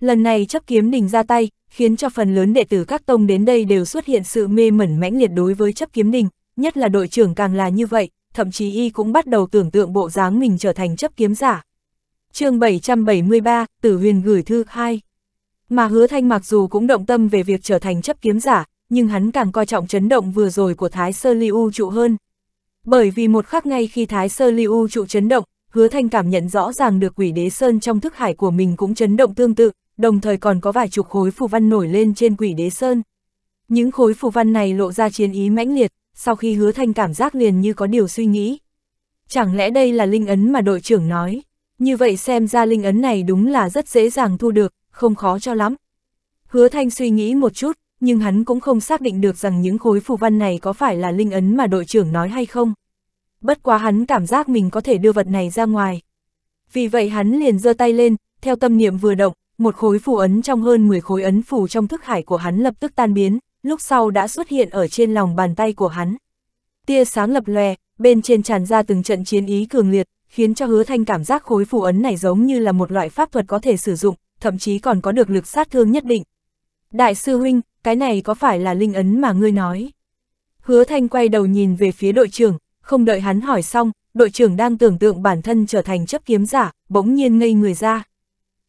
Speaker 1: Lần này chấp kiếm đình ra tay, khiến cho phần lớn đệ tử các tông đến đây đều xuất hiện sự mê mẩn mãnh liệt đối với chấp kiếm đình, nhất là đội trưởng càng là như vậy, thậm chí y cũng bắt đầu tưởng tượng bộ dáng mình trở thành chấp kiếm giả. chương 773, Tử Huyền gửi thư 2 Mà hứa thanh mặc dù cũng động tâm về việc trở thành chấp kiếm giả, nhưng hắn càng coi trọng chấn động vừa rồi của Thái Sơ Liu trụ hơn. Bởi vì một khắc ngay khi Thái Sơ Liu trụ chấn động, hứa thanh cảm nhận rõ ràng được quỷ đế sơn trong thức hải của mình cũng chấn động tương tự, đồng thời còn có vài chục khối phù văn nổi lên trên quỷ đế sơn. Những khối phù văn này lộ ra chiến ý mãnh liệt, sau khi hứa thanh cảm giác liền như có điều suy nghĩ. Chẳng lẽ đây là linh ấn mà đội trưởng nói, như vậy xem ra linh ấn này đúng là rất dễ dàng thu được, không khó cho lắm. Hứa thanh suy nghĩ một chút, nhưng hắn cũng không xác định được rằng những khối phù văn này có phải là linh ấn mà đội trưởng nói hay không. Bất quá hắn cảm giác mình có thể đưa vật này ra ngoài. Vì vậy hắn liền giơ tay lên, theo tâm niệm vừa động, một khối phù ấn trong hơn 10 khối ấn phù trong thức hải của hắn lập tức tan biến, lúc sau đã xuất hiện ở trên lòng bàn tay của hắn. Tia sáng lập lòe, bên trên tràn ra từng trận chiến ý cường liệt, khiến cho hứa thanh cảm giác khối phù ấn này giống như là một loại pháp thuật có thể sử dụng, thậm chí còn có được lực sát thương nhất định. Đại sư huynh, cái này có phải là linh ấn mà ngươi nói? Hứa thanh quay đầu nhìn về phía đội trưởng, không đợi hắn hỏi xong, đội trưởng đang tưởng tượng bản thân trở thành chấp kiếm giả, bỗng nhiên ngây người ra.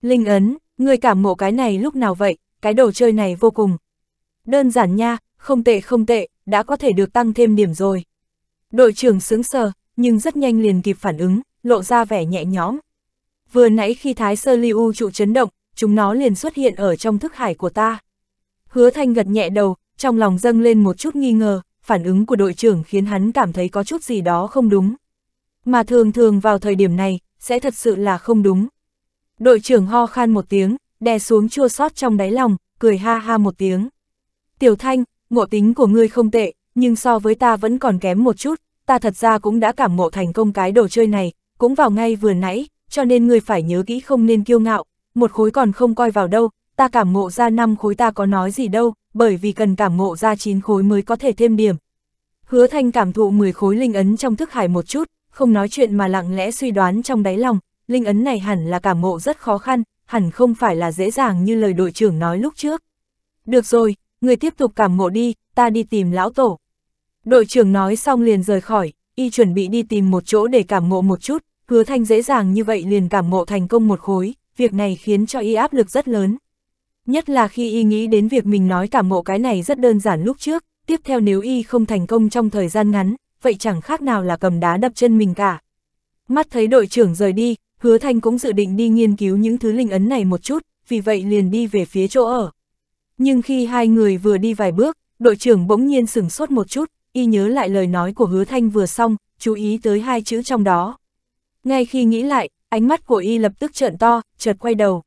Speaker 1: Linh ấn, Người cảm mộ cái này lúc nào vậy, cái đồ chơi này vô cùng. Đơn giản nha, không tệ không tệ, đã có thể được tăng thêm điểm rồi. Đội trưởng sướng sờ, nhưng rất nhanh liền kịp phản ứng, lộ ra vẻ nhẹ nhõm. Vừa nãy khi Thái Sơ Liu trụ chấn động, chúng nó liền xuất hiện ở trong thức hải của ta. Hứa Thanh gật nhẹ đầu, trong lòng dâng lên một chút nghi ngờ, phản ứng của đội trưởng khiến hắn cảm thấy có chút gì đó không đúng. Mà thường thường vào thời điểm này, sẽ thật sự là không đúng. Đội trưởng ho khan một tiếng, đè xuống chua sót trong đáy lòng, cười ha ha một tiếng. Tiểu Thanh, ngộ tính của ngươi không tệ, nhưng so với ta vẫn còn kém một chút, ta thật ra cũng đã cảm ngộ thành công cái đồ chơi này, cũng vào ngay vừa nãy, cho nên ngươi phải nhớ kỹ không nên kiêu ngạo, một khối còn không coi vào đâu, ta cảm ngộ ra năm khối ta có nói gì đâu, bởi vì cần cảm ngộ ra 9 khối mới có thể thêm điểm. Hứa Thanh cảm thụ 10 khối linh ấn trong thức hải một chút, không nói chuyện mà lặng lẽ suy đoán trong đáy lòng, linh ấn này hẳn là cảm ngộ rất khó khăn, hẳn không phải là dễ dàng như lời đội trưởng nói lúc trước. Được rồi, người tiếp tục cảm ngộ đi, ta đi tìm lão tổ. Đội trưởng nói xong liền rời khỏi, y chuẩn bị đi tìm một chỗ để cảm ngộ một chút, hứa thanh dễ dàng như vậy liền cảm ngộ thành công một khối, việc này khiến cho y áp lực rất lớn. Nhất là khi y nghĩ đến việc mình nói cảm ngộ cái này rất đơn giản lúc trước, tiếp theo nếu y không thành công trong thời gian ngắn, vậy chẳng khác nào là cầm đá đập chân mình cả. Mắt thấy đội trưởng rời đi, hứa thanh cũng dự định đi nghiên cứu những thứ linh ấn này một chút, vì vậy liền đi về phía chỗ ở. Nhưng khi hai người vừa đi vài bước, đội trưởng bỗng nhiên sửng sốt một chút, y nhớ lại lời nói của hứa thanh vừa xong, chú ý tới hai chữ trong đó. Ngay khi nghĩ lại, ánh mắt của y lập tức trợn to, chợt quay đầu.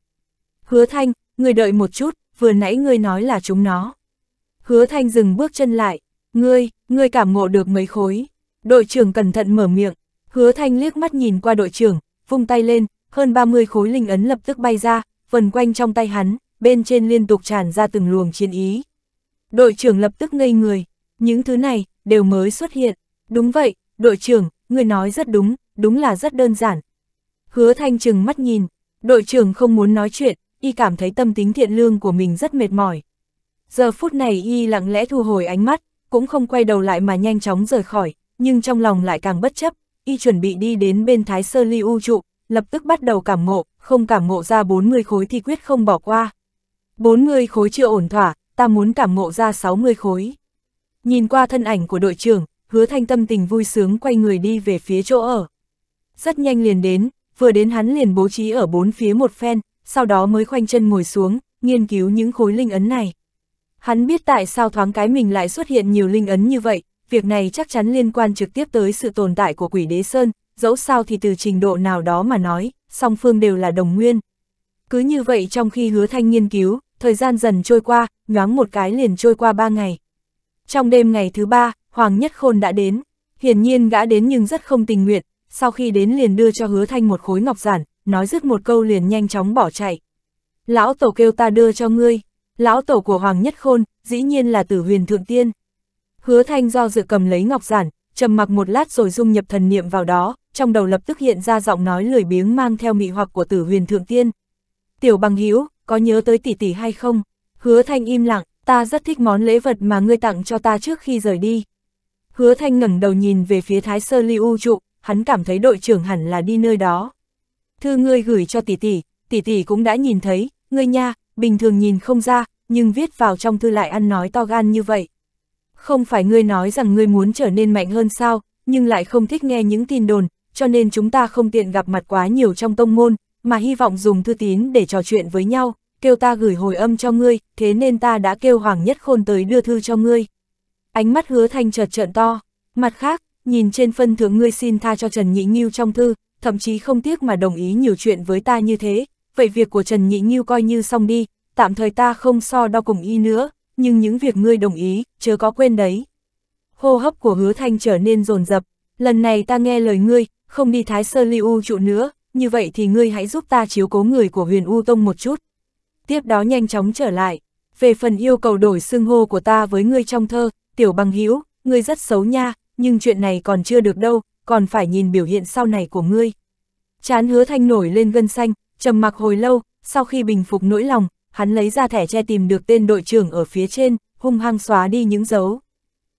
Speaker 1: Hứa thanh, người đợi một chút, vừa nãy ngươi nói là chúng nó. Hứa thanh dừng bước chân lại, ngươi, ngươi cảm ngộ được mấy khối. Đội trưởng cẩn thận mở miệng, hứa thanh liếc mắt nhìn qua đội trưởng, vung tay lên, hơn 30 khối linh ấn lập tức bay ra, vần quanh trong tay hắn, bên trên liên tục tràn ra từng luồng chiến ý. Đội trưởng lập tức ngây người, những thứ này, đều mới xuất hiện. Đúng vậy, đội trưởng, người nói rất đúng, đúng là rất đơn giản. Hứa thanh trừng mắt nhìn, đội trưởng không muốn nói chuyện, y cảm thấy tâm tính thiện lương của mình rất mệt mỏi. Giờ phút này y lặng lẽ thu hồi ánh mắt, cũng không quay đầu lại mà nhanh chóng rời khỏi, nhưng trong lòng lại càng bất chấp, y chuẩn bị đi đến bên thái sơ ly u trụ, lập tức bắt đầu cảm ngộ, không cảm ngộ ra 40 khối thì quyết không bỏ qua. 40 khối chưa ổn thỏa, ta muốn cảm ngộ ra 60 khối. Nhìn qua thân ảnh của đội trưởng, hứa thanh tâm tình vui sướng quay người đi về phía chỗ ở. Rất nhanh liền đến, vừa đến hắn liền bố trí ở bốn phía một phen, sau đó mới khoanh chân ngồi xuống, nghiên cứu những khối linh ấn này. Hắn biết tại sao thoáng cái mình lại xuất hiện nhiều linh ấn như vậy, việc này chắc chắn liên quan trực tiếp tới sự tồn tại của quỷ đế Sơn, dẫu sao thì từ trình độ nào đó mà nói, song phương đều là đồng nguyên. Cứ như vậy trong khi hứa thanh nghiên cứu, thời gian dần trôi qua, nhoáng một cái liền trôi qua ba ngày. Trong đêm ngày thứ ba, Hoàng Nhất Khôn đã đến, hiển nhiên gã đến nhưng rất không tình nguyện, sau khi đến liền đưa cho hứa thanh một khối ngọc giản, nói dứt một câu liền nhanh chóng bỏ chạy. Lão tổ kêu ta đưa cho ngươi, lão tổ của Hoàng Nhất Khôn, dĩ nhiên là tử huyền thượng tiên hứa thanh do dự cầm lấy ngọc giản, trầm mặc một lát rồi dung nhập thần niệm vào đó, trong đầu lập tức hiện ra giọng nói lười biếng mang theo mị hoặc của tử huyền thượng tiên. Tiểu bằng hữu có nhớ tới tỷ tỷ hay không? Hứa thanh im lặng, ta rất thích món lễ vật mà ngươi tặng cho ta trước khi rời đi. Hứa thanh ngẩng đầu nhìn về phía thái sơ ly u trụ, hắn cảm thấy đội trưởng hẳn là đi nơi đó. Thư ngươi gửi cho tỷ tỷ, tỷ tỷ cũng đã nhìn thấy, ngươi nha, bình thường nhìn không ra, nhưng viết vào trong thư lại ăn nói to gan như vậy không phải ngươi nói rằng ngươi muốn trở nên mạnh hơn sao, nhưng lại không thích nghe những tin đồn, cho nên chúng ta không tiện gặp mặt quá nhiều trong tông môn, mà hy vọng dùng thư tín để trò chuyện với nhau, kêu ta gửi hồi âm cho ngươi, thế nên ta đã kêu Hoàng Nhất Khôn tới đưa thư cho ngươi. Ánh mắt hứa thanh chợt trợn to, mặt khác, nhìn trên phân thưởng ngươi xin tha cho Trần Nhị Nghiêu trong thư, thậm chí không tiếc mà đồng ý nhiều chuyện với ta như thế, vậy việc của Trần Nhị Nghiêu coi như xong đi, tạm thời ta không so đo cùng y nữa, nhưng những việc ngươi đồng ý, chớ có quên đấy. Hô hấp của hứa thanh trở nên rồn rập, lần này ta nghe lời ngươi, không đi thái sơ lưu trụ nữa, như vậy thì ngươi hãy giúp ta chiếu cố người của huyền U Tông một chút. Tiếp đó nhanh chóng trở lại, về phần yêu cầu đổi xưng hô của ta với ngươi trong thơ, tiểu bằng hữu ngươi rất xấu nha, nhưng chuyện này còn chưa được đâu, còn phải nhìn biểu hiện sau này của ngươi. Chán hứa thanh nổi lên gân xanh, trầm mặc hồi lâu, sau khi bình phục nỗi lòng, hắn lấy ra thẻ che tìm được tên đội trưởng ở phía trên, hung hăng xóa đi những dấu.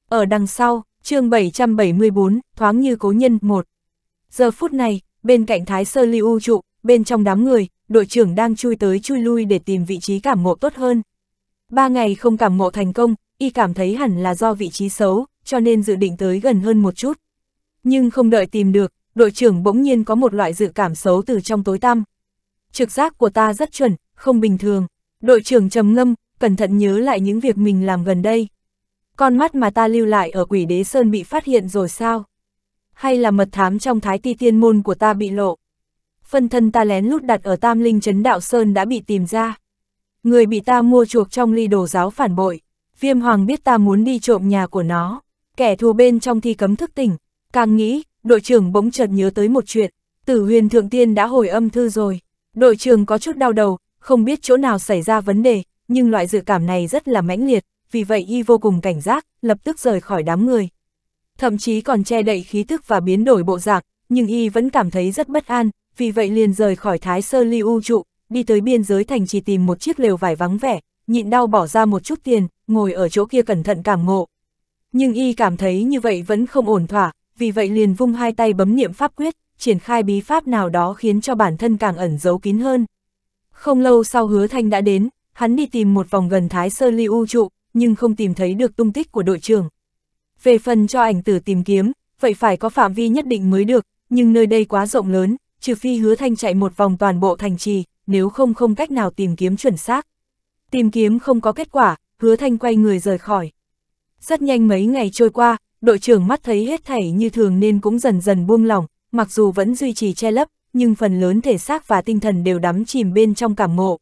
Speaker 1: Ở đằng sau, chương 774, thoáng như cố nhân, một Giờ phút này, bên cạnh Thái Sơ liu trụ, bên trong đám người, đội trưởng đang chui tới chui lui để tìm vị trí cảm ngộ tốt hơn. Ba ngày không cảm ngộ thành công, y cảm thấy hẳn là do vị trí xấu, cho nên dự định tới gần hơn một chút. Nhưng không đợi tìm được, đội trưởng bỗng nhiên có một loại dự cảm xấu từ trong tối tăm. Trực giác của ta rất chuẩn, không bình thường. Đội trưởng trầm ngâm, cẩn thận nhớ lại những việc mình làm gần đây. Con mắt mà ta lưu lại ở quỷ đế sơn bị phát hiện rồi sao? Hay là mật thám trong thái ti tiên môn của ta bị lộ? Phân thân ta lén lút đặt ở tam linh chấn đạo sơn đã bị tìm ra. Người bị ta mua chuộc trong ly đồ giáo phản bội. Viêm hoàng biết ta muốn đi trộm nhà của nó. Kẻ thù bên trong thi cấm thức tỉnh. Càng nghĩ, đội trưởng bỗng chợt nhớ tới một chuyện. Tử huyền thượng tiên đã hồi âm thư rồi. Đội trưởng có chút đau đầu, không biết chỗ nào xảy ra vấn đề, nhưng loại dự cảm này rất là mãnh liệt, vì vậy y vô cùng cảnh giác, lập tức rời khỏi đám người. Thậm chí còn che đậy khí thức và biến đổi bộ dạng, nhưng y vẫn cảm thấy rất bất an, vì vậy liền rời khỏi Thái Sơ Ly U trụ, đi tới biên giới thành chỉ tìm một chiếc lều vải vắng vẻ, nhịn đau bỏ ra một chút tiền, ngồi ở chỗ kia cẩn thận cảm ngộ. Nhưng y cảm thấy như vậy vẫn không ổn thỏa, vì vậy liền vung hai tay bấm niệm pháp quyết, triển khai bí pháp nào đó khiến cho bản thân càng ẩn giấu kín hơn. Không lâu sau hứa thanh đã đến, hắn đi tìm một vòng gần Thái Sơ Ly U trụ, nhưng không tìm thấy được tung tích của đội trưởng. Về phần cho ảnh tử tìm kiếm, vậy phải có phạm vi nhất định mới được, nhưng nơi đây quá rộng lớn, trừ phi hứa thanh chạy một vòng toàn bộ thành trì, nếu không không cách nào tìm kiếm chuẩn xác. Tìm kiếm không có kết quả, hứa thanh quay người rời khỏi. Rất nhanh mấy ngày trôi qua, đội trưởng mắt thấy hết thảy như thường nên cũng dần dần buông lỏng, mặc dù vẫn duy trì che lấp, nhưng phần lớn thể xác và tinh thần đều đắm chìm bên trong cảm ngộ.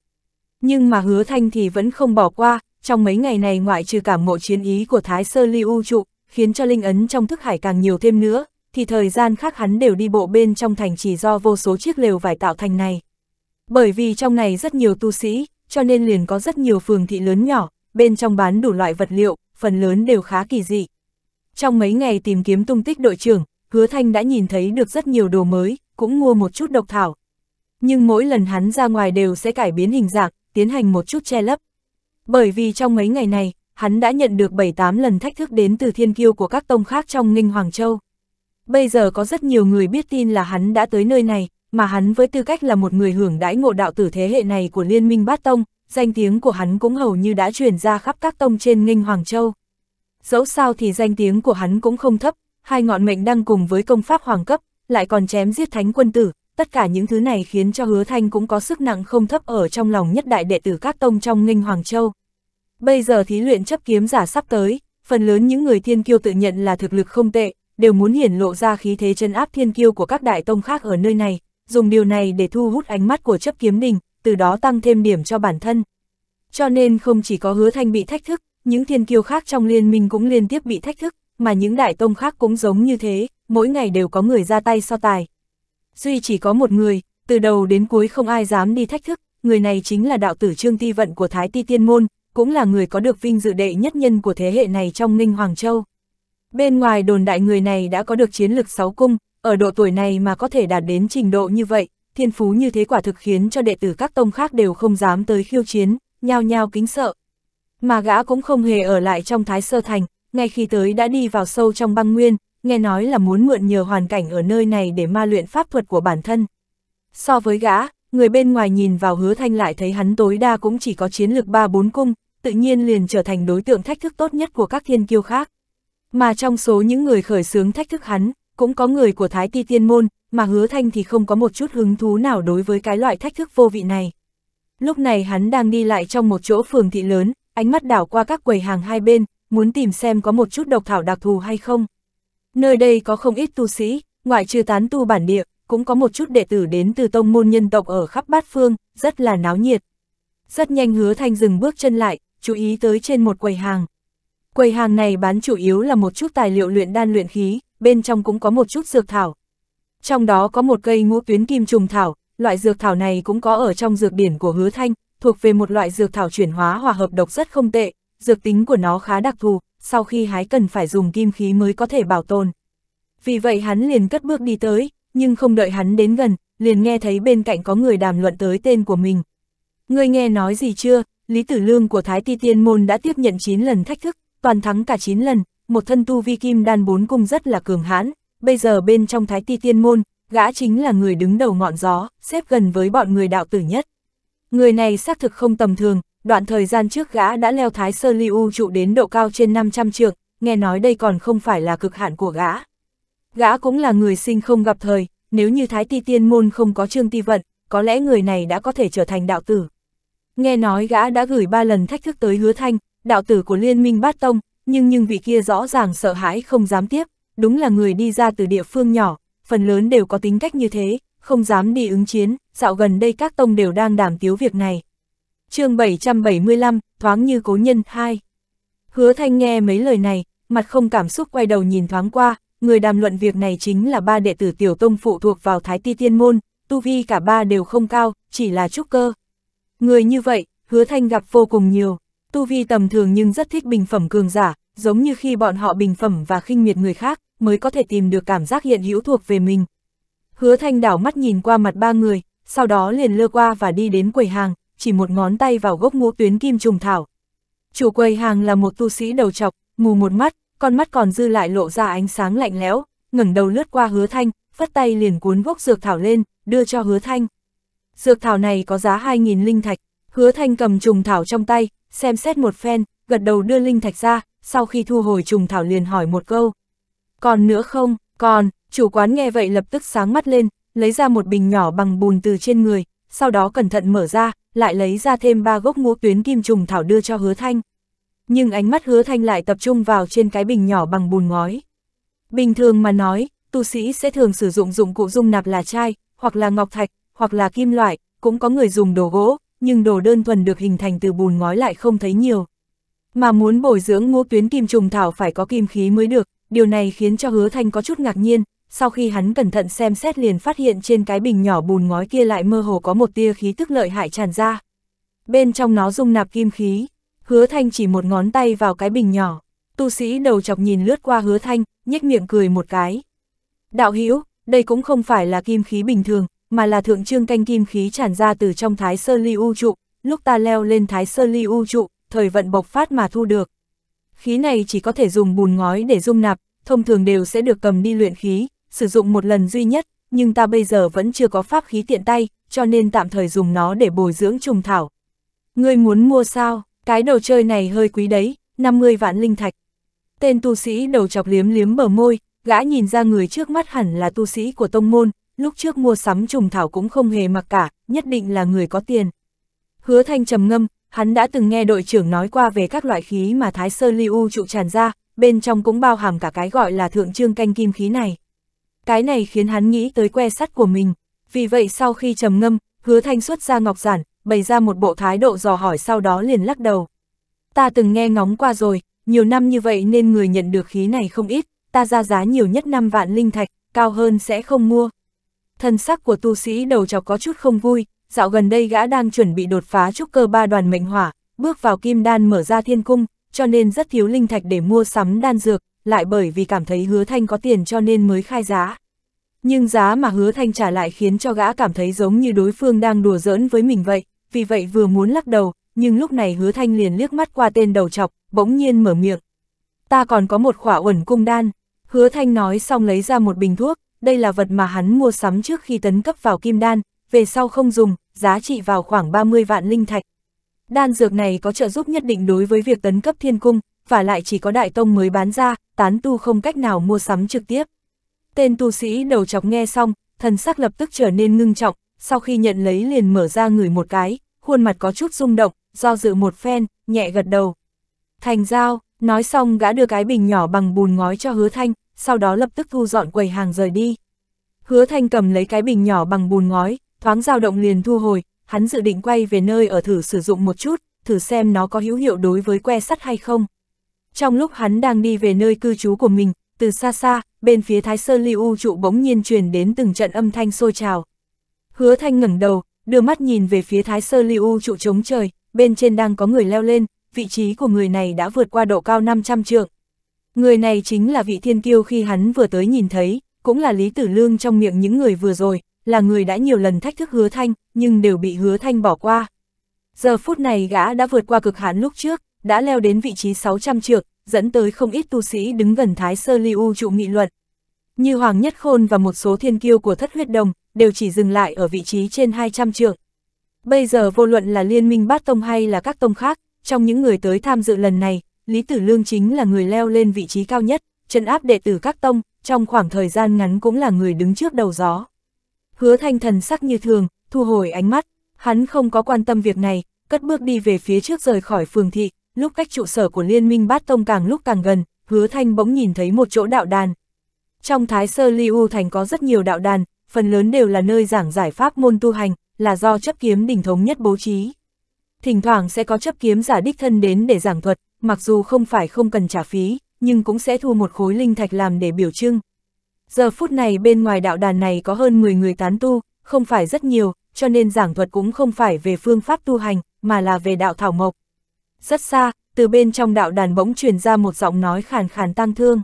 Speaker 1: Nhưng mà hứa thanh thì vẫn không bỏ qua, trong mấy ngày này ngoại trừ cảm ngộ chiến ý của Thái Sơ Ly U trụ, khiến cho linh ấn trong thức hải càng nhiều thêm nữa, thì thời gian khác hắn đều đi bộ bên trong thành chỉ do vô số chiếc lều vải tạo thành này. Bởi vì trong này rất nhiều tu sĩ, cho nên liền có rất nhiều phường thị lớn nhỏ, bên trong bán đủ loại vật liệu, phần lớn đều khá kỳ dị. Trong mấy ngày tìm kiếm tung tích đội trưởng, Hứa Thanh đã nhìn thấy được rất nhiều đồ mới, cũng mua một chút độc thảo. Nhưng mỗi lần hắn ra ngoài đều sẽ cải biến hình dạng, tiến hành một chút che lấp. Bởi vì trong mấy ngày này, hắn đã nhận được 7-8 lần thách thức đến từ thiên kiêu của các tông khác trong Ninh Hoàng Châu. Bây giờ có rất nhiều người biết tin là hắn đã tới nơi này, mà hắn với tư cách là một người hưởng đãi ngộ đạo tử thế hệ này của Liên minh Bát Tông, danh tiếng của hắn cũng hầu như đã truyền ra khắp các tông trên Ninh Hoàng Châu. Dẫu sao thì danh tiếng của hắn cũng không thấp, hai ngọn mệnh đăng cùng với công pháp hoàng cấp, lại còn chém giết thánh quân tử, tất cả những thứ này khiến cho hứa thanh cũng có sức nặng không thấp ở trong lòng nhất đại đệ tử các tông trong Ninh Hoàng Châu. Bây giờ thí luyện chấp kiếm giả sắp tới, phần lớn những người thiên kiêu tự nhận là thực lực không tệ, đều muốn hiển lộ ra khí thế chân áp thiên kiêu của các đại tông khác ở nơi này, dùng điều này để thu hút ánh mắt của chấp kiếm đình, từ đó tăng thêm điểm cho bản thân. Cho nên không chỉ có hứa thanh bị thách thức, những thiên kiêu khác trong liên minh cũng liên tiếp bị thách thức, mà những đại tông khác cũng giống như thế, mỗi ngày đều có người ra tay so tài. Duy chỉ có một người, từ đầu đến cuối không ai dám đi thách thức, người này chính là đạo tử Trương Ti Vận của Thái Ti Tiên Môn, cũng là người có được vinh dự đệ nhất nhân của thế hệ này trong Ninh Hoàng Châu. Bên ngoài đồn đại người này đã có được chiến lực sáu cung, ở độ tuổi này mà có thể đạt đến trình độ như vậy, thiên phú như thế quả thực khiến cho đệ tử các tông khác đều không dám tới khiêu chiến, nhao nhao kính sợ. Mà gã cũng không hề ở lại trong Thái Sơ Thành, ngay khi tới đã đi vào sâu trong băng nguyên, nghe nói là muốn mượn nhờ hoàn cảnh ở nơi này để ma luyện pháp thuật của bản thân. So với gã, người bên ngoài nhìn vào hứa thanh lại thấy hắn tối đa cũng chỉ có chiến lược 3-4 cung, tự nhiên liền trở thành đối tượng thách thức tốt nhất của các thiên kiêu khác. Mà trong số những người khởi xướng thách thức hắn, cũng có người của Thái Ti Tiên Môn, mà hứa thanh thì không có một chút hứng thú nào đối với cái loại thách thức vô vị này. Lúc này hắn đang đi lại trong một chỗ phường thị lớn, ánh mắt đảo qua các quầy hàng hai bên, muốn tìm xem có một chút độc thảo đặc thù hay không. Nơi đây có không ít tu sĩ, ngoại trừ tán tu bản địa, cũng có một chút đệ tử đến từ tông môn nhân tộc ở khắp bát phương, rất là náo nhiệt. Rất nhanh hứa thanh dừng bước chân lại, chú ý tới trên một quầy hàng. Quầy hàng này bán chủ yếu là một chút tài liệu luyện đan luyện khí, bên trong cũng có một chút dược thảo. Trong đó có một cây ngũ tuyến kim trùng thảo, loại dược thảo này cũng có ở trong dược điển của hứa thanh, thuộc về một loại dược thảo chuyển hóa hòa hợp độc rất không tệ, dược tính của nó khá đặc thù, sau khi hái cần phải dùng kim khí mới có thể bảo tồn. Vì vậy hắn liền cất bước đi tới, nhưng không đợi hắn đến gần, liền nghe thấy bên cạnh có người đàm luận tới tên của mình. Ngươi nghe nói gì chưa, Lý Tử Lương của Thái Ti Tiên Môn đã tiếp nhận 9 lần thách thức, toàn thắng cả 9 lần, một thân tu vi kim đan bốn cung rất là cường hãn, bây giờ bên trong Thái Ti Tiên Môn, gã chính là người đứng đầu ngọn gió, xếp gần với bọn người đạo tử nhất. Người này xác thực không tầm thường, đoạn thời gian trước gã đã leo Thái Sơ Liu trụ đến độ cao trên 500 trượng, nghe nói đây còn không phải là cực hạn của gã. Gã cũng là người sinh không gặp thời, nếu như Thái Ti Tiên Môn không có Trương Ti Vận, có lẽ người này đã có thể trở thành đạo tử. Nghe nói gã đã gửi ba lần thách thức tới hứa thanh, đạo tử của Liên minh Bát Tông, nhưng nhưng vị kia rõ ràng sợ hãi không dám tiếp, đúng là người đi ra từ địa phương nhỏ, phần lớn đều có tính cách như thế, không dám đi ứng chiến, dạo gần đây các tông đều đang đảm tiếu việc này chương 775, thoáng như cố nhân 2. Hứa Thanh nghe mấy lời này, mặt không cảm xúc quay đầu nhìn thoáng qua, người đàm luận việc này chính là ba đệ tử tiểu tông phụ thuộc vào Thái Ti Tiên Môn, tu vi cả ba đều không cao, chỉ là trúc cơ. Người như vậy, Hứa Thanh gặp vô cùng nhiều, tu vi tầm thường nhưng rất thích bình phẩm cường giả, giống như khi bọn họ bình phẩm và khinh miệt người khác, mới có thể tìm được cảm giác hiện hữu thuộc về mình. Hứa Thanh đảo mắt nhìn qua mặt ba người, sau đó liền lơ qua và đi đến quầy hàng, chỉ một ngón tay vào gốc ngũ tuyến kim trùng thảo. Chủ quầy hàng là một tu sĩ đầu trọc, mù một mắt, con mắt còn dư lại lộ ra ánh sáng lạnh lẽo, ngẩng đầu lướt qua hứa thanh, phất tay liền cuốn gốc dược thảo lên, đưa cho hứa thanh. Dược thảo này có giá 2.000 linh thạch, hứa thanh cầm trùng thảo trong tay, xem xét một phen, gật đầu đưa linh thạch ra, sau khi thu hồi trùng thảo liền hỏi một câu. Còn nữa không, còn, chủ quán nghe vậy lập tức sáng mắt lên, lấy ra một bình nhỏ bằng bùn từ trên người, sau đó cẩn thận mở ra, lại lấy ra thêm ba gốc ngũ tuyến kim trùng thảo đưa cho hứa thanh. Nhưng ánh mắt hứa thanh lại tập trung vào trên cái bình nhỏ bằng bùn ngói. Bình thường mà nói, tu sĩ sẽ thường sử dụng dụng cụ dung nạp là chai, hoặc là ngọc thạch, hoặc là kim loại, cũng có người dùng đồ gỗ, nhưng đồ đơn thuần được hình thành từ bùn ngói lại không thấy nhiều. Mà muốn bồi dưỡng ngũ tuyến kim trùng thảo phải có kim khí mới được, điều này khiến cho hứa thanh có chút ngạc nhiên, sau khi hắn cẩn thận xem xét liền phát hiện trên cái bình nhỏ bùn ngói kia lại mơ hồ có một tia khí tức lợi hại tràn ra. Bên trong nó dung nạp kim khí, hứa thanh chỉ một ngón tay vào cái bình nhỏ, tu sĩ đầu chọc nhìn lướt qua hứa thanh, nhếch miệng cười một cái. Đạo hữu đây cũng không phải là kim khí bình thường, mà là thượng trương canh kim khí tràn ra từ trong thái sơ ly u trụ, lúc ta leo lên thái sơ ly u trụ, thời vận bộc phát mà thu được. Khí này chỉ có thể dùng bùn ngói để dung nạp, thông thường đều sẽ được cầm đi luyện khí, sử dụng một lần duy nhất, nhưng ta bây giờ vẫn chưa có pháp khí tiện tay, cho nên tạm thời dùng nó để bồi dưỡng trùng thảo. Ngươi muốn mua sao, cái đồ chơi này hơi quý đấy, 50 vạn linh thạch. Tên tu sĩ đầu chọc liếm liếm bờ môi, gã nhìn ra người trước mắt hẳn là tu sĩ của tông môn, lúc trước mua sắm trùng thảo cũng không hề mặc cả, nhất định là người có tiền. Hứa thanh trầm ngâm, hắn đã từng nghe đội trưởng nói qua về các loại khí mà Thái Sơ Ly trụ tràn ra, bên trong cũng bao hàm cả cái gọi là thượng trương canh kim khí này cái này khiến hắn nghĩ tới que sắt của mình. Vì vậy sau khi trầm ngâm, hứa thanh xuất ra ngọc giản, bày ra một bộ thái độ dò hỏi sau đó liền lắc đầu. Ta từng nghe ngóng qua rồi, nhiều năm như vậy nên người nhận được khí này không ít, ta ra giá nhiều nhất 5 vạn linh thạch, cao hơn sẽ không mua. thân sắc của tu sĩ đầu chọc có chút không vui, dạo gần đây gã đang chuẩn bị đột phá trúc cơ ba đoàn mệnh hỏa, bước vào kim đan mở ra thiên cung, cho nên rất thiếu linh thạch để mua sắm đan dược, lại bởi vì cảm thấy hứa thanh có tiền cho nên mới khai giá. Nhưng giá mà hứa thanh trả lại khiến cho gã cảm thấy giống như đối phương đang đùa giỡn với mình vậy, vì vậy vừa muốn lắc đầu, nhưng lúc này hứa thanh liền liếc mắt qua tên đầu chọc, bỗng nhiên mở miệng. Ta còn có một khỏa uẩn cung đan, hứa thanh nói xong lấy ra một bình thuốc, đây là vật mà hắn mua sắm trước khi tấn cấp vào kim đan, về sau không dùng, giá trị vào khoảng 30 vạn linh thạch. Đan dược này có trợ giúp nhất định đối với việc tấn cấp thiên cung, và lại chỉ có đại tông mới bán ra, tán tu không cách nào mua sắm trực tiếp. Tên tu sĩ đầu chọc nghe xong, thần sắc lập tức trở nên ngưng trọng, sau khi nhận lấy liền mở ra người một cái, khuôn mặt có chút rung động, do dự một phen, nhẹ gật đầu. Thành giao, nói xong gã đưa cái bình nhỏ bằng bùn ngói cho hứa thanh, sau đó lập tức thu dọn quầy hàng rời đi. Hứa thanh cầm lấy cái bình nhỏ bằng bùn ngói, thoáng dao động liền thu hồi, hắn dự định quay về nơi ở thử sử dụng một chút, thử xem nó có hữu hiệu đối với que sắt hay không. Trong lúc hắn đang đi về nơi cư trú của mình, từ xa xa, bên phía Thái Sơn Ly U trụ bỗng nhiên truyền đến từng trận âm thanh sôi trào. Hứa Thanh ngẩng đầu, đưa mắt nhìn về phía Thái Sơn Ly U trụ trống trời, bên trên đang có người leo lên, vị trí của người này đã vượt qua độ cao 500 trượng. Người này chính là vị thiên kiêu khi hắn vừa tới nhìn thấy, cũng là Lý Tử Lương trong miệng những người vừa rồi, là người đã nhiều lần thách thức hứa thanh, nhưng đều bị hứa thanh bỏ qua. Giờ phút này gã đã vượt qua cực hạn lúc trước, đã leo đến vị trí 600 trượng, dẫn tới không ít tu sĩ đứng gần Thái Sơ Ly U trụ nghị luận. Như Hoàng Nhất Khôn và một số thiên kiêu của thất huyết đồng, đều chỉ dừng lại ở vị trí trên 200 trượng. Bây giờ vô luận là liên minh bát tông hay là các tông khác, trong những người tới tham dự lần này, Lý Tử Lương chính là người leo lên vị trí cao nhất, chân áp đệ tử các tông, trong khoảng thời gian ngắn cũng là người đứng trước đầu gió. Hứa thanh thần sắc như thường, thu hồi ánh mắt, hắn không có quan tâm việc này, cất bước đi về phía trước rời khỏi phường thị, lúc cách trụ sở của Liên minh Bát Tông càng lúc càng gần, hứa thanh bỗng nhìn thấy một chỗ đạo đàn. Trong Thái Sơ Liu Thành có rất nhiều đạo đàn, phần lớn đều là nơi giảng giải pháp môn tu hành, là do chấp kiếm đỉnh thống nhất bố trí. Thỉnh thoảng sẽ có chấp kiếm giả đích thân đến để giảng thuật, mặc dù không phải không cần trả phí, nhưng cũng sẽ thu một khối linh thạch làm để biểu trưng. Giờ phút này bên ngoài đạo đàn này có hơn 10 người tán tu, không phải rất nhiều, cho nên giảng thuật cũng không phải về phương pháp tu hành, mà là về đạo thảo mộc rất xa, từ bên trong đạo đàn bỗng truyền ra một giọng nói khàn khàn tang thương.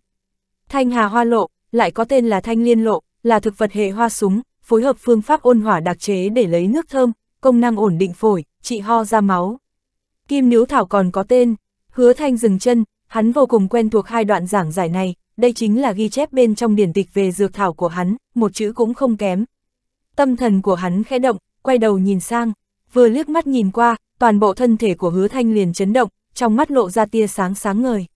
Speaker 1: Thanh hà hoa lộ, lại có tên là thanh liên lộ, là thực vật hệ hoa súng, phối hợp phương pháp ôn hỏa đặc chế để lấy nước thơm, công năng ổn định phổi, trị ho ra máu. Kim níu thảo còn có tên, hứa thanh dừng chân, hắn vô cùng quen thuộc hai đoạn giảng giải này, đây chính là ghi chép bên trong điển tịch về dược thảo của hắn, một chữ cũng không kém. Tâm thần của hắn khẽ động, quay đầu nhìn sang, vừa liếc mắt nhìn qua, toàn bộ thân thể của hứa thanh liền chấn động, trong mắt lộ ra tia sáng sáng ngời.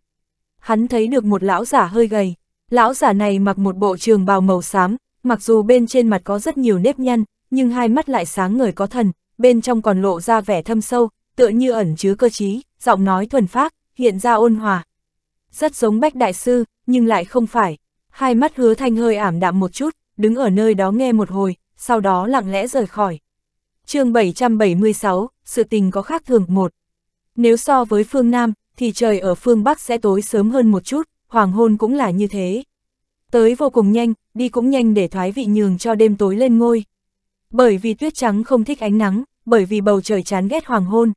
Speaker 1: Hắn thấy được một lão giả hơi gầy, lão giả này mặc một bộ trường bào màu xám, mặc dù bên trên mặt có rất nhiều nếp nhăn, nhưng hai mắt lại sáng ngời có thần, bên trong còn lộ ra vẻ thâm sâu, tựa như ẩn chứa cơ trí, giọng nói thuần phác, hiện ra ôn hòa. Rất giống Bách Đại Sư, nhưng lại không phải. Hai mắt hứa thanh hơi ảm đạm một chút, đứng ở nơi đó nghe một hồi, sau đó lặng lẽ rời khỏi chương 776, sự tình có khác thường một. Nếu so với phương Nam, thì trời ở phương Bắc sẽ tối sớm hơn một chút, hoàng hôn cũng là như thế. Tới vô cùng nhanh, đi cũng nhanh để thoái vị nhường cho đêm tối lên ngôi. Bởi vì tuyết trắng không thích ánh nắng, bởi vì bầu trời chán ghét hoàng hôn.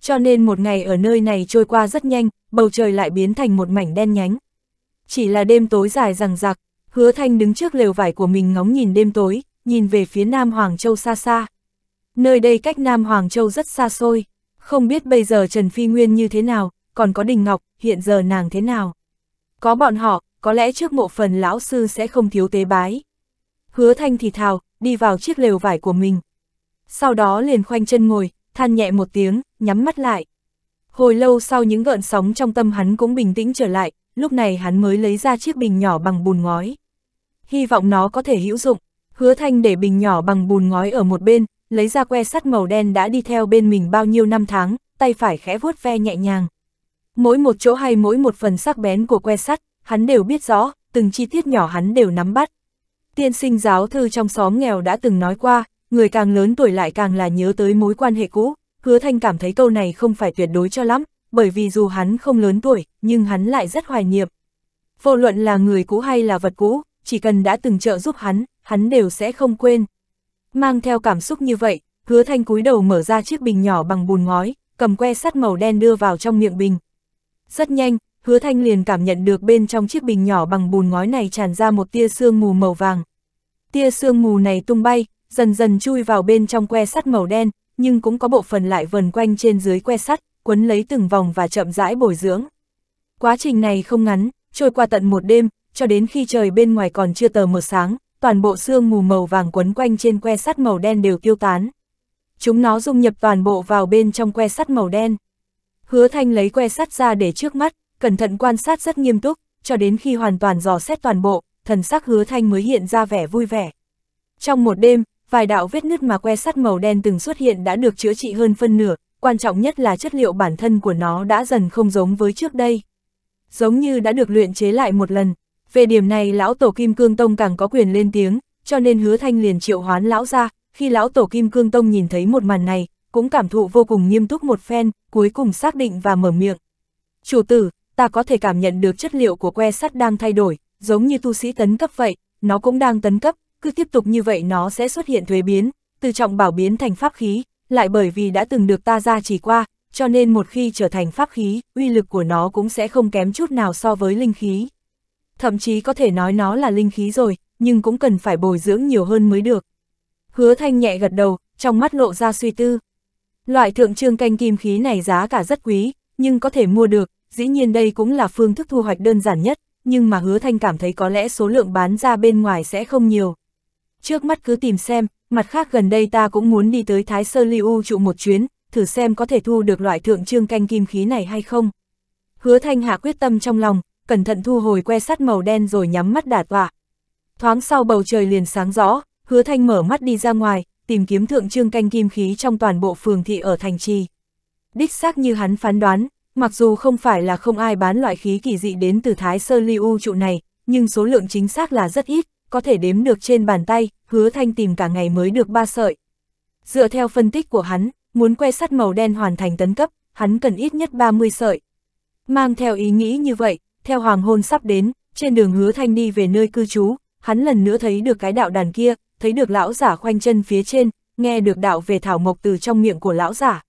Speaker 1: Cho nên một ngày ở nơi này trôi qua rất nhanh, bầu trời lại biến thành một mảnh đen nhánh. Chỉ là đêm tối dài rằng rạc, hứa thanh đứng trước lều vải của mình ngóng nhìn đêm tối, nhìn về phía Nam Hoàng Châu xa xa. Nơi đây cách Nam Hoàng Châu rất xa xôi, không biết bây giờ Trần Phi Nguyên như thế nào, còn có Đình Ngọc, hiện giờ nàng thế nào. Có bọn họ, có lẽ trước mộ phần lão sư sẽ không thiếu tế bái. Hứa thanh thì thào, đi vào chiếc lều vải của mình. Sau đó liền khoanh chân ngồi, than nhẹ một tiếng, nhắm mắt lại. Hồi lâu sau những gợn sóng trong tâm hắn cũng bình tĩnh trở lại, lúc này hắn mới lấy ra chiếc bình nhỏ bằng bùn ngói. Hy vọng nó có thể hữu dụng, hứa thanh để bình nhỏ bằng bùn ngói ở một bên, lấy ra que sắt màu đen đã đi theo bên mình bao nhiêu năm tháng, tay phải khẽ vuốt ve nhẹ nhàng. Mỗi một chỗ hay mỗi một phần sắc bén của que sắt, hắn đều biết rõ, từng chi tiết nhỏ hắn đều nắm bắt. Tiên sinh giáo thư trong xóm nghèo đã từng nói qua, người càng lớn tuổi lại càng là nhớ tới mối quan hệ cũ, hứa thanh cảm thấy câu này không phải tuyệt đối cho lắm, bởi vì dù hắn không lớn tuổi, nhưng hắn lại rất hoài niệm. Vô luận là người cũ hay là vật cũ, chỉ cần đã từng trợ giúp hắn, hắn đều sẽ không quên. Mang theo cảm xúc như vậy, hứa thanh cúi đầu mở ra chiếc bình nhỏ bằng bùn ngói, cầm que sắt màu đen đưa vào trong miệng bình. Rất nhanh, hứa thanh liền cảm nhận được bên trong chiếc bình nhỏ bằng bùn ngói này tràn ra một tia sương mù màu vàng. Tia sương mù này tung bay, dần dần chui vào bên trong que sắt màu đen, nhưng cũng có bộ phần lại vần quanh trên dưới que sắt, quấn lấy từng vòng và chậm rãi bồi dưỡng. Quá trình này không ngắn, trôi qua tận một đêm, cho đến khi trời bên ngoài còn chưa tờ mờ sáng, toàn bộ xương mù màu vàng quấn quanh trên que sắt màu đen đều tiêu tán. Chúng nó dung nhập toàn bộ vào bên trong que sắt màu đen. Hứa Thanh lấy que sắt ra để trước mắt, cẩn thận quan sát rất nghiêm túc, cho đến khi hoàn toàn dò xét toàn bộ, thần sắc Hứa Thanh mới hiện ra vẻ vui vẻ. Trong một đêm, vài đạo vết nứt mà que sắt màu đen từng xuất hiện đã được chữa trị hơn phân nửa, quan trọng nhất là chất liệu bản thân của nó đã dần không giống với trước đây. Giống như đã được luyện chế lại một lần, về điểm này lão tổ kim cương tông càng có quyền lên tiếng, cho nên hứa thanh liền triệu hoán lão ra, khi lão tổ kim cương tông nhìn thấy một màn này, cũng cảm thụ vô cùng nghiêm túc một phen, cuối cùng xác định và mở miệng. Chủ tử, ta có thể cảm nhận được chất liệu của que sắt đang thay đổi, giống như tu sĩ tấn cấp vậy, nó cũng đang tấn cấp, cứ tiếp tục như vậy nó sẽ xuất hiện thuế biến, từ trọng bảo biến thành pháp khí, lại bởi vì đã từng được ta ra chỉ qua, cho nên một khi trở thành pháp khí, uy lực của nó cũng sẽ không kém chút nào so với linh khí thậm chí có thể nói nó là linh khí rồi, nhưng cũng cần phải bồi dưỡng nhiều hơn mới được. Hứa thanh nhẹ gật đầu, trong mắt lộ ra suy tư. Loại thượng trương canh kim khí này giá cả rất quý, nhưng có thể mua được, dĩ nhiên đây cũng là phương thức thu hoạch đơn giản nhất, nhưng mà hứa thanh cảm thấy có lẽ số lượng bán ra bên ngoài sẽ không nhiều. Trước mắt cứ tìm xem, mặt khác gần đây ta cũng muốn đi tới Thái Sơ Liu trụ một chuyến, thử xem có thể thu được loại thượng trương canh kim khí này hay không. Hứa thanh hạ quyết tâm trong lòng, cẩn thận thu hồi que sắt màu đen rồi nhắm mắt đả tọa. Thoáng sau bầu trời liền sáng rõ, hứa thanh mở mắt đi ra ngoài, tìm kiếm thượng trương canh kim khí trong toàn bộ phường thị ở thành trì. Đích xác như hắn phán đoán, mặc dù không phải là không ai bán loại khí kỳ dị đến từ Thái Sơ liu trụ này, nhưng số lượng chính xác là rất ít, có thể đếm được trên bàn tay, hứa thanh tìm cả ngày mới được ba sợi. Dựa theo phân tích của hắn, muốn que sắt màu đen hoàn thành tấn cấp, hắn cần ít nhất 30 sợi. Mang theo ý nghĩ như vậy, theo hoàng hôn sắp đến, trên đường hứa thanh đi về nơi cư trú, hắn lần nữa thấy được cái đạo đàn kia, thấy được lão giả khoanh chân phía trên, nghe được đạo về thảo mộc từ trong miệng của lão giả.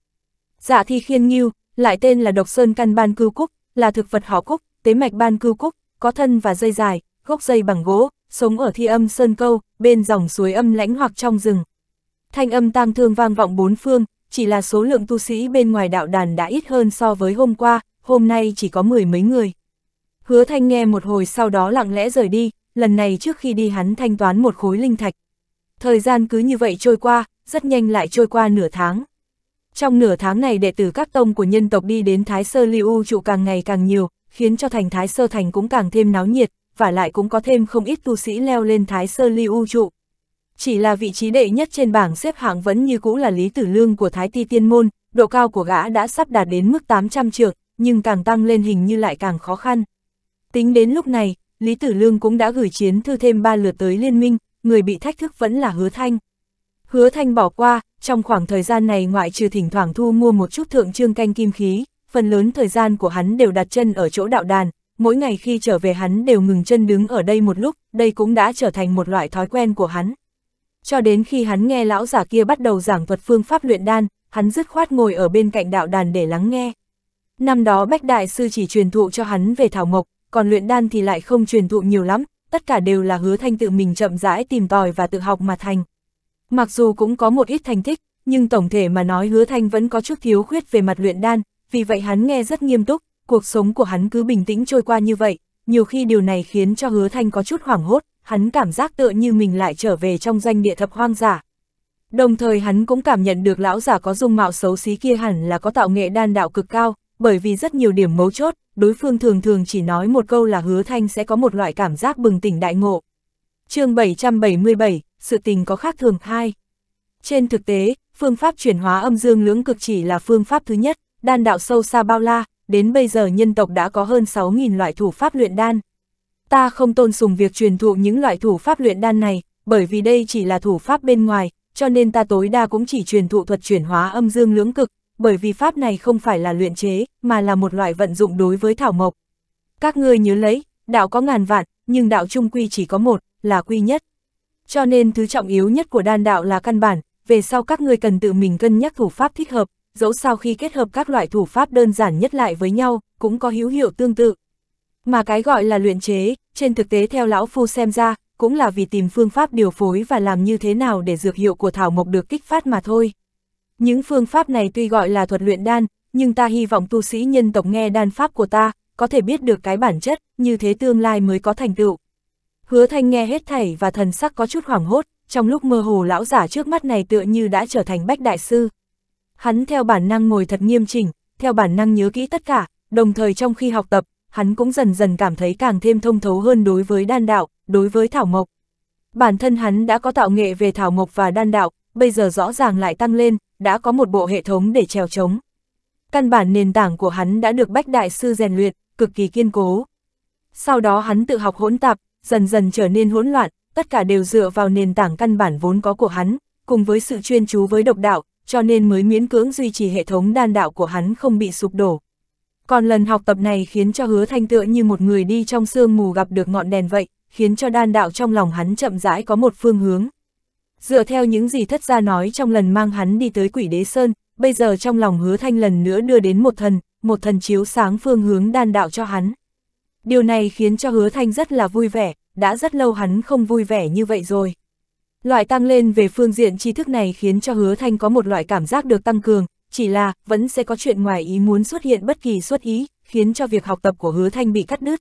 Speaker 1: Dạ thi khiên nghiêu, lại tên là độc sơn căn ban cư cúc, là thực vật họ cúc, tế mạch ban cư cúc, có thân và dây dài, gốc dây bằng gỗ, sống ở thi âm sơn câu, bên dòng suối âm lãnh hoặc trong rừng. Thanh âm tang thương vang vọng bốn phương, chỉ là số lượng tu sĩ bên ngoài đạo đàn đã ít hơn so với hôm qua, hôm nay chỉ có mười mấy người. Hứa Thanh nghe một hồi sau đó lặng lẽ rời đi, lần này trước khi đi hắn thanh toán một khối linh thạch. Thời gian cứ như vậy trôi qua, rất nhanh lại trôi qua nửa tháng. Trong nửa tháng này đệ tử các tông của nhân tộc đi đến Thái Sơ Liu trụ càng ngày càng nhiều, khiến cho thành Thái Sơ Thành cũng càng thêm náo nhiệt, và lại cũng có thêm không ít tu sĩ leo lên Thái Sơ Liu trụ. Chỉ là vị trí đệ nhất trên bảng xếp hạng vẫn như cũ là Lý Tử Lương của Thái Ti Tiên Môn, độ cao của gã đã sắp đạt đến mức 800 trượng, nhưng càng tăng lên hình như lại càng khó khăn. Tính đến lúc này, Lý Tử Lương cũng đã gửi chiến thư thêm ba lượt tới liên minh, người bị thách thức vẫn là Hứa Thanh. Hứa Thanh bỏ qua, trong khoảng thời gian này ngoại trừ thỉnh thoảng thu mua một chút thượng trương canh kim khí, phần lớn thời gian của hắn đều đặt chân ở chỗ đạo đàn, mỗi ngày khi trở về hắn đều ngừng chân đứng ở đây một lúc, đây cũng đã trở thành một loại thói quen của hắn. Cho đến khi hắn nghe lão giả kia bắt đầu giảng thuật phương pháp luyện đan, hắn dứt khoát ngồi ở bên cạnh đạo đàn để lắng nghe. Năm đó Bách Đại Sư chỉ truyền thụ cho hắn về Thảo Mộc, còn luyện đan thì lại không truyền thụ nhiều lắm, tất cả đều là hứa thanh tự mình chậm rãi tìm tòi và tự học mà thành. Mặc dù cũng có một ít thành tích, nhưng tổng thể mà nói hứa thanh vẫn có chút thiếu khuyết về mặt luyện đan, vì vậy hắn nghe rất nghiêm túc, cuộc sống của hắn cứ bình tĩnh trôi qua như vậy, nhiều khi điều này khiến cho hứa thanh có chút hoảng hốt, hắn cảm giác tựa như mình lại trở về trong danh địa thập hoang giả. Đồng thời hắn cũng cảm nhận được lão giả có dung mạo xấu xí kia hẳn là có tạo nghệ đan đạo cực cao, bởi vì rất nhiều điểm mấu chốt, đối phương thường thường chỉ nói một câu là hứa thanh sẽ có một loại cảm giác bừng tỉnh đại ngộ. chương 777, sự tình có khác thường hai. Trên thực tế, phương pháp chuyển hóa âm dương lưỡng cực chỉ là phương pháp thứ nhất, đan đạo sâu xa bao la, đến bây giờ nhân tộc đã có hơn 6.000 loại thủ pháp luyện đan. Ta không tôn sùng việc truyền thụ những loại thủ pháp luyện đan này, bởi vì đây chỉ là thủ pháp bên ngoài, cho nên ta tối đa cũng chỉ truyền thụ thuật chuyển hóa âm dương lưỡng cực, bởi vì pháp này không phải là luyện chế, mà là một loại vận dụng đối với thảo mộc. Các ngươi nhớ lấy, đạo có ngàn vạn, nhưng đạo trung quy chỉ có một, là quy nhất. Cho nên thứ trọng yếu nhất của đan đạo là căn bản, về sau các ngươi cần tự mình cân nhắc thủ pháp thích hợp, dẫu sau khi kết hợp các loại thủ pháp đơn giản nhất lại với nhau, cũng có hữu hiệu tương tự. Mà cái gọi là luyện chế, trên thực tế theo lão phu xem ra, cũng là vì tìm phương pháp điều phối và làm như thế nào để dược hiệu của thảo mộc được kích phát mà thôi. Những phương pháp này tuy gọi là thuật luyện đan, nhưng ta hy vọng tu sĩ nhân tộc nghe đan pháp của ta, có thể biết được cái bản chất, như thế tương lai mới có thành tựu. Hứa thanh nghe hết thảy và thần sắc có chút hoảng hốt, trong lúc mơ hồ lão giả trước mắt này tựa như đã trở thành bách đại sư. Hắn theo bản năng ngồi thật nghiêm chỉnh, theo bản năng nhớ kỹ tất cả, đồng thời trong khi học tập, hắn cũng dần dần cảm thấy càng thêm thông thấu hơn đối với đan đạo, đối với thảo mộc. Bản thân hắn đã có tạo nghệ về thảo mộc và đan đạo, bây giờ rõ ràng lại tăng lên, đã có một bộ hệ thống để trèo chống. Căn bản nền tảng của hắn đã được Bách Đại Sư rèn luyện, cực kỳ kiên cố. Sau đó hắn tự học hỗn tạp, dần dần trở nên hỗn loạn, tất cả đều dựa vào nền tảng căn bản vốn có của hắn, cùng với sự chuyên chú với độc đạo, cho nên mới miễn cưỡng duy trì hệ thống đan đạo của hắn không bị sụp đổ. Còn lần học tập này khiến cho hứa thanh tựa như một người đi trong sương mù gặp được ngọn đèn vậy, khiến cho đan đạo trong lòng hắn chậm rãi có một phương hướng. Dựa theo những gì thất gia nói trong lần mang hắn đi tới quỷ đế sơn, bây giờ trong lòng hứa thanh lần nữa đưa đến một thần, một thần chiếu sáng phương hướng đan đạo cho hắn. Điều này khiến cho hứa thanh rất là vui vẻ, đã rất lâu hắn không vui vẻ như vậy rồi. Loại tăng lên về phương diện tri thức này khiến cho hứa thanh có một loại cảm giác được tăng cường, chỉ là vẫn sẽ có chuyện ngoài ý muốn xuất hiện bất kỳ xuất ý, khiến cho việc học tập của hứa thanh bị cắt đứt.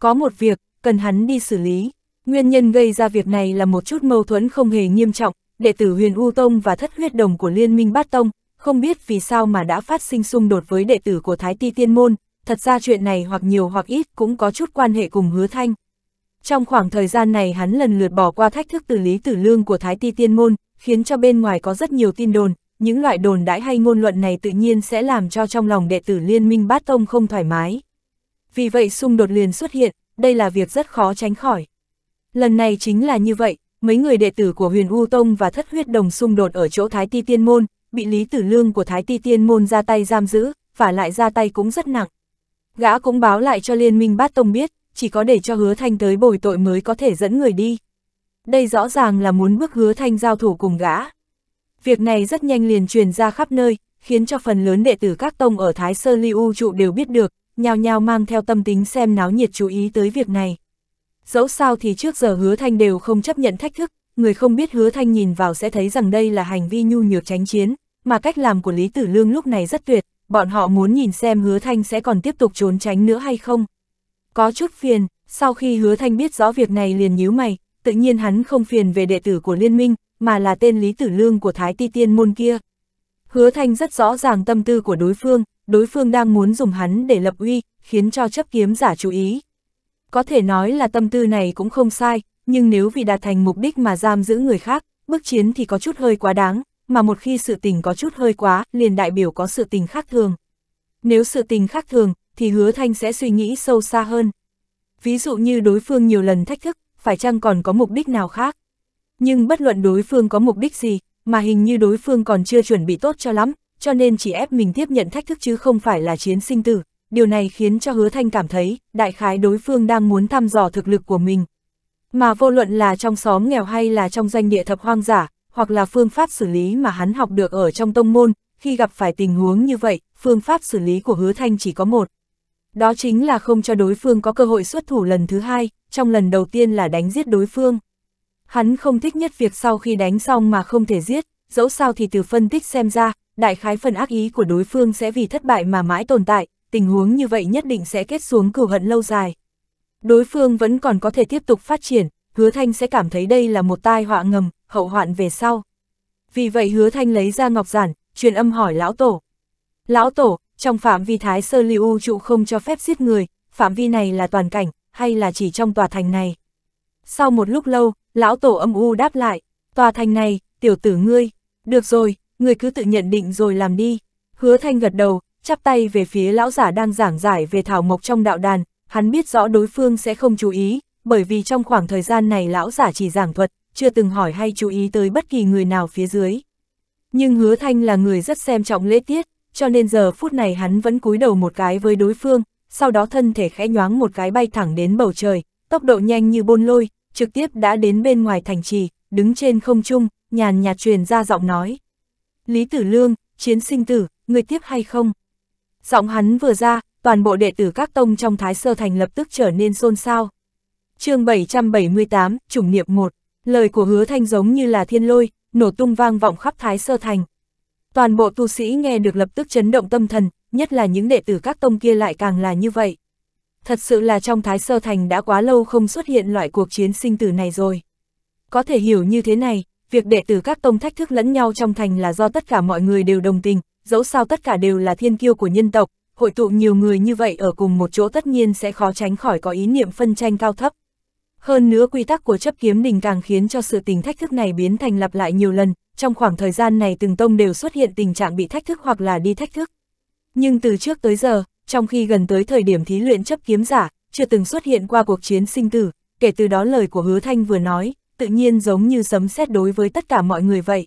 Speaker 1: Có một việc, cần hắn đi xử lý. Nguyên nhân gây ra việc này là một chút mâu thuẫn không hề nghiêm trọng, đệ tử huyền U Tông và thất huyết đồng của Liên minh Bát Tông, không biết vì sao mà đã phát sinh xung đột với đệ tử của Thái Ti Tiên Môn, thật ra chuyện này hoặc nhiều hoặc ít cũng có chút quan hệ cùng hứa thanh. Trong khoảng thời gian này hắn lần lượt bỏ qua thách thức từ lý tử lương của Thái Ti Tiên Môn, khiến cho bên ngoài có rất nhiều tin đồn, những loại đồn đãi hay ngôn luận này tự nhiên sẽ làm cho trong lòng đệ tử liên minh bát tông không thoải mái. Vì vậy xung đột liền xuất hiện, đây là việc rất khó tránh khỏi. Lần này chính là như vậy, mấy người đệ tử của huyền U Tông và thất huyết đồng xung đột ở chỗ Thái Ti Tiên Môn, bị Lý Tử Lương của Thái Ti Tiên Môn ra tay giam giữ, và lại ra tay cũng rất nặng. Gã cũng báo lại cho Liên minh Bát Tông biết, chỉ có để cho hứa thanh tới bồi tội mới có thể dẫn người đi. Đây rõ ràng là muốn bước hứa thanh giao thủ cùng gã. Việc này rất nhanh liền truyền ra khắp nơi, khiến cho phần lớn đệ tử các tông ở Thái Sơ Ly U trụ đều biết được, nhao nhao mang theo tâm tính xem náo nhiệt chú ý tới việc này dẫu sao thì trước giờ hứa thanh đều không chấp nhận thách thức, người không biết hứa thanh nhìn vào sẽ thấy rằng đây là hành vi nhu nhược tránh chiến, mà cách làm của Lý Tử Lương lúc này rất tuyệt, bọn họ muốn nhìn xem hứa thanh sẽ còn tiếp tục trốn tránh nữa hay không. Có chút phiền, sau khi hứa thanh biết rõ việc này liền nhíu mày, tự nhiên hắn không phiền về đệ tử của liên minh, mà là tên Lý Tử Lương của Thái Ti Tiên môn kia. Hứa thanh rất rõ ràng tâm tư của đối phương, đối phương đang muốn dùng hắn để lập uy, khiến cho chấp kiếm giả chú ý, có thể nói là tâm tư này cũng không sai, nhưng nếu vì đạt thành mục đích mà giam giữ người khác, bước chiến thì có chút hơi quá đáng, mà một khi sự tình có chút hơi quá, liền đại biểu có sự tình khác thường. Nếu sự tình khác thường, thì hứa thanh sẽ suy nghĩ sâu xa hơn. Ví dụ như đối phương nhiều lần thách thức, phải chăng còn có mục đích nào khác. Nhưng bất luận đối phương có mục đích gì, mà hình như đối phương còn chưa chuẩn bị tốt cho lắm, cho nên chỉ ép mình tiếp nhận thách thức chứ không phải là chiến sinh tử, điều này khiến cho hứa thanh cảm thấy, đại khái đối phương đang muốn thăm dò thực lực của mình. Mà vô luận là trong xóm nghèo hay là trong danh địa thập hoang giả, hoặc là phương pháp xử lý mà hắn học được ở trong tông môn, khi gặp phải tình huống như vậy, phương pháp xử lý của hứa thanh chỉ có một. Đó chính là không cho đối phương có cơ hội xuất thủ lần thứ hai, trong lần đầu tiên là đánh giết đối phương. Hắn không thích nhất việc sau khi đánh xong mà không thể giết, dẫu sao thì từ phân tích xem ra, đại khái phần ác ý của đối phương sẽ vì thất bại mà mãi tồn tại, tình huống như vậy nhất định sẽ kết xuống cừu hận lâu dài. Đối phương vẫn còn có thể tiếp tục phát triển, hứa thanh sẽ cảm thấy đây là một tai họa ngầm, hậu hoạn về sau. Vì vậy hứa thanh lấy ra ngọc giản, truyền âm hỏi lão tổ. Lão tổ, trong phạm vi thái sơ lưu trụ không cho phép giết người, phạm vi này là toàn cảnh, hay là chỉ trong tòa thành này? Sau một lúc lâu, lão tổ âm u đáp lại, tòa thành này, tiểu tử ngươi, được rồi, ngươi cứ tự nhận định rồi làm đi. Hứa thanh gật đầu, chắp tay về phía lão giả đang giảng giải về thảo mộc trong đạo đàn, hắn biết rõ đối phương sẽ không chú ý, bởi vì trong khoảng thời gian này lão giả chỉ giảng thuật, chưa từng hỏi hay chú ý tới bất kỳ người nào phía dưới. Nhưng hứa thanh là người rất xem trọng lễ tiết, cho nên giờ phút này hắn vẫn cúi đầu một cái với đối phương, sau đó thân thể khẽ nhoáng một cái bay thẳng đến bầu trời, tốc độ nhanh như bôn lôi, trực tiếp đã đến bên ngoài thành trì, đứng trên không trung, nhàn nhạt truyền ra giọng nói. Lý Tử Lương, chiến sinh tử, người tiếp hay không? Giọng hắn vừa ra, toàn bộ đệ tử các tông trong Thái Sơ Thành lập tức trở nên xôn xao. chương 778, Trùng Niệm 1, lời của hứa thanh giống như là thiên lôi, nổ tung vang vọng khắp Thái Sơ Thành. Toàn bộ tu sĩ nghe được lập tức chấn động tâm thần, nhất là những đệ tử các tông kia lại càng là như vậy. Thật sự là trong Thái Sơ Thành đã quá lâu không xuất hiện loại cuộc chiến sinh tử này rồi. Có thể hiểu như thế này, việc đệ tử các tông thách thức lẫn nhau trong thành là do tất cả mọi người đều đồng tình, dẫu sao tất cả đều là thiên kiêu của nhân tộc, hội tụ nhiều người như vậy ở cùng một chỗ tất nhiên sẽ khó tránh khỏi có ý niệm phân tranh cao thấp. Hơn nữa quy tắc của chấp kiếm đình càng khiến cho sự tình thách thức này biến thành lặp lại nhiều lần, trong khoảng thời gian này từng tông đều xuất hiện tình trạng bị thách thức hoặc là đi thách thức. Nhưng từ trước tới giờ, trong khi gần tới thời điểm thí luyện chấp kiếm giả, chưa từng xuất hiện qua cuộc chiến sinh tử, kể từ đó lời của hứa thanh vừa nói, tự nhiên giống như sấm xét đối với tất cả mọi người vậy.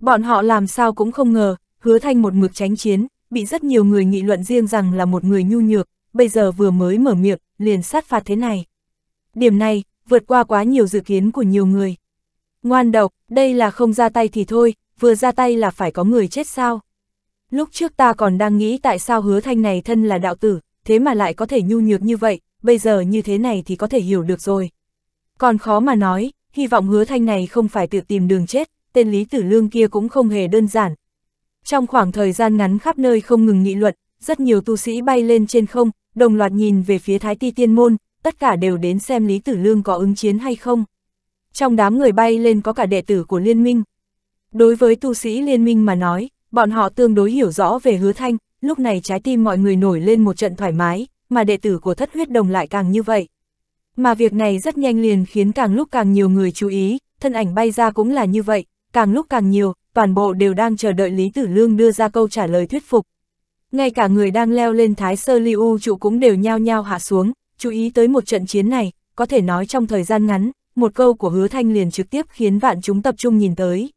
Speaker 1: Bọn họ làm sao cũng không ngờ, hứa thanh một mực tránh chiến, bị rất nhiều người nghị luận riêng rằng là một người nhu nhược, bây giờ vừa mới mở miệng, liền sát phạt thế này. Điểm này, vượt qua quá nhiều dự kiến của nhiều người. Ngoan độc, đây là không ra tay thì thôi, vừa ra tay là phải có người chết sao. Lúc trước ta còn đang nghĩ tại sao hứa thanh này thân là đạo tử, thế mà lại có thể nhu nhược như vậy, bây giờ như thế này thì có thể hiểu được rồi. Còn khó mà nói, hy vọng hứa thanh này không phải tự tìm đường chết, tên Lý Tử Lương kia cũng không hề đơn giản, trong khoảng thời gian ngắn khắp nơi không ngừng nghị luận, rất nhiều tu sĩ bay lên trên không, đồng loạt nhìn về phía Thái Ti Tiên Môn, tất cả đều đến xem Lý Tử Lương có ứng chiến hay không. Trong đám người bay lên có cả đệ tử của Liên minh. Đối với tu sĩ Liên minh mà nói, bọn họ tương đối hiểu rõ về hứa thanh, lúc này trái tim mọi người nổi lên một trận thoải mái, mà đệ tử của thất huyết đồng lại càng như vậy. Mà việc này rất nhanh liền khiến càng lúc càng nhiều người chú ý, thân ảnh bay ra cũng là như vậy, càng lúc càng nhiều, toàn bộ đều đang chờ đợi Lý Tử Lương đưa ra câu trả lời thuyết phục. Ngay cả người đang leo lên Thái Sơ Ly U trụ cũng đều nhao nhao hạ xuống, chú ý tới một trận chiến này, có thể nói trong thời gian ngắn, một câu của hứa thanh liền trực tiếp khiến vạn chúng tập trung nhìn tới.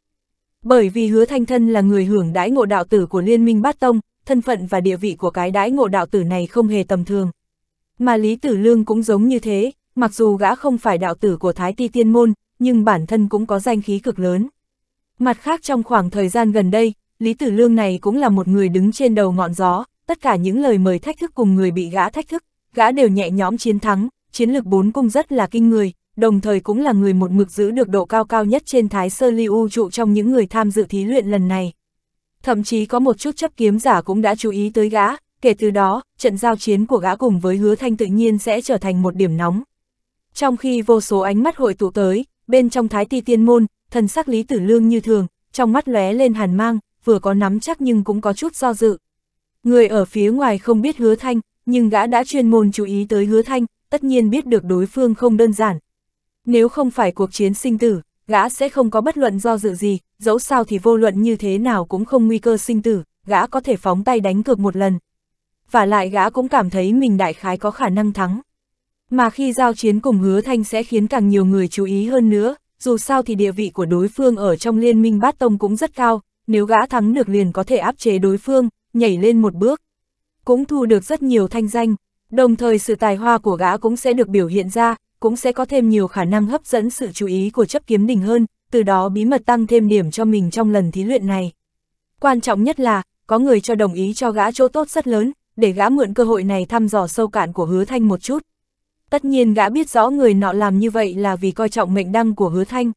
Speaker 1: Bởi vì hứa thanh thân là người hưởng đãi ngộ đạo tử của Liên minh Bát Tông, thân phận và địa vị của cái đãi ngộ đạo tử này không hề tầm thường. Mà Lý Tử Lương cũng giống như thế, mặc dù gã không phải đạo tử của Thái Ti Tiên Môn, nhưng bản thân cũng có danh khí cực lớn. Mặt khác trong khoảng thời gian gần đây, Lý Tử Lương này cũng là một người đứng trên đầu ngọn gió, tất cả những lời mời thách thức cùng người bị gã thách thức, gã đều nhẹ nhõm chiến thắng, chiến lược bốn cung rất là kinh người, đồng thời cũng là người một mực giữ được độ cao cao nhất trên Thái Sơ Ly U trụ trong những người tham dự thí luyện lần này. Thậm chí có một chút chấp kiếm giả cũng đã chú ý tới gã, kể từ đó, trận giao chiến của gã cùng với hứa thanh tự nhiên sẽ trở thành một điểm nóng. Trong khi vô số ánh mắt hội tụ tới, bên trong Thái Ti Tiên Môn, thần sắc Lý Tử Lương như thường, trong mắt lóe lên hàn mang, vừa có nắm chắc nhưng cũng có chút do dự. Người ở phía ngoài không biết hứa thanh, nhưng gã đã chuyên môn chú ý tới hứa thanh, tất nhiên biết được đối phương không đơn giản. Nếu không phải cuộc chiến sinh tử, gã sẽ không có bất luận do dự gì, dẫu sao thì vô luận như thế nào cũng không nguy cơ sinh tử, gã có thể phóng tay đánh cược một lần. Và lại gã cũng cảm thấy mình đại khái có khả năng thắng. Mà khi giao chiến cùng hứa thanh sẽ khiến càng nhiều người chú ý hơn nữa, dù sao thì địa vị của đối phương ở trong liên minh bát tông cũng rất cao, nếu gã thắng được liền có thể áp chế đối phương, nhảy lên một bước. Cũng thu được rất nhiều thanh danh, đồng thời sự tài hoa của gã cũng sẽ được biểu hiện ra, cũng sẽ có thêm nhiều khả năng hấp dẫn sự chú ý của chấp kiếm đình hơn, từ đó bí mật tăng thêm điểm cho mình trong lần thí luyện này. Quan trọng nhất là, có người cho đồng ý cho gã chỗ tốt rất lớn, để gã mượn cơ hội này thăm dò sâu cạn của hứa thanh một chút. Tất nhiên gã biết rõ người nọ làm như vậy là vì coi trọng mệnh đăng của hứa thanh.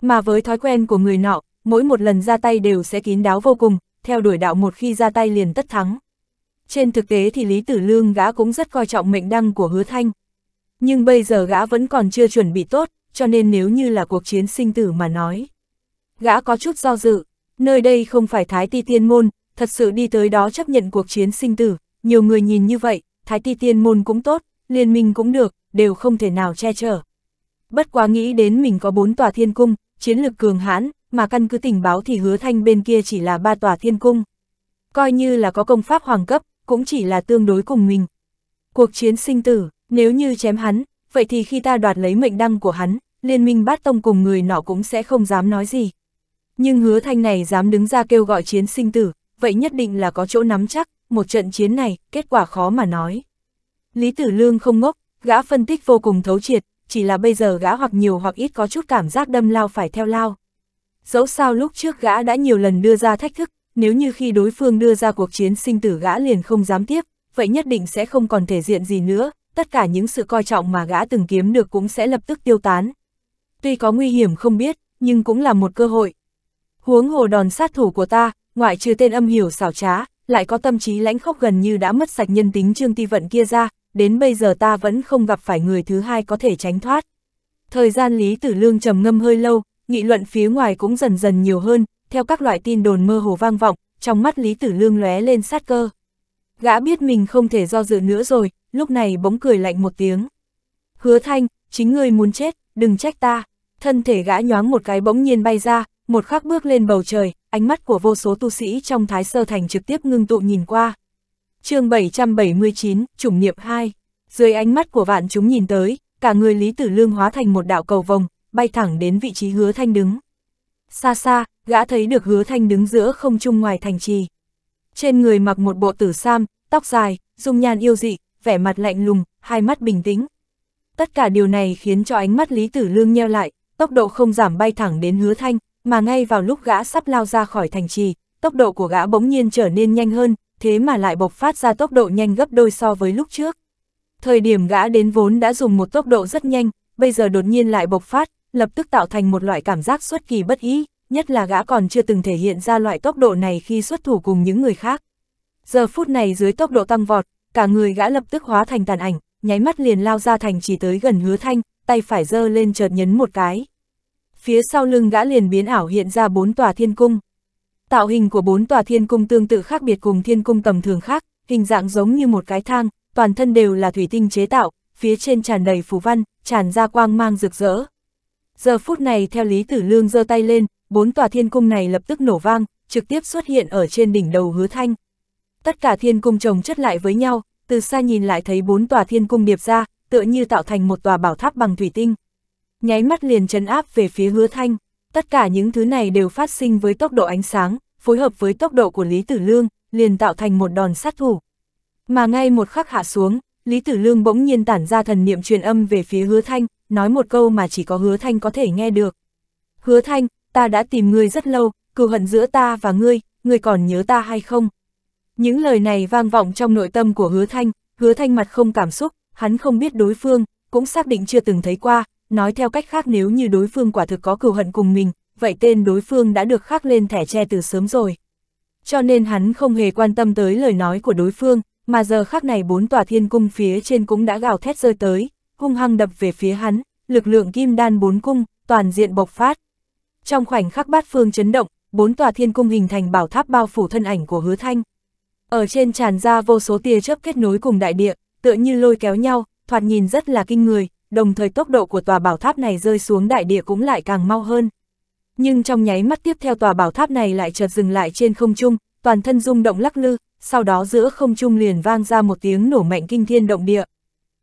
Speaker 1: Mà với thói quen của người nọ, mỗi một lần ra tay đều sẽ kín đáo vô cùng, theo đuổi đạo một khi ra tay liền tất thắng. Trên thực tế thì Lý Tử Lương gã cũng rất coi trọng mệnh đăng của hứa thanh. Nhưng bây giờ gã vẫn còn chưa chuẩn bị tốt, cho nên nếu như là cuộc chiến sinh tử mà nói. Gã có chút do dự, nơi đây không phải Thái Ti Tiên Môn, thật sự đi tới đó chấp nhận cuộc chiến sinh tử, nhiều người nhìn như vậy, Thái Ti Tiên Môn cũng tốt, liên minh cũng được, đều không thể nào che chở. Bất quá nghĩ đến mình có bốn tòa thiên cung, chiến lực cường hãn, mà căn cứ tình báo thì hứa thanh bên kia chỉ là ba tòa thiên cung. Coi như là có công pháp hoàng cấp, cũng chỉ là tương đối cùng mình. Cuộc chiến sinh tử, nếu như chém hắn, vậy thì khi ta đoạt lấy mệnh đăng của hắn, liên minh bát tông cùng người nọ cũng sẽ không dám nói gì. Nhưng hứa thanh này dám đứng ra kêu gọi chiến sinh tử, vậy nhất định là có chỗ nắm chắc, một trận chiến này, kết quả khó mà nói. Lý Tử Lương không ngốc, gã phân tích vô cùng thấu triệt, chỉ là bây giờ gã hoặc nhiều hoặc ít có chút cảm giác đâm lao phải theo lao. Dẫu sao lúc trước gã đã nhiều lần đưa ra thách thức, nếu như khi đối phương đưa ra cuộc chiến sinh tử gã liền không dám tiếp, vậy nhất định sẽ không còn thể diện gì nữa, tất cả những sự coi trọng mà gã từng kiếm được cũng sẽ lập tức tiêu tán. Tuy có nguy hiểm không biết, nhưng cũng là một cơ hội. Huống hồ đòn sát thủ của ta, ngoại trừ tên âm hiểu xảo trá, lại có tâm trí lãnh khốc gần như đã mất sạch nhân tính Trương Ti Vận kia ra, đến bây giờ ta vẫn không gặp phải người thứ hai có thể tránh thoát. Thời gian Lý Tử Lương trầm ngâm hơi lâu, nghị luận phía ngoài cũng dần dần nhiều hơn, theo các loại tin đồn mơ hồ vang vọng, trong mắt Lý Tử Lương lóe lên sát cơ. Gã biết mình không thể do dự nữa rồi, lúc này bỗng cười lạnh một tiếng. Hứa Thanh, chính ngươi muốn chết, đừng trách ta. Thân thể gã nhoáng một cái bỗng nhiên bay ra, một khắc bước lên bầu trời, ánh mắt của vô số tu sĩ trong Thái Sơ Thành trực tiếp ngưng tụ nhìn qua chương 779, chủng niệm 2. Dưới ánh mắt của vạn chúng nhìn tới, cả người Lý Tử Lương hóa thành một đạo cầu vồng, bay thẳng đến vị trí hứa thanh đứng. Xa xa, gã thấy được hứa thanh đứng giữa không trung ngoài thành trì. Trên người mặc một bộ tử sam, tóc dài, dung nhan yêu dị, vẻ mặt lạnh lùng, hai mắt bình tĩnh. Tất cả điều này khiến cho ánh mắt Lý Tử Lương nheo lại, tốc độ không giảm bay thẳng đến hứa thanh, mà ngay vào lúc gã sắp lao ra khỏi thành trì, tốc độ của gã bỗng nhiên trở nên nhanh hơn, thế mà lại bộc phát ra tốc độ nhanh gấp đôi so với lúc trước. Thời điểm gã đến vốn đã dùng một tốc độ rất nhanh, bây giờ đột nhiên lại bộc phát, lập tức tạo thành một loại cảm giác xuất kỳ bất ý, nhất là gã còn chưa từng thể hiện ra loại tốc độ này khi xuất thủ cùng những người khác. Giờ phút này dưới tốc độ tăng vọt, cả người gã lập tức hóa thành tàn ảnh, nháy mắt liền lao ra thành chỉ tới gần hứa thanh, tay phải giơ lên chợt nhấn một cái. Phía sau lưng gã liền biến ảo hiện ra bốn tòa thiên cung, Tạo hình của bốn tòa thiên cung tương tự khác biệt cùng thiên cung tầm thường khác, hình dạng giống như một cái thang, toàn thân đều là thủy tinh chế tạo, phía trên tràn đầy phù văn, tràn ra quang mang rực rỡ. Giờ phút này theo Lý Tử Lương giơ tay lên, bốn tòa thiên cung này lập tức nổ vang, trực tiếp xuất hiện ở trên đỉnh đầu hứa thanh. Tất cả thiên cung chồng chất lại với nhau, từ xa nhìn lại thấy bốn tòa thiên cung điệp ra, tựa như tạo thành một tòa bảo tháp bằng thủy tinh. Nháy mắt liền chấn áp về phía hứa thanh, tất cả những thứ này đều phát sinh với tốc độ ánh sáng, phối hợp với tốc độ của Lý Tử Lương, liền tạo thành một đòn sát thủ. Mà ngay một khắc hạ xuống, Lý Tử Lương bỗng nhiên tản ra thần niệm truyền âm về phía Hứa Thanh, nói một câu mà chỉ có Hứa Thanh có thể nghe được. Hứa Thanh, ta đã tìm ngươi rất lâu, cừu hận giữa ta và ngươi, ngươi còn nhớ ta hay không? Những lời này vang vọng trong nội tâm của Hứa Thanh, Hứa Thanh mặt không cảm xúc, hắn không biết đối phương, cũng xác định chưa từng thấy qua, nói theo cách khác nếu như đối phương quả thực có cừu hận cùng mình, vậy tên đối phương đã được khắc lên thẻ tre từ sớm rồi. Cho nên hắn không hề quan tâm tới lời nói của đối phương, mà giờ khắc này bốn tòa thiên cung phía trên cũng đã gào thét rơi tới, hung hăng đập về phía hắn, lực lượng kim đan bốn cung, toàn diện bộc phát. Trong khoảnh khắc bát phương chấn động, bốn tòa thiên cung hình thành bảo tháp bao phủ thân ảnh của hứa thanh. Ở trên tràn ra vô số tia chớp kết nối cùng đại địa, tựa như lôi kéo nhau, thoạt nhìn rất là kinh người, đồng thời tốc độ của tòa bảo tháp này rơi xuống đại địa cũng lại càng mau hơn nhưng trong nháy mắt tiếp theo tòa bảo tháp này lại chợt dừng lại trên không trung, toàn thân rung động lắc lư, sau đó giữa không trung liền vang ra một tiếng nổ mạnh kinh thiên động địa.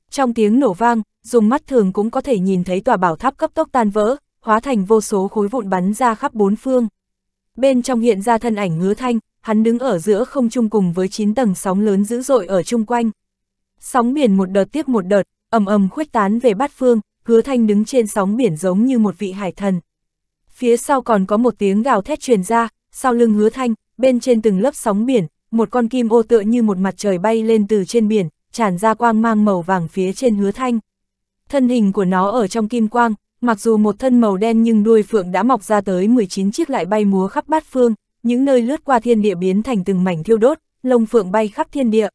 Speaker 1: Trong tiếng nổ vang, dùng mắt thường cũng có thể nhìn thấy tòa bảo tháp cấp tốc tan vỡ, hóa thành vô số khối vụn bắn ra khắp bốn phương. Bên trong hiện ra thân ảnh ngứa thanh, hắn đứng ở giữa không trung cùng với 9 tầng sóng lớn dữ dội ở chung quanh. Sóng biển một đợt tiếp một đợt, ầm ầm khuếch tán về bát phương, hứa thanh đứng trên sóng biển giống như một vị hải thần. Phía sau còn có một tiếng gào thét truyền ra, sau lưng hứa thanh, bên trên từng lớp sóng biển, một con kim ô tựa như một mặt trời bay lên từ trên biển, tràn ra quang mang màu vàng phía trên hứa thanh. Thân hình của nó ở trong kim quang, mặc dù một thân màu đen nhưng đuôi phượng đã mọc ra tới 19 chiếc lại bay múa khắp bát phương, những nơi lướt qua thiên địa biến thành từng mảnh thiêu đốt, lông phượng bay khắp thiên địa.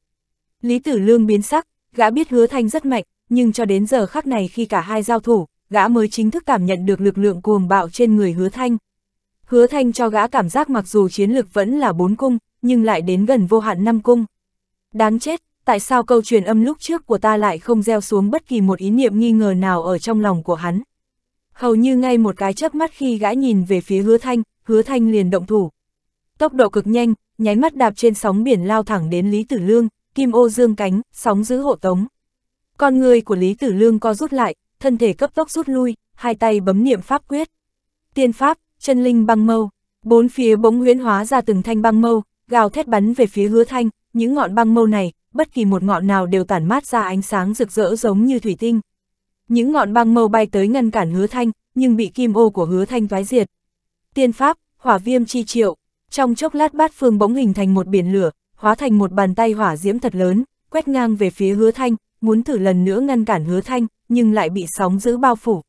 Speaker 1: Lý Tử Lương biến sắc, gã biết hứa thanh rất mạnh, nhưng cho đến giờ khắc này khi cả hai giao thủ, gã mới chính thức cảm nhận được lực lượng cuồng bạo trên người hứa thanh. Hứa thanh cho gã cảm giác mặc dù chiến lực vẫn là bốn cung, nhưng lại đến gần vô hạn năm cung. Đáng chết, tại sao câu truyền âm lúc trước của ta lại không gieo xuống bất kỳ một ý niệm nghi ngờ nào ở trong lòng của hắn. Hầu như ngay một cái chớp mắt khi gã nhìn về phía hứa thanh, hứa thanh liền động thủ. Tốc độ cực nhanh, nháy mắt đạp trên sóng biển lao thẳng đến Lý Tử Lương, kim ô dương cánh, sóng giữ hộ tống. Con người của Lý Tử Lương co rút lại, thân thể cấp tốc rút lui, hai tay bấm niệm pháp quyết. Tiên pháp, chân linh băng mâu, bốn phía bỗng huyễn hóa ra từng thanh băng mâu, gào thét bắn về phía hứa thanh, những ngọn băng mâu này, bất kỳ một ngọn nào đều tản mát ra ánh sáng rực rỡ giống như thủy tinh. Những ngọn băng mâu bay tới ngăn cản hứa thanh, nhưng bị kim ô của hứa thanh toái diệt. Tiên pháp, hỏa viêm chi triệu, trong chốc lát bát phương bỗng hình thành một biển lửa, hóa thành một bàn tay hỏa diễm thật lớn, quét ngang về phía hứa thanh, muốn thử lần nữa ngăn cản hứa thanh, nhưng lại bị sóng giữ bao phủ.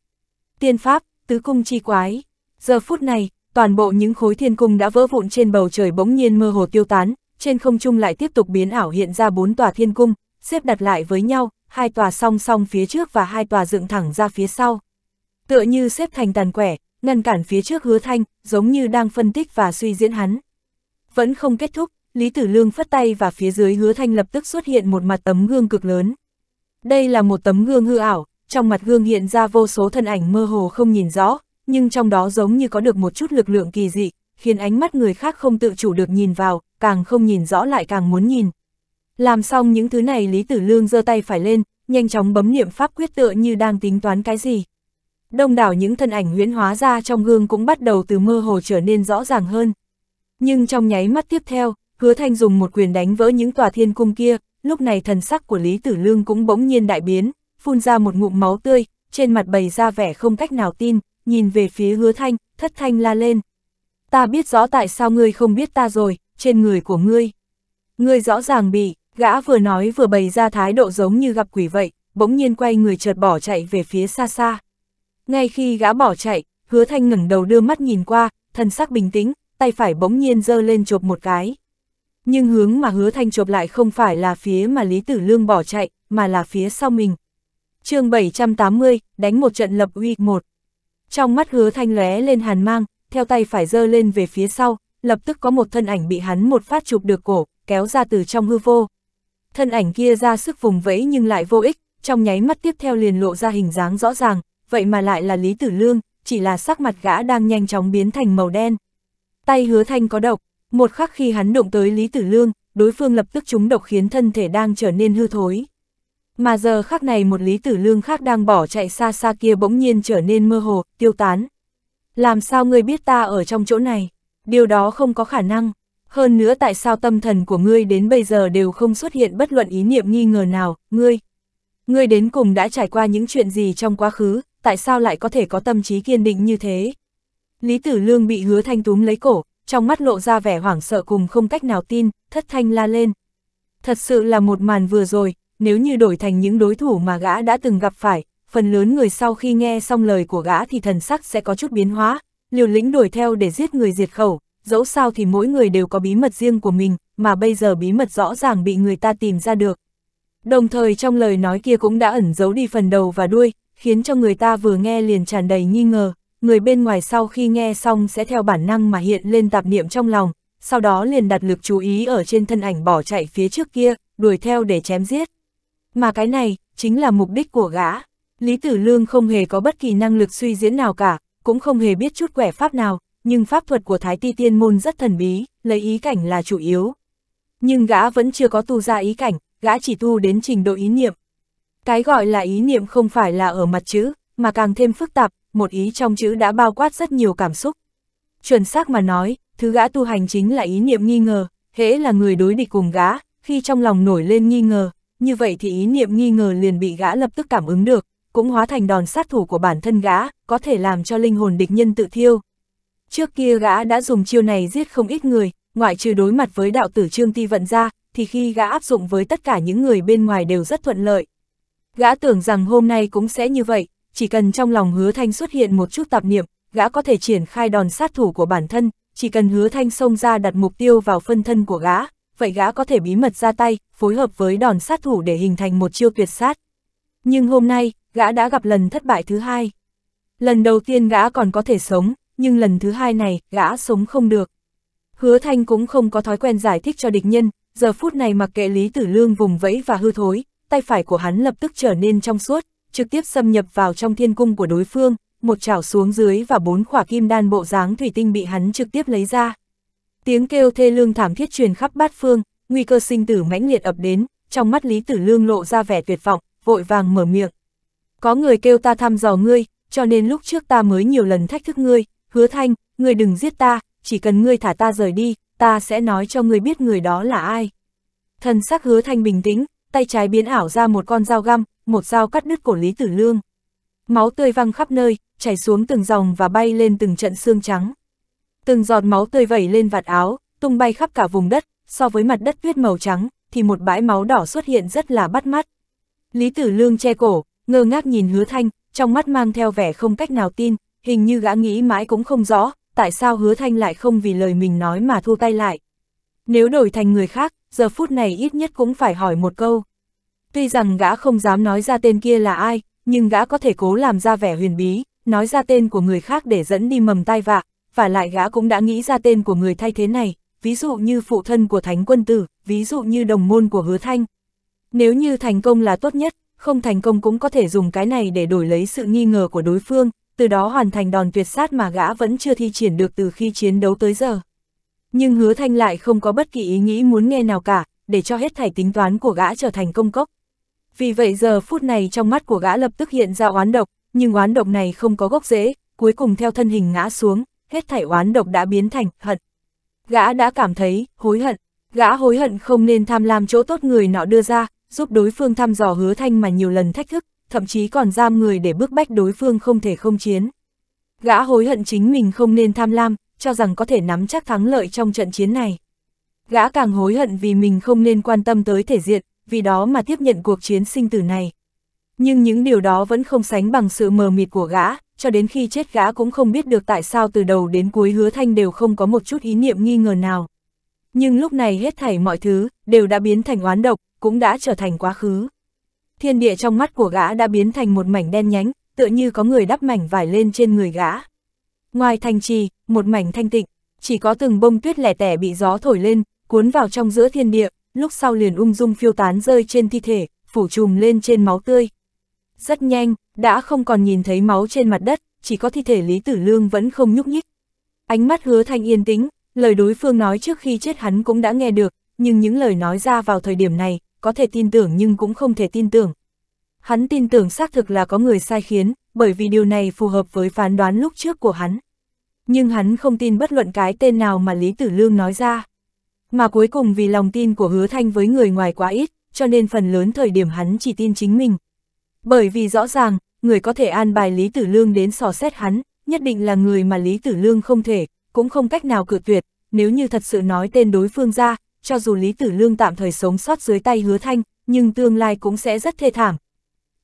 Speaker 1: Tiên pháp, tứ cung chi quái. Giờ phút này, toàn bộ những khối thiên cung đã vỡ vụn trên bầu trời bỗng nhiên mơ hồ tiêu tán, trên không trung lại tiếp tục biến ảo hiện ra bốn tòa thiên cung, xếp đặt lại với nhau, hai tòa song song phía trước và hai tòa dựng thẳng ra phía sau. Tựa như xếp thành tàn quẻ, ngăn cản phía trước hứa thanh, giống như đang phân tích và suy diễn hắn. Vẫn không kết thúc, Lý Tử Lương phất tay và phía dưới hứa thanh lập tức xuất hiện một mặt tấm gương cực lớn. Đây là một tấm gương hư ảo, trong mặt gương hiện ra vô số thân ảnh mơ hồ không nhìn rõ, nhưng trong đó giống như có được một chút lực lượng kỳ dị, khiến ánh mắt người khác không tự chủ được nhìn vào, càng không nhìn rõ lại càng muốn nhìn. Làm xong những thứ này Lý Tử Lương giơ tay phải lên, nhanh chóng bấm niệm pháp quyết tựa như đang tính toán cái gì. Đông đảo những thân ảnh huyễn hóa ra trong gương cũng bắt đầu từ mơ hồ trở nên rõ ràng hơn. Nhưng trong nháy mắt tiếp theo, hứa thanh dùng một quyền đánh vỡ những tòa thiên cung kia, lúc này thần sắc của Lý Tử Lương cũng bỗng nhiên đại biến, phun ra một ngụm máu tươi, trên mặt bày ra vẻ không cách nào tin, nhìn về phía hứa thanh, thất thanh la lên. Ta biết rõ tại sao ngươi không biết ta rồi, trên người của ngươi. Ngươi rõ ràng bị, gã vừa nói vừa bày ra thái độ giống như gặp quỷ vậy, bỗng nhiên quay người chợt bỏ chạy về phía xa xa. Ngay khi gã bỏ chạy, hứa thanh ngẩng đầu đưa mắt nhìn qua, thần sắc bình tĩnh, tay phải bỗng nhiên giơ lên chộp một cái. Nhưng hướng mà hứa thanh chộp lại không phải là phía mà Lý Tử Lương bỏ chạy, mà là phía sau mình. chương 780, đánh một trận lập uy một. Trong mắt hứa thanh lóe lên hàn mang, theo tay phải dơ lên về phía sau, lập tức có một thân ảnh bị hắn một phát chụp được cổ, kéo ra từ trong hư vô. Thân ảnh kia ra sức vùng vẫy nhưng lại vô ích, trong nháy mắt tiếp theo liền lộ ra hình dáng rõ ràng, vậy mà lại là Lý Tử Lương, chỉ là sắc mặt gã đang nhanh chóng biến thành màu đen. Tay hứa thanh có độc, một khắc khi hắn động tới Lý Tử Lương, đối phương lập tức trúng độc khiến thân thể đang trở nên hư thối. Mà giờ khắc này một Lý Tử Lương khác đang bỏ chạy xa xa kia bỗng nhiên trở nên mơ hồ, tiêu tán. Làm sao ngươi biết ta ở trong chỗ này? Điều đó không có khả năng. Hơn nữa tại sao tâm thần của ngươi đến bây giờ đều không xuất hiện bất luận ý niệm nghi ngờ nào, ngươi? Ngươi đến cùng đã trải qua những chuyện gì trong quá khứ, tại sao lại có thể có tâm trí kiên định như thế? Lý Tử Lương bị hứa thanh túm lấy cổ, trong mắt lộ ra vẻ hoảng sợ cùng không cách nào tin, thất thanh la lên. Thật sự là một màn vừa rồi, nếu như đổi thành những đối thủ mà gã đã từng gặp phải, phần lớn người sau khi nghe xong lời của gã thì thần sắc sẽ có chút biến hóa, liều lĩnh đuổi theo để giết người diệt khẩu, dẫu sao thì mỗi người đều có bí mật riêng của mình, mà bây giờ bí mật rõ ràng bị người ta tìm ra được. Đồng thời trong lời nói kia cũng đã ẩn giấu đi phần đầu và đuôi, khiến cho người ta vừa nghe liền tràn đầy nghi ngờ người bên ngoài sau khi nghe xong sẽ theo bản năng mà hiện lên tạp niệm trong lòng, sau đó liền đặt lực chú ý ở trên thân ảnh bỏ chạy phía trước kia, đuổi theo để chém giết. Mà cái này, chính là mục đích của gã. Lý Tử Lương không hề có bất kỳ năng lực suy diễn nào cả, cũng không hề biết chút quẻ pháp nào, nhưng pháp thuật của Thái Ti Tiên Môn rất thần bí, lấy ý cảnh là chủ yếu. Nhưng gã vẫn chưa có tu ra ý cảnh, gã chỉ tu đến trình độ ý niệm. Cái gọi là ý niệm không phải là ở mặt chữ, mà càng thêm phức tạp, một ý trong chữ đã bao quát rất nhiều cảm xúc. Chuẩn xác mà nói, thứ gã tu hành chính là ý niệm nghi ngờ, hễ là người đối địch cùng gã, khi trong lòng nổi lên nghi ngờ, như vậy thì ý niệm nghi ngờ liền bị gã lập tức cảm ứng được, cũng hóa thành đòn sát thủ của bản thân gã, có thể làm cho linh hồn địch nhân tự thiêu. Trước kia gã đã dùng chiêu này giết không ít người, ngoại trừ đối mặt với đạo tử Trương Ti Vận ra, thì khi gã áp dụng với tất cả những người bên ngoài đều rất thuận lợi. Gã tưởng rằng hôm nay cũng sẽ như vậy, chỉ cần trong lòng hứa thanh xuất hiện một chút tạp niệm, gã có thể triển khai đòn sát thủ của bản thân, chỉ cần hứa thanh xông ra đặt mục tiêu vào phân thân của gã, vậy gã có thể bí mật ra tay, phối hợp với đòn sát thủ để hình thành một chiêu tuyệt sát. Nhưng hôm nay, gã đã gặp lần thất bại thứ hai. Lần đầu tiên gã còn có thể sống, nhưng lần thứ hai này, gã sống không được. Hứa Thanh cũng không có thói quen giải thích cho địch nhân, giờ phút này mặc kệ Lý Tử Lương vùng vẫy và hư thối, tay phải của hắn lập tức trở nên trong suốt, trực tiếp xâm nhập vào trong thiên cung của đối phương, một chảo xuống dưới và bốn khỏa kim đan bộ dáng thủy tinh bị hắn trực tiếp lấy ra. Tiếng kêu thê lương thảm thiết truyền khắp bát phương, nguy cơ sinh tử mãnh liệt ập đến, trong mắt Lý Tử Lương lộ ra vẻ tuyệt vọng, vội vàng mở miệng. Có người kêu ta thăm dò ngươi, cho nên lúc trước ta mới nhiều lần thách thức ngươi, hứa thanh, ngươi đừng giết ta, chỉ cần ngươi thả ta rời đi, ta sẽ nói cho ngươi biết người đó là ai. Thần sắc hứa thanh bình tĩnh, tay trái biến ảo ra một con dao găm, một dao cắt đứt cổ Lý Tử Lương. Máu tươi văng khắp nơi, chảy xuống từng dòng và bay lên từng trận xương trắng. Từng giọt máu tươi vẩy lên vạt áo, tung bay khắp cả vùng đất, so với mặt đất tuyết màu trắng, thì một bãi máu đỏ xuất hiện rất là bắt mắt. Lý Tử Lương che cổ, ngơ ngác nhìn hứa thanh, trong mắt mang theo vẻ không cách nào tin, hình như gã nghĩ mãi cũng không rõ, tại sao hứa thanh lại không vì lời mình nói mà thu tay lại. Nếu đổi thành người khác, giờ phút này ít nhất cũng phải hỏi một câu. Tuy rằng gã không dám nói ra tên kia là ai, nhưng gã có thể cố làm ra vẻ huyền bí, nói ra tên của người khác để dẫn đi mầm tai vạ, và lại gã cũng đã nghĩ ra tên của người thay thế này, ví dụ như phụ thân của Thánh Quân Tử, ví dụ như đồng môn của Hứa Thanh. Nếu như thành công là tốt nhất, không thành công cũng có thể dùng cái này để đổi lấy sự nghi ngờ của đối phương, từ đó hoàn thành đòn tuyệt sát mà gã vẫn chưa thi triển được từ khi chiến đấu tới giờ. Nhưng Hứa Thanh lại không có bất kỳ ý nghĩ muốn nghe nào cả, để cho hết thảy tính toán của gã trở thành công cốc. Vì vậy giờ phút này trong mắt của gã lập tức hiện ra oán độc, nhưng oán độc này không có gốc rễ, cuối cùng theo thân hình ngã xuống, hết thảy oán độc đã biến thành hận. Gã đã cảm thấy hối hận, gã hối hận không nên tham lam chỗ tốt người nọ đưa ra, giúp đối phương thăm dò hứa thanh mà nhiều lần thách thức, thậm chí còn giam người để bức bách đối phương không thể không chiến. Gã hối hận chính mình không nên tham lam, cho rằng có thể nắm chắc thắng lợi trong trận chiến này. Gã càng hối hận vì mình không nên quan tâm tới thể diện, vì đó mà tiếp nhận cuộc chiến sinh tử này. Nhưng những điều đó vẫn không sánh bằng sự mờ mịt của gã, cho đến khi chết gã cũng không biết được tại sao từ đầu đến cuối hứa thanh đều không có một chút ý niệm nghi ngờ nào. Nhưng lúc này hết thảy mọi thứ, đều đã biến thành oán độc, cũng đã trở thành quá khứ. Thiên địa trong mắt của gã đã biến thành một mảnh đen nhánh, tựa như có người đắp mảnh vải lên trên người gã. Ngoài thành trì, một mảnh thanh tịnh, chỉ có từng bông tuyết lẻ tẻ bị gió thổi lên, cuốn vào trong giữa thiên địa, lúc sau liền ung dung phiêu tán rơi trên thi thể, phủ trùm lên trên máu tươi. Rất nhanh, đã không còn nhìn thấy máu trên mặt đất, chỉ có thi thể Lý Tử Lương vẫn không nhúc nhích. Ánh mắt hứa thanh yên tĩnh, lời đối phương nói trước khi chết hắn cũng đã nghe được, nhưng những lời nói ra vào thời điểm này, có thể tin tưởng nhưng cũng không thể tin tưởng. Hắn tin tưởng xác thực là có người sai khiến, bởi vì điều này phù hợp với phán đoán lúc trước của hắn. Nhưng hắn không tin bất luận cái tên nào mà Lý Tử Lương nói ra. Mà cuối cùng vì lòng tin của hứa thanh với người ngoài quá ít, cho nên phần lớn thời điểm hắn chỉ tin chính mình. Bởi vì rõ ràng, người có thể an bài Lý Tử Lương đến sò xét hắn, nhất định là người mà Lý Tử Lương không thể, cũng không cách nào cự tuyệt, nếu như thật sự nói tên đối phương ra, cho dù Lý Tử Lương tạm thời sống sót dưới tay hứa thanh, nhưng tương lai cũng sẽ rất thê thảm.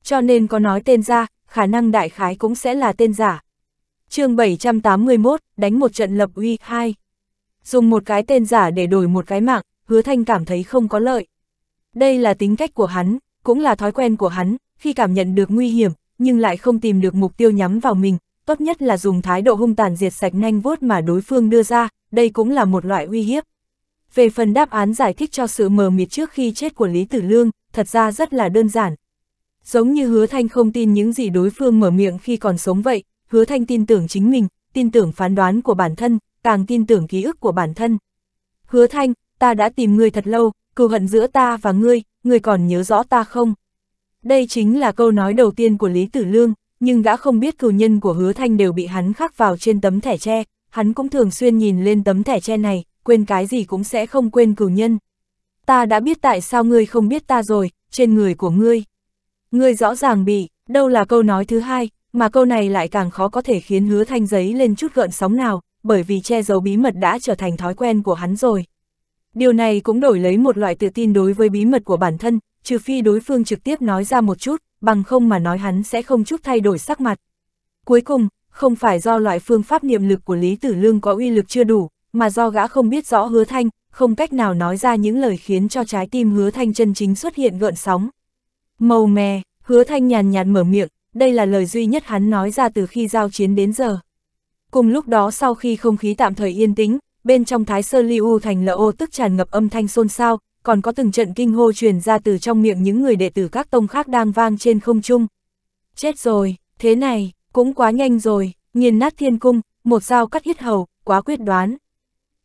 Speaker 1: Cho nên có nói tên ra, khả năng đại khái cũng sẽ là tên giả. chương 781, đánh một trận lập uy 2 dùng một cái tên giả để đổi một cái mạng, hứa thanh cảm thấy không có lợi. Đây là tính cách của hắn, cũng là thói quen của hắn, khi cảm nhận được nguy hiểm, nhưng lại không tìm được mục tiêu nhắm vào mình, tốt nhất là dùng thái độ hung tàn diệt sạch nhanh vuốt mà đối phương đưa ra, đây cũng là một loại uy hiếp. Về phần đáp án giải thích cho sự mờ mịt trước khi chết của Lý Tử Lương, thật ra rất là đơn giản. Giống như hứa thanh không tin những gì đối phương mở miệng khi còn sống vậy, hứa thanh tin tưởng chính mình, tin tưởng phán đoán của bản thân, càng tin tưởng ký ức của bản thân. Hứa Thanh, ta đã tìm ngươi thật lâu, cừu hận giữa ta và ngươi, ngươi còn nhớ rõ ta không? Đây chính là câu nói đầu tiên của Lý Tử Lương, nhưng gã không biết cừu nhân của Hứa Thanh đều bị hắn khắc vào trên tấm thẻ tre, hắn cũng thường xuyên nhìn lên tấm thẻ tre này, quên cái gì cũng sẽ không quên cừu nhân. Ta đã biết tại sao ngươi không biết ta rồi, trên người của ngươi. Ngươi rõ ràng bị, đâu là câu nói thứ hai, mà câu này lại càng khó có thể khiến hứa thanh giấy lên chút gợn sóng nào, bởi vì che giấu bí mật đã trở thành thói quen của hắn rồi. Điều này cũng đổi lấy một loại tự tin đối với bí mật của bản thân, trừ phi đối phương trực tiếp nói ra một chút, bằng không mà nói hắn sẽ không chút thay đổi sắc mặt. Cuối cùng, không phải do loại phương pháp niệm lực của Lý Tử Lương có uy lực chưa đủ, mà do gã không biết rõ hứa thanh, không cách nào nói ra những lời khiến cho trái tim hứa thanh chân chính xuất hiện gợn sóng. Màu mè, hứa thanh nhàn nhạt mở miệng, đây là lời duy nhất hắn nói ra từ khi giao chiến đến giờ. Cùng lúc đó sau khi không khí tạm thời yên tĩnh, bên trong Thái Sơ Liu thành lỡ ô tức tràn ngập âm thanh xôn xao, còn có từng trận kinh hô truyền ra từ trong miệng những người đệ tử các tông khác đang vang trên không trung. Chết rồi, thế này, cũng quá nhanh rồi, nghiền nát thiên cung, một dao cắt hít hầu, quá quyết đoán.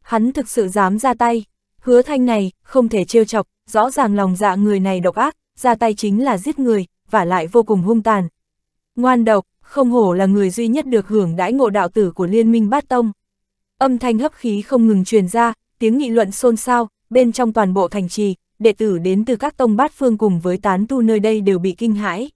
Speaker 1: Hắn thực sự dám ra tay, hứa thanh này, không thể trêu chọc, rõ ràng lòng dạ người này độc ác, ra tay chính là giết người, và lại vô cùng hung tàn. Ngoan độc, không hổ là người duy nhất được hưởng đãi ngộ đạo tử của Liên minh Bát Tông. Âm thanh hấp khí không ngừng truyền ra, tiếng nghị luận xôn xao, bên trong toàn bộ thành trì, đệ tử đến từ các tông bát phương cùng với tán tu nơi đây đều bị kinh hãi.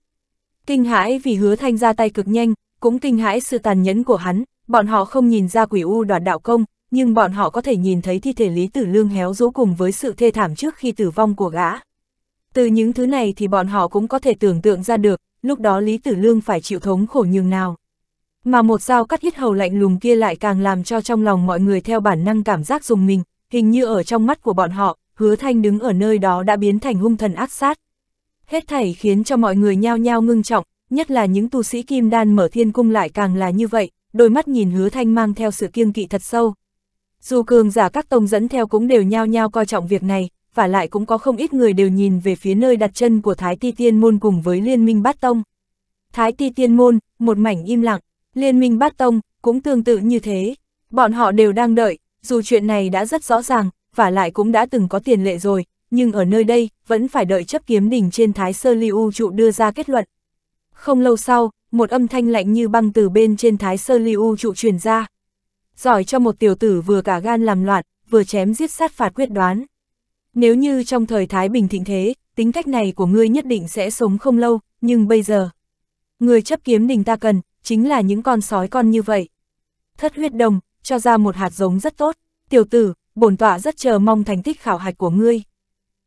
Speaker 1: Kinh hãi vì hứa thanh ra tay cực nhanh, cũng kinh hãi sự tàn nhẫn của hắn, bọn họ không nhìn ra quỷ u đoạt đạo công, nhưng bọn họ có thể nhìn thấy thi thể Lý Tử Lương héo rũ cùng với sự thê thảm trước khi tử vong của gã. Từ những thứ này thì bọn họ cũng có thể tưởng tượng ra được, lúc đó Lý Tử Lương phải chịu thống khổ nhường nào. Mà một dao cắt hít hầu lạnh lùng kia lại càng làm cho trong lòng mọi người theo bản năng cảm giác dùng mình, hình như ở trong mắt của bọn họ, hứa thanh đứng ở nơi đó đã biến thành hung thần ác sát. Hết thảy khiến cho mọi người nhao nhao ngưng trọng, nhất là những tu sĩ kim đan mở thiên cung lại càng là như vậy, đôi mắt nhìn hứa thanh mang theo sự kiêng kỵ thật sâu. Dù cường giả các tông dẫn theo cũng đều nhao nhao coi trọng việc này, và lại cũng có không ít người đều nhìn về phía nơi đặt chân của Thái Ti Tiên Môn cùng với Liên minh Bát Tông. Thái Ti Tiên Môn, một mảnh im lặng, Liên minh Bát Tông, cũng tương tự như thế. Bọn họ đều đang đợi, dù chuyện này đã rất rõ ràng, và lại cũng đã từng có tiền lệ rồi, nhưng ở nơi đây, vẫn phải đợi chấp kiếm đỉnh trên Thái Sơ Lưu trụ đưa ra kết luận. Không lâu sau, một âm thanh lạnh như băng từ bên trên Thái Sơ Lưu trụ truyền ra. Giỏi cho một tiểu tử vừa cả gan làm loạn, vừa chém giết sát phạt quyết đoán. Nếu như trong thời Thái Bình thịnh thế, tính cách này của ngươi nhất định sẽ sống không lâu, nhưng bây giờ... Người chấp kiếm đình ta cần, chính là những con sói con như vậy. Thất huyết đồng, cho ra một hạt giống rất tốt. Tiểu tử, bổn tọa rất chờ mong thành tích khảo hạch của ngươi.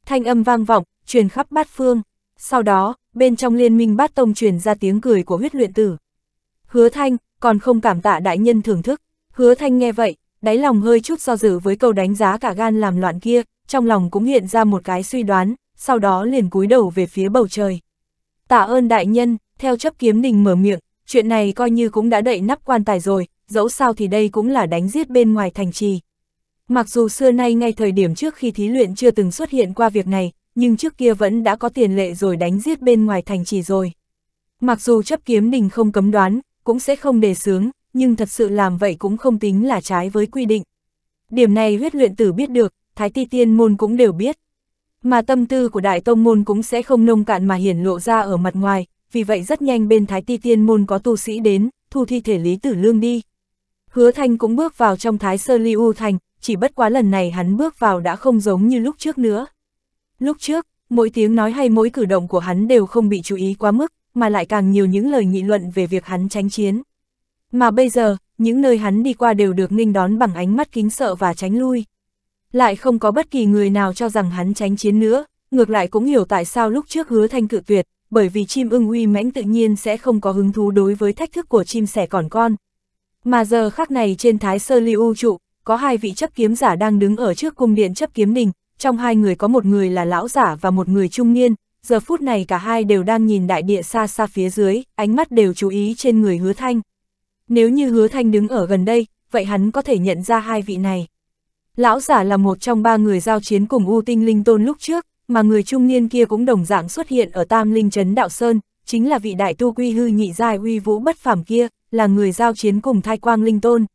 Speaker 1: Thanh âm vang vọng, truyền khắp bát phương. Sau đó, bên trong liên minh bát tông truyền ra tiếng cười của huyết luyện tử. Hứa thanh, còn không cảm tạ đại nhân thưởng thức. Hứa thanh nghe vậy, đáy lòng hơi chút do dự với câu đánh giá cả gan làm loạn kia, trong lòng cũng hiện ra một cái suy đoán, sau đó liền cúi đầu về phía bầu trời. Tạ ơn đại nhân, theo chấp kiếm đình mở miệng, chuyện này coi như cũng đã đậy nắp quan tài rồi, dẫu sao thì đây cũng là đánh giết bên ngoài thành trì. Mặc dù xưa nay ngay thời điểm trước khi thí luyện chưa từng xuất hiện qua việc này, nhưng trước kia vẫn đã có tiền lệ rồi đánh giết bên ngoài thành trì rồi. Mặc dù chấp kiếm đình không cấm đoán, cũng sẽ không đề sướng, nhưng thật sự làm vậy cũng không tính là trái với quy định. Điểm này huyết luyện tử biết được, Thái Ti Tiên Môn cũng đều biết. Mà tâm tư của Đại Tông Môn cũng sẽ không nông cạn mà hiển lộ ra ở mặt ngoài, vì vậy rất nhanh bên Thái Ti Tiên Môn có tu sĩ đến, thu thi thể Lý Tử Lương đi. Hứa Thanh cũng bước vào trong Thái Sơ Ly U Thành, chỉ bất quá lần này hắn bước vào đã không giống như lúc trước nữa. Lúc trước, mỗi tiếng nói hay mỗi cử động của hắn đều không bị chú ý quá mức, mà lại càng nhiều những lời nghị luận về việc hắn tránh chiến. Mà bây giờ, những nơi hắn đi qua đều được ninh đón bằng ánh mắt kính sợ và tránh lui lại không có bất kỳ người nào cho rằng hắn tránh chiến nữa, ngược lại cũng hiểu tại sao lúc trước hứa thanh cự tuyệt, bởi vì chim ưng uy mãnh tự nhiên sẽ không có hứng thú đối với thách thức của chim sẻ còn con. Mà giờ khắc này trên thái sơ liu trụ, có hai vị chấp kiếm giả đang đứng ở trước cung điện chấp kiếm đình, trong hai người có một người là lão giả và một người trung niên, giờ phút này cả hai đều đang nhìn đại địa xa xa phía dưới, ánh mắt đều chú ý trên người hứa thanh. Nếu như hứa thanh đứng ở gần đây, vậy hắn có thể nhận ra hai vị này. Lão giả là một trong ba người giao chiến cùng U Tinh Linh Tôn lúc trước, mà người trung niên kia cũng đồng dạng xuất hiện ở Tam Linh Trấn Đạo Sơn, chính là vị đại tu quy hư nhị giai uy vũ bất phàm kia, là người giao chiến cùng Thai Quang Linh Tôn.